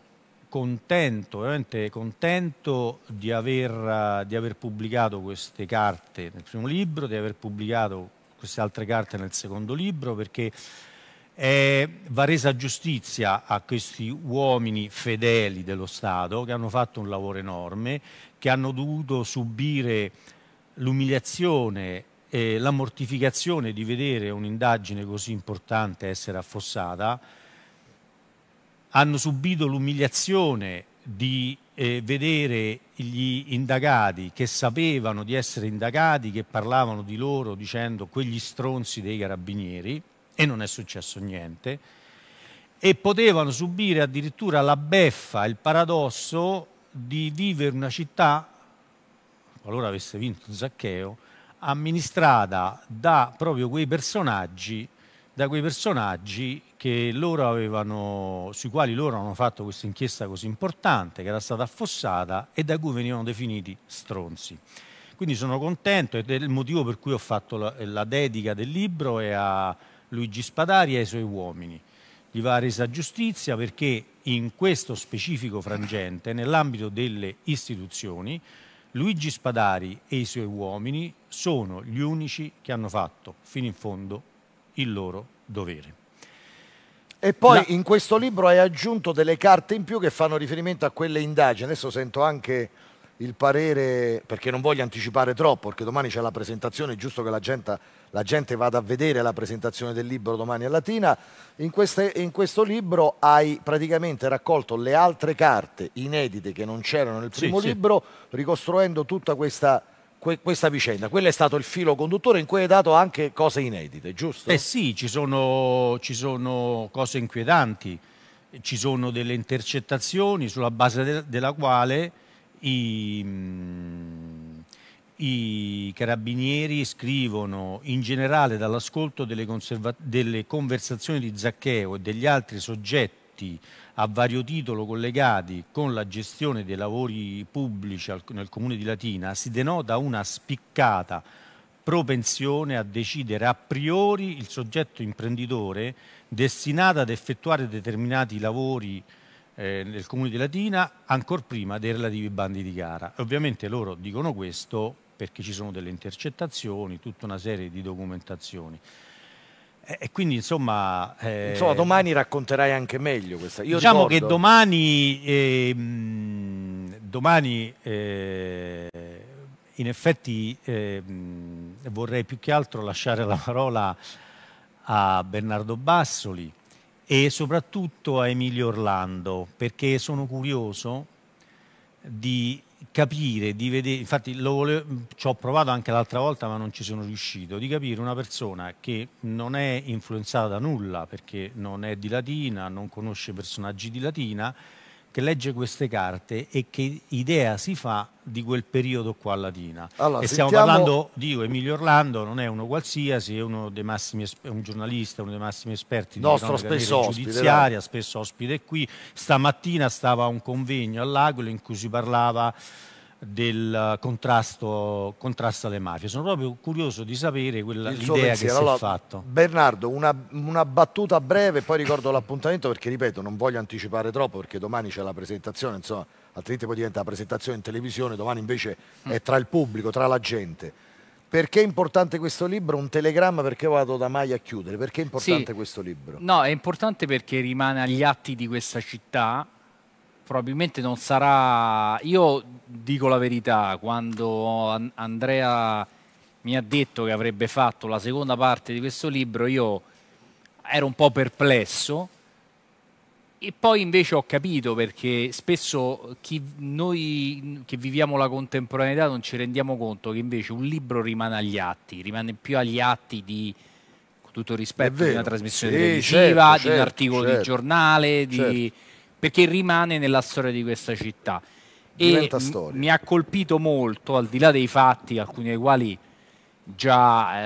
contento, veramente contento di aver, di aver pubblicato queste carte nel primo libro, di aver pubblicato queste altre carte nel secondo libro perché è, va resa giustizia a questi uomini fedeli dello Stato che hanno fatto un lavoro enorme, che hanno dovuto subire l'umiliazione e la mortificazione di vedere un'indagine così importante essere affossata, hanno subito l'umiliazione di eh, vedere gli indagati che sapevano di essere indagati, che parlavano di loro dicendo quegli stronzi dei carabinieri e non è successo niente e potevano subire addirittura la beffa, il paradosso di vivere una città, qualora avesse vinto Zaccheo, amministrata da proprio quei personaggi da quei personaggi avevano, sui quali loro avevano fatto questa inchiesta così importante, che era stata affossata e da cui venivano definiti stronzi. Quindi sono contento ed è il motivo per cui ho fatto la, la dedica del libro è a Luigi Spadari e ai suoi uomini. Gli va resa giustizia perché in questo specifico frangente, nell'ambito delle istituzioni, Luigi Spadari e i suoi uomini sono gli unici che hanno fatto fino in fondo il loro dovere. E poi La... in questo libro hai aggiunto delle carte in più che fanno riferimento a quelle indagini. Adesso sento anche il parere, perché non voglio anticipare troppo, perché domani c'è la presentazione, è giusto che la gente, la gente, vada a vedere la presentazione del libro domani a Latina. In, queste, in questo libro hai praticamente raccolto le altre carte inedite che non c'erano nel primo sì, libro, sì. ricostruendo tutta questa que questa vicenda, quello è stato il filo conduttore in cui hai dato anche cose inedite, giusto? Eh sì, ci sono, ci sono cose inquietanti, ci sono delle intercettazioni sulla base de della quale i, mh, mm, i, carabinieri scrivono in generale dall'ascolto delle, delle conversazioni di Zaccheo e degli altri soggetti a vario titolo collegati con la gestione dei lavori pubblici nel comune di Latina, si denota una spiccata propensione a decidere a priori il soggetto imprenditore destinato ad effettuare determinati lavori eh, nel comune di Latina ancor prima dei relativi bandi di gara. Ovviamente loro dicono questo perché ci sono delle intercettazioni, tutta una serie di documentazioni. Eh, e quindi insomma, eh, insomma, domani racconterai anche meglio questa. Io diciamo ricordo... che domani, eh, domani eh, in effetti ehm, vorrei più che altro lasciare la parola a Bernardo Bassoli e soprattutto a Emilio Orlando perché sono curioso di capire, di vedere, infatti volevo, ci ho provato anche l'altra volta ma non ci sono riuscito, di capire una persona che non è influenzata da nulla perché non è di latina, non conosce personaggi di latina, che legge queste carte e che idea si fa di quel periodo qua a Latina. Allora, e stiamo sentiamo... parlando di Emilio Orlando, non è uno qualsiasi, è uno dei massimi è un giornalista, uno dei massimi esperti Nostro di spesso giudiziaria, no? spesso ospite qui. Stamattina stava a un convegno all'Aquila in cui si parlava del contrasto, contrasto, alle mafie. Sono proprio curioso di sapere l'idea che si è allora, fatto. Bernardo, una, una, battuta breve, poi ricordo l'appuntamento perché, ripeto, non voglio anticipare troppo perché domani c'è la presentazione, insomma, altrimenti poi diventa la presentazione in televisione, domani invece mm. è tra il pubblico, tra la gente. Perché è importante questo libro? Un telegramma perché vado da mai a chiudere. Perché è importante sì, questo libro? No, è importante perché rimane agli atti di questa città. Probabilmente non sarà... Io dico la verità, quando Andrea mi ha detto che avrebbe fatto la seconda parte di questo libro, io ero un po' perplesso e poi invece ho capito perché spesso chi, noi che viviamo la contemporaneità non ci rendiamo conto che invece un libro rimane agli atti, rimane più agli atti di tutto rispetto di una trasmissione sì, televisiva, certo, di un certo, articolo certo, di giornale, di... Certo. perché rimane nella storia di questa città e mi ha colpito molto, al di là dei fatti, alcuni dei quali già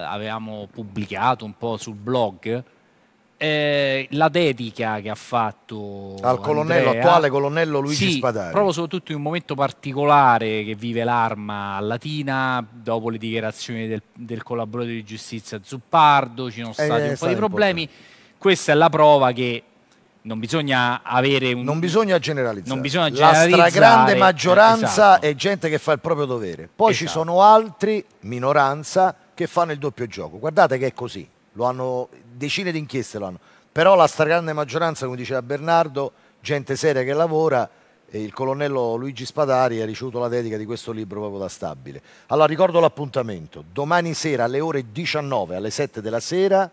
eh, avevamo pubblicato un po' sul blog, eh, la dedica che ha fatto al colonnello, Andrea, attuale colonnello Luigi sì, Spadari. Proprio soprattutto in un momento particolare che vive l'arma a Latina, dopo le dichiarazioni del, del collaboratore di giustizia Zuppardo, ci sono eh, stati eh, un po' di problemi. Questa è la prova che non bisogna avere un... Non bisogna generalizzare. Non bisogna generalizzare. La stragrande maggioranza esatto. è gente che fa il proprio dovere. Poi esatto. ci sono altri, minoranza, che fanno il doppio gioco. Guardate che è così. Lo hanno, decine di inchieste lo hanno. Però la stragrande maggioranza, come diceva Bernardo, gente seria che lavora, il colonnello Luigi Spadari ha ricevuto la dedica di questo libro proprio da stabile. Allora ricordo l'appuntamento. Domani sera alle ore 19, alle 7 della sera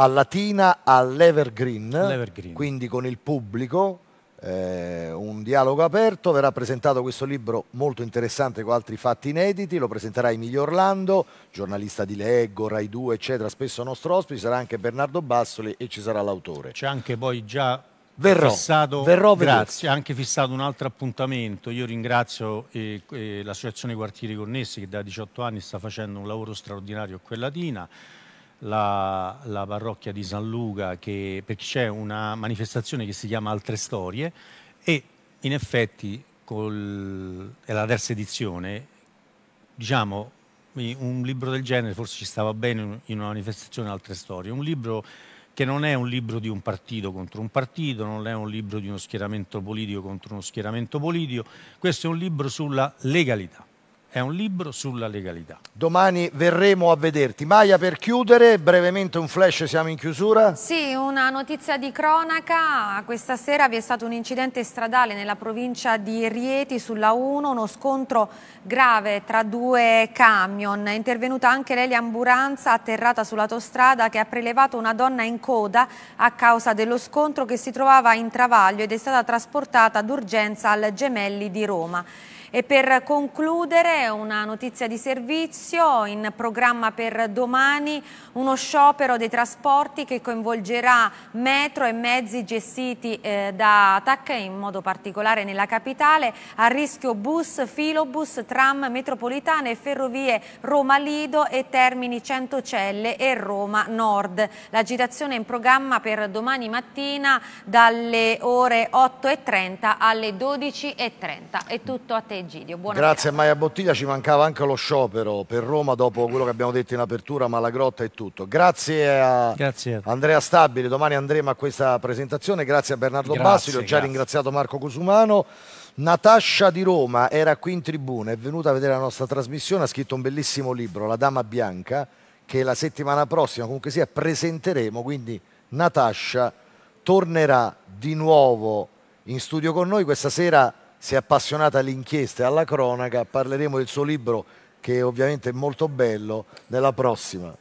a Latina all'Evergreen, quindi con il pubblico, eh, un dialogo aperto, verrà presentato questo libro molto interessante con altri fatti inediti, lo presenterà Emilio Orlando, giornalista di Leggo, Rai 2, eccetera, spesso nostro ospite, sarà anche Bernardo Bassoli e ci sarà l'autore. C'è anche poi già verrò, fissato, verrò grazie, anche fissato un altro appuntamento. Io ringrazio eh, eh, l'associazione Quartieri Connessi che da 18 anni sta facendo un lavoro straordinario a quella Latina la, la parrocchia di San Luca che, perché c'è una manifestazione che si chiama Altre Storie e in effetti col, è la terza edizione, diciamo un libro del genere forse ci stava bene in una manifestazione Altre Storie, un libro che non è un libro di un partito contro un partito, non è un libro di uno schieramento politico contro uno schieramento politico, questo è un libro sulla legalità. È un libro sulla legalità. Domani verremo a vederti. Maia, per chiudere, brevemente un flash, siamo in chiusura. Sì, una notizia di cronaca. Questa sera vi è stato un incidente stradale nella provincia di Rieti sulla 1, uno scontro grave tra due camion. È intervenuta anche l'eliambulanza atterrata sull'autostrada che ha prelevato una donna in coda a causa dello scontro che si trovava in travaglio ed è stata trasportata d'urgenza al Gemelli di Roma. E per concludere una notizia di servizio in programma per domani uno sciopero dei trasporti che coinvolgerà metro e mezzi gestiti eh, da ATAC in modo particolare nella capitale a rischio bus, filobus, tram metropolitane ferrovie Roma Lido e Termini Centocelle e Roma Nord. L'agitazione in programma per domani mattina dalle ore 8.30 alle 12.30 è tutto a te. Egidio. Buona Grazie a Maia Bottiglia, ci mancava anche lo sciopero per Roma dopo quello che abbiamo detto in apertura, ma la grotta è tutto. Grazie a, grazie a Andrea Stabile, domani andremo a questa presentazione, grazie a Bernardo grazie, Bassi, ho già ringraziato Marco Cusumano. Natascia di Roma era qui in tribuna, è venuta a vedere la nostra trasmissione, ha scritto un bellissimo libro, La Dama Bianca, che la settimana prossima comunque sia presenteremo, quindi Natascia tornerà di nuovo in studio con noi questa sera si è appassionata alle inchieste, alla cronaca, parleremo del suo libro che ovviamente è molto bello, nella prossima.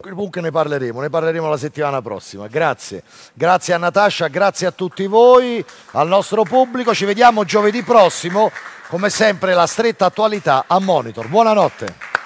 Comunque ne parleremo, ne parleremo la settimana prossima. Grazie. Grazie a Natascia, grazie a tutti voi, al nostro pubblico. Ci vediamo giovedì prossimo, come sempre la stretta attualità a Monitor. Buonanotte.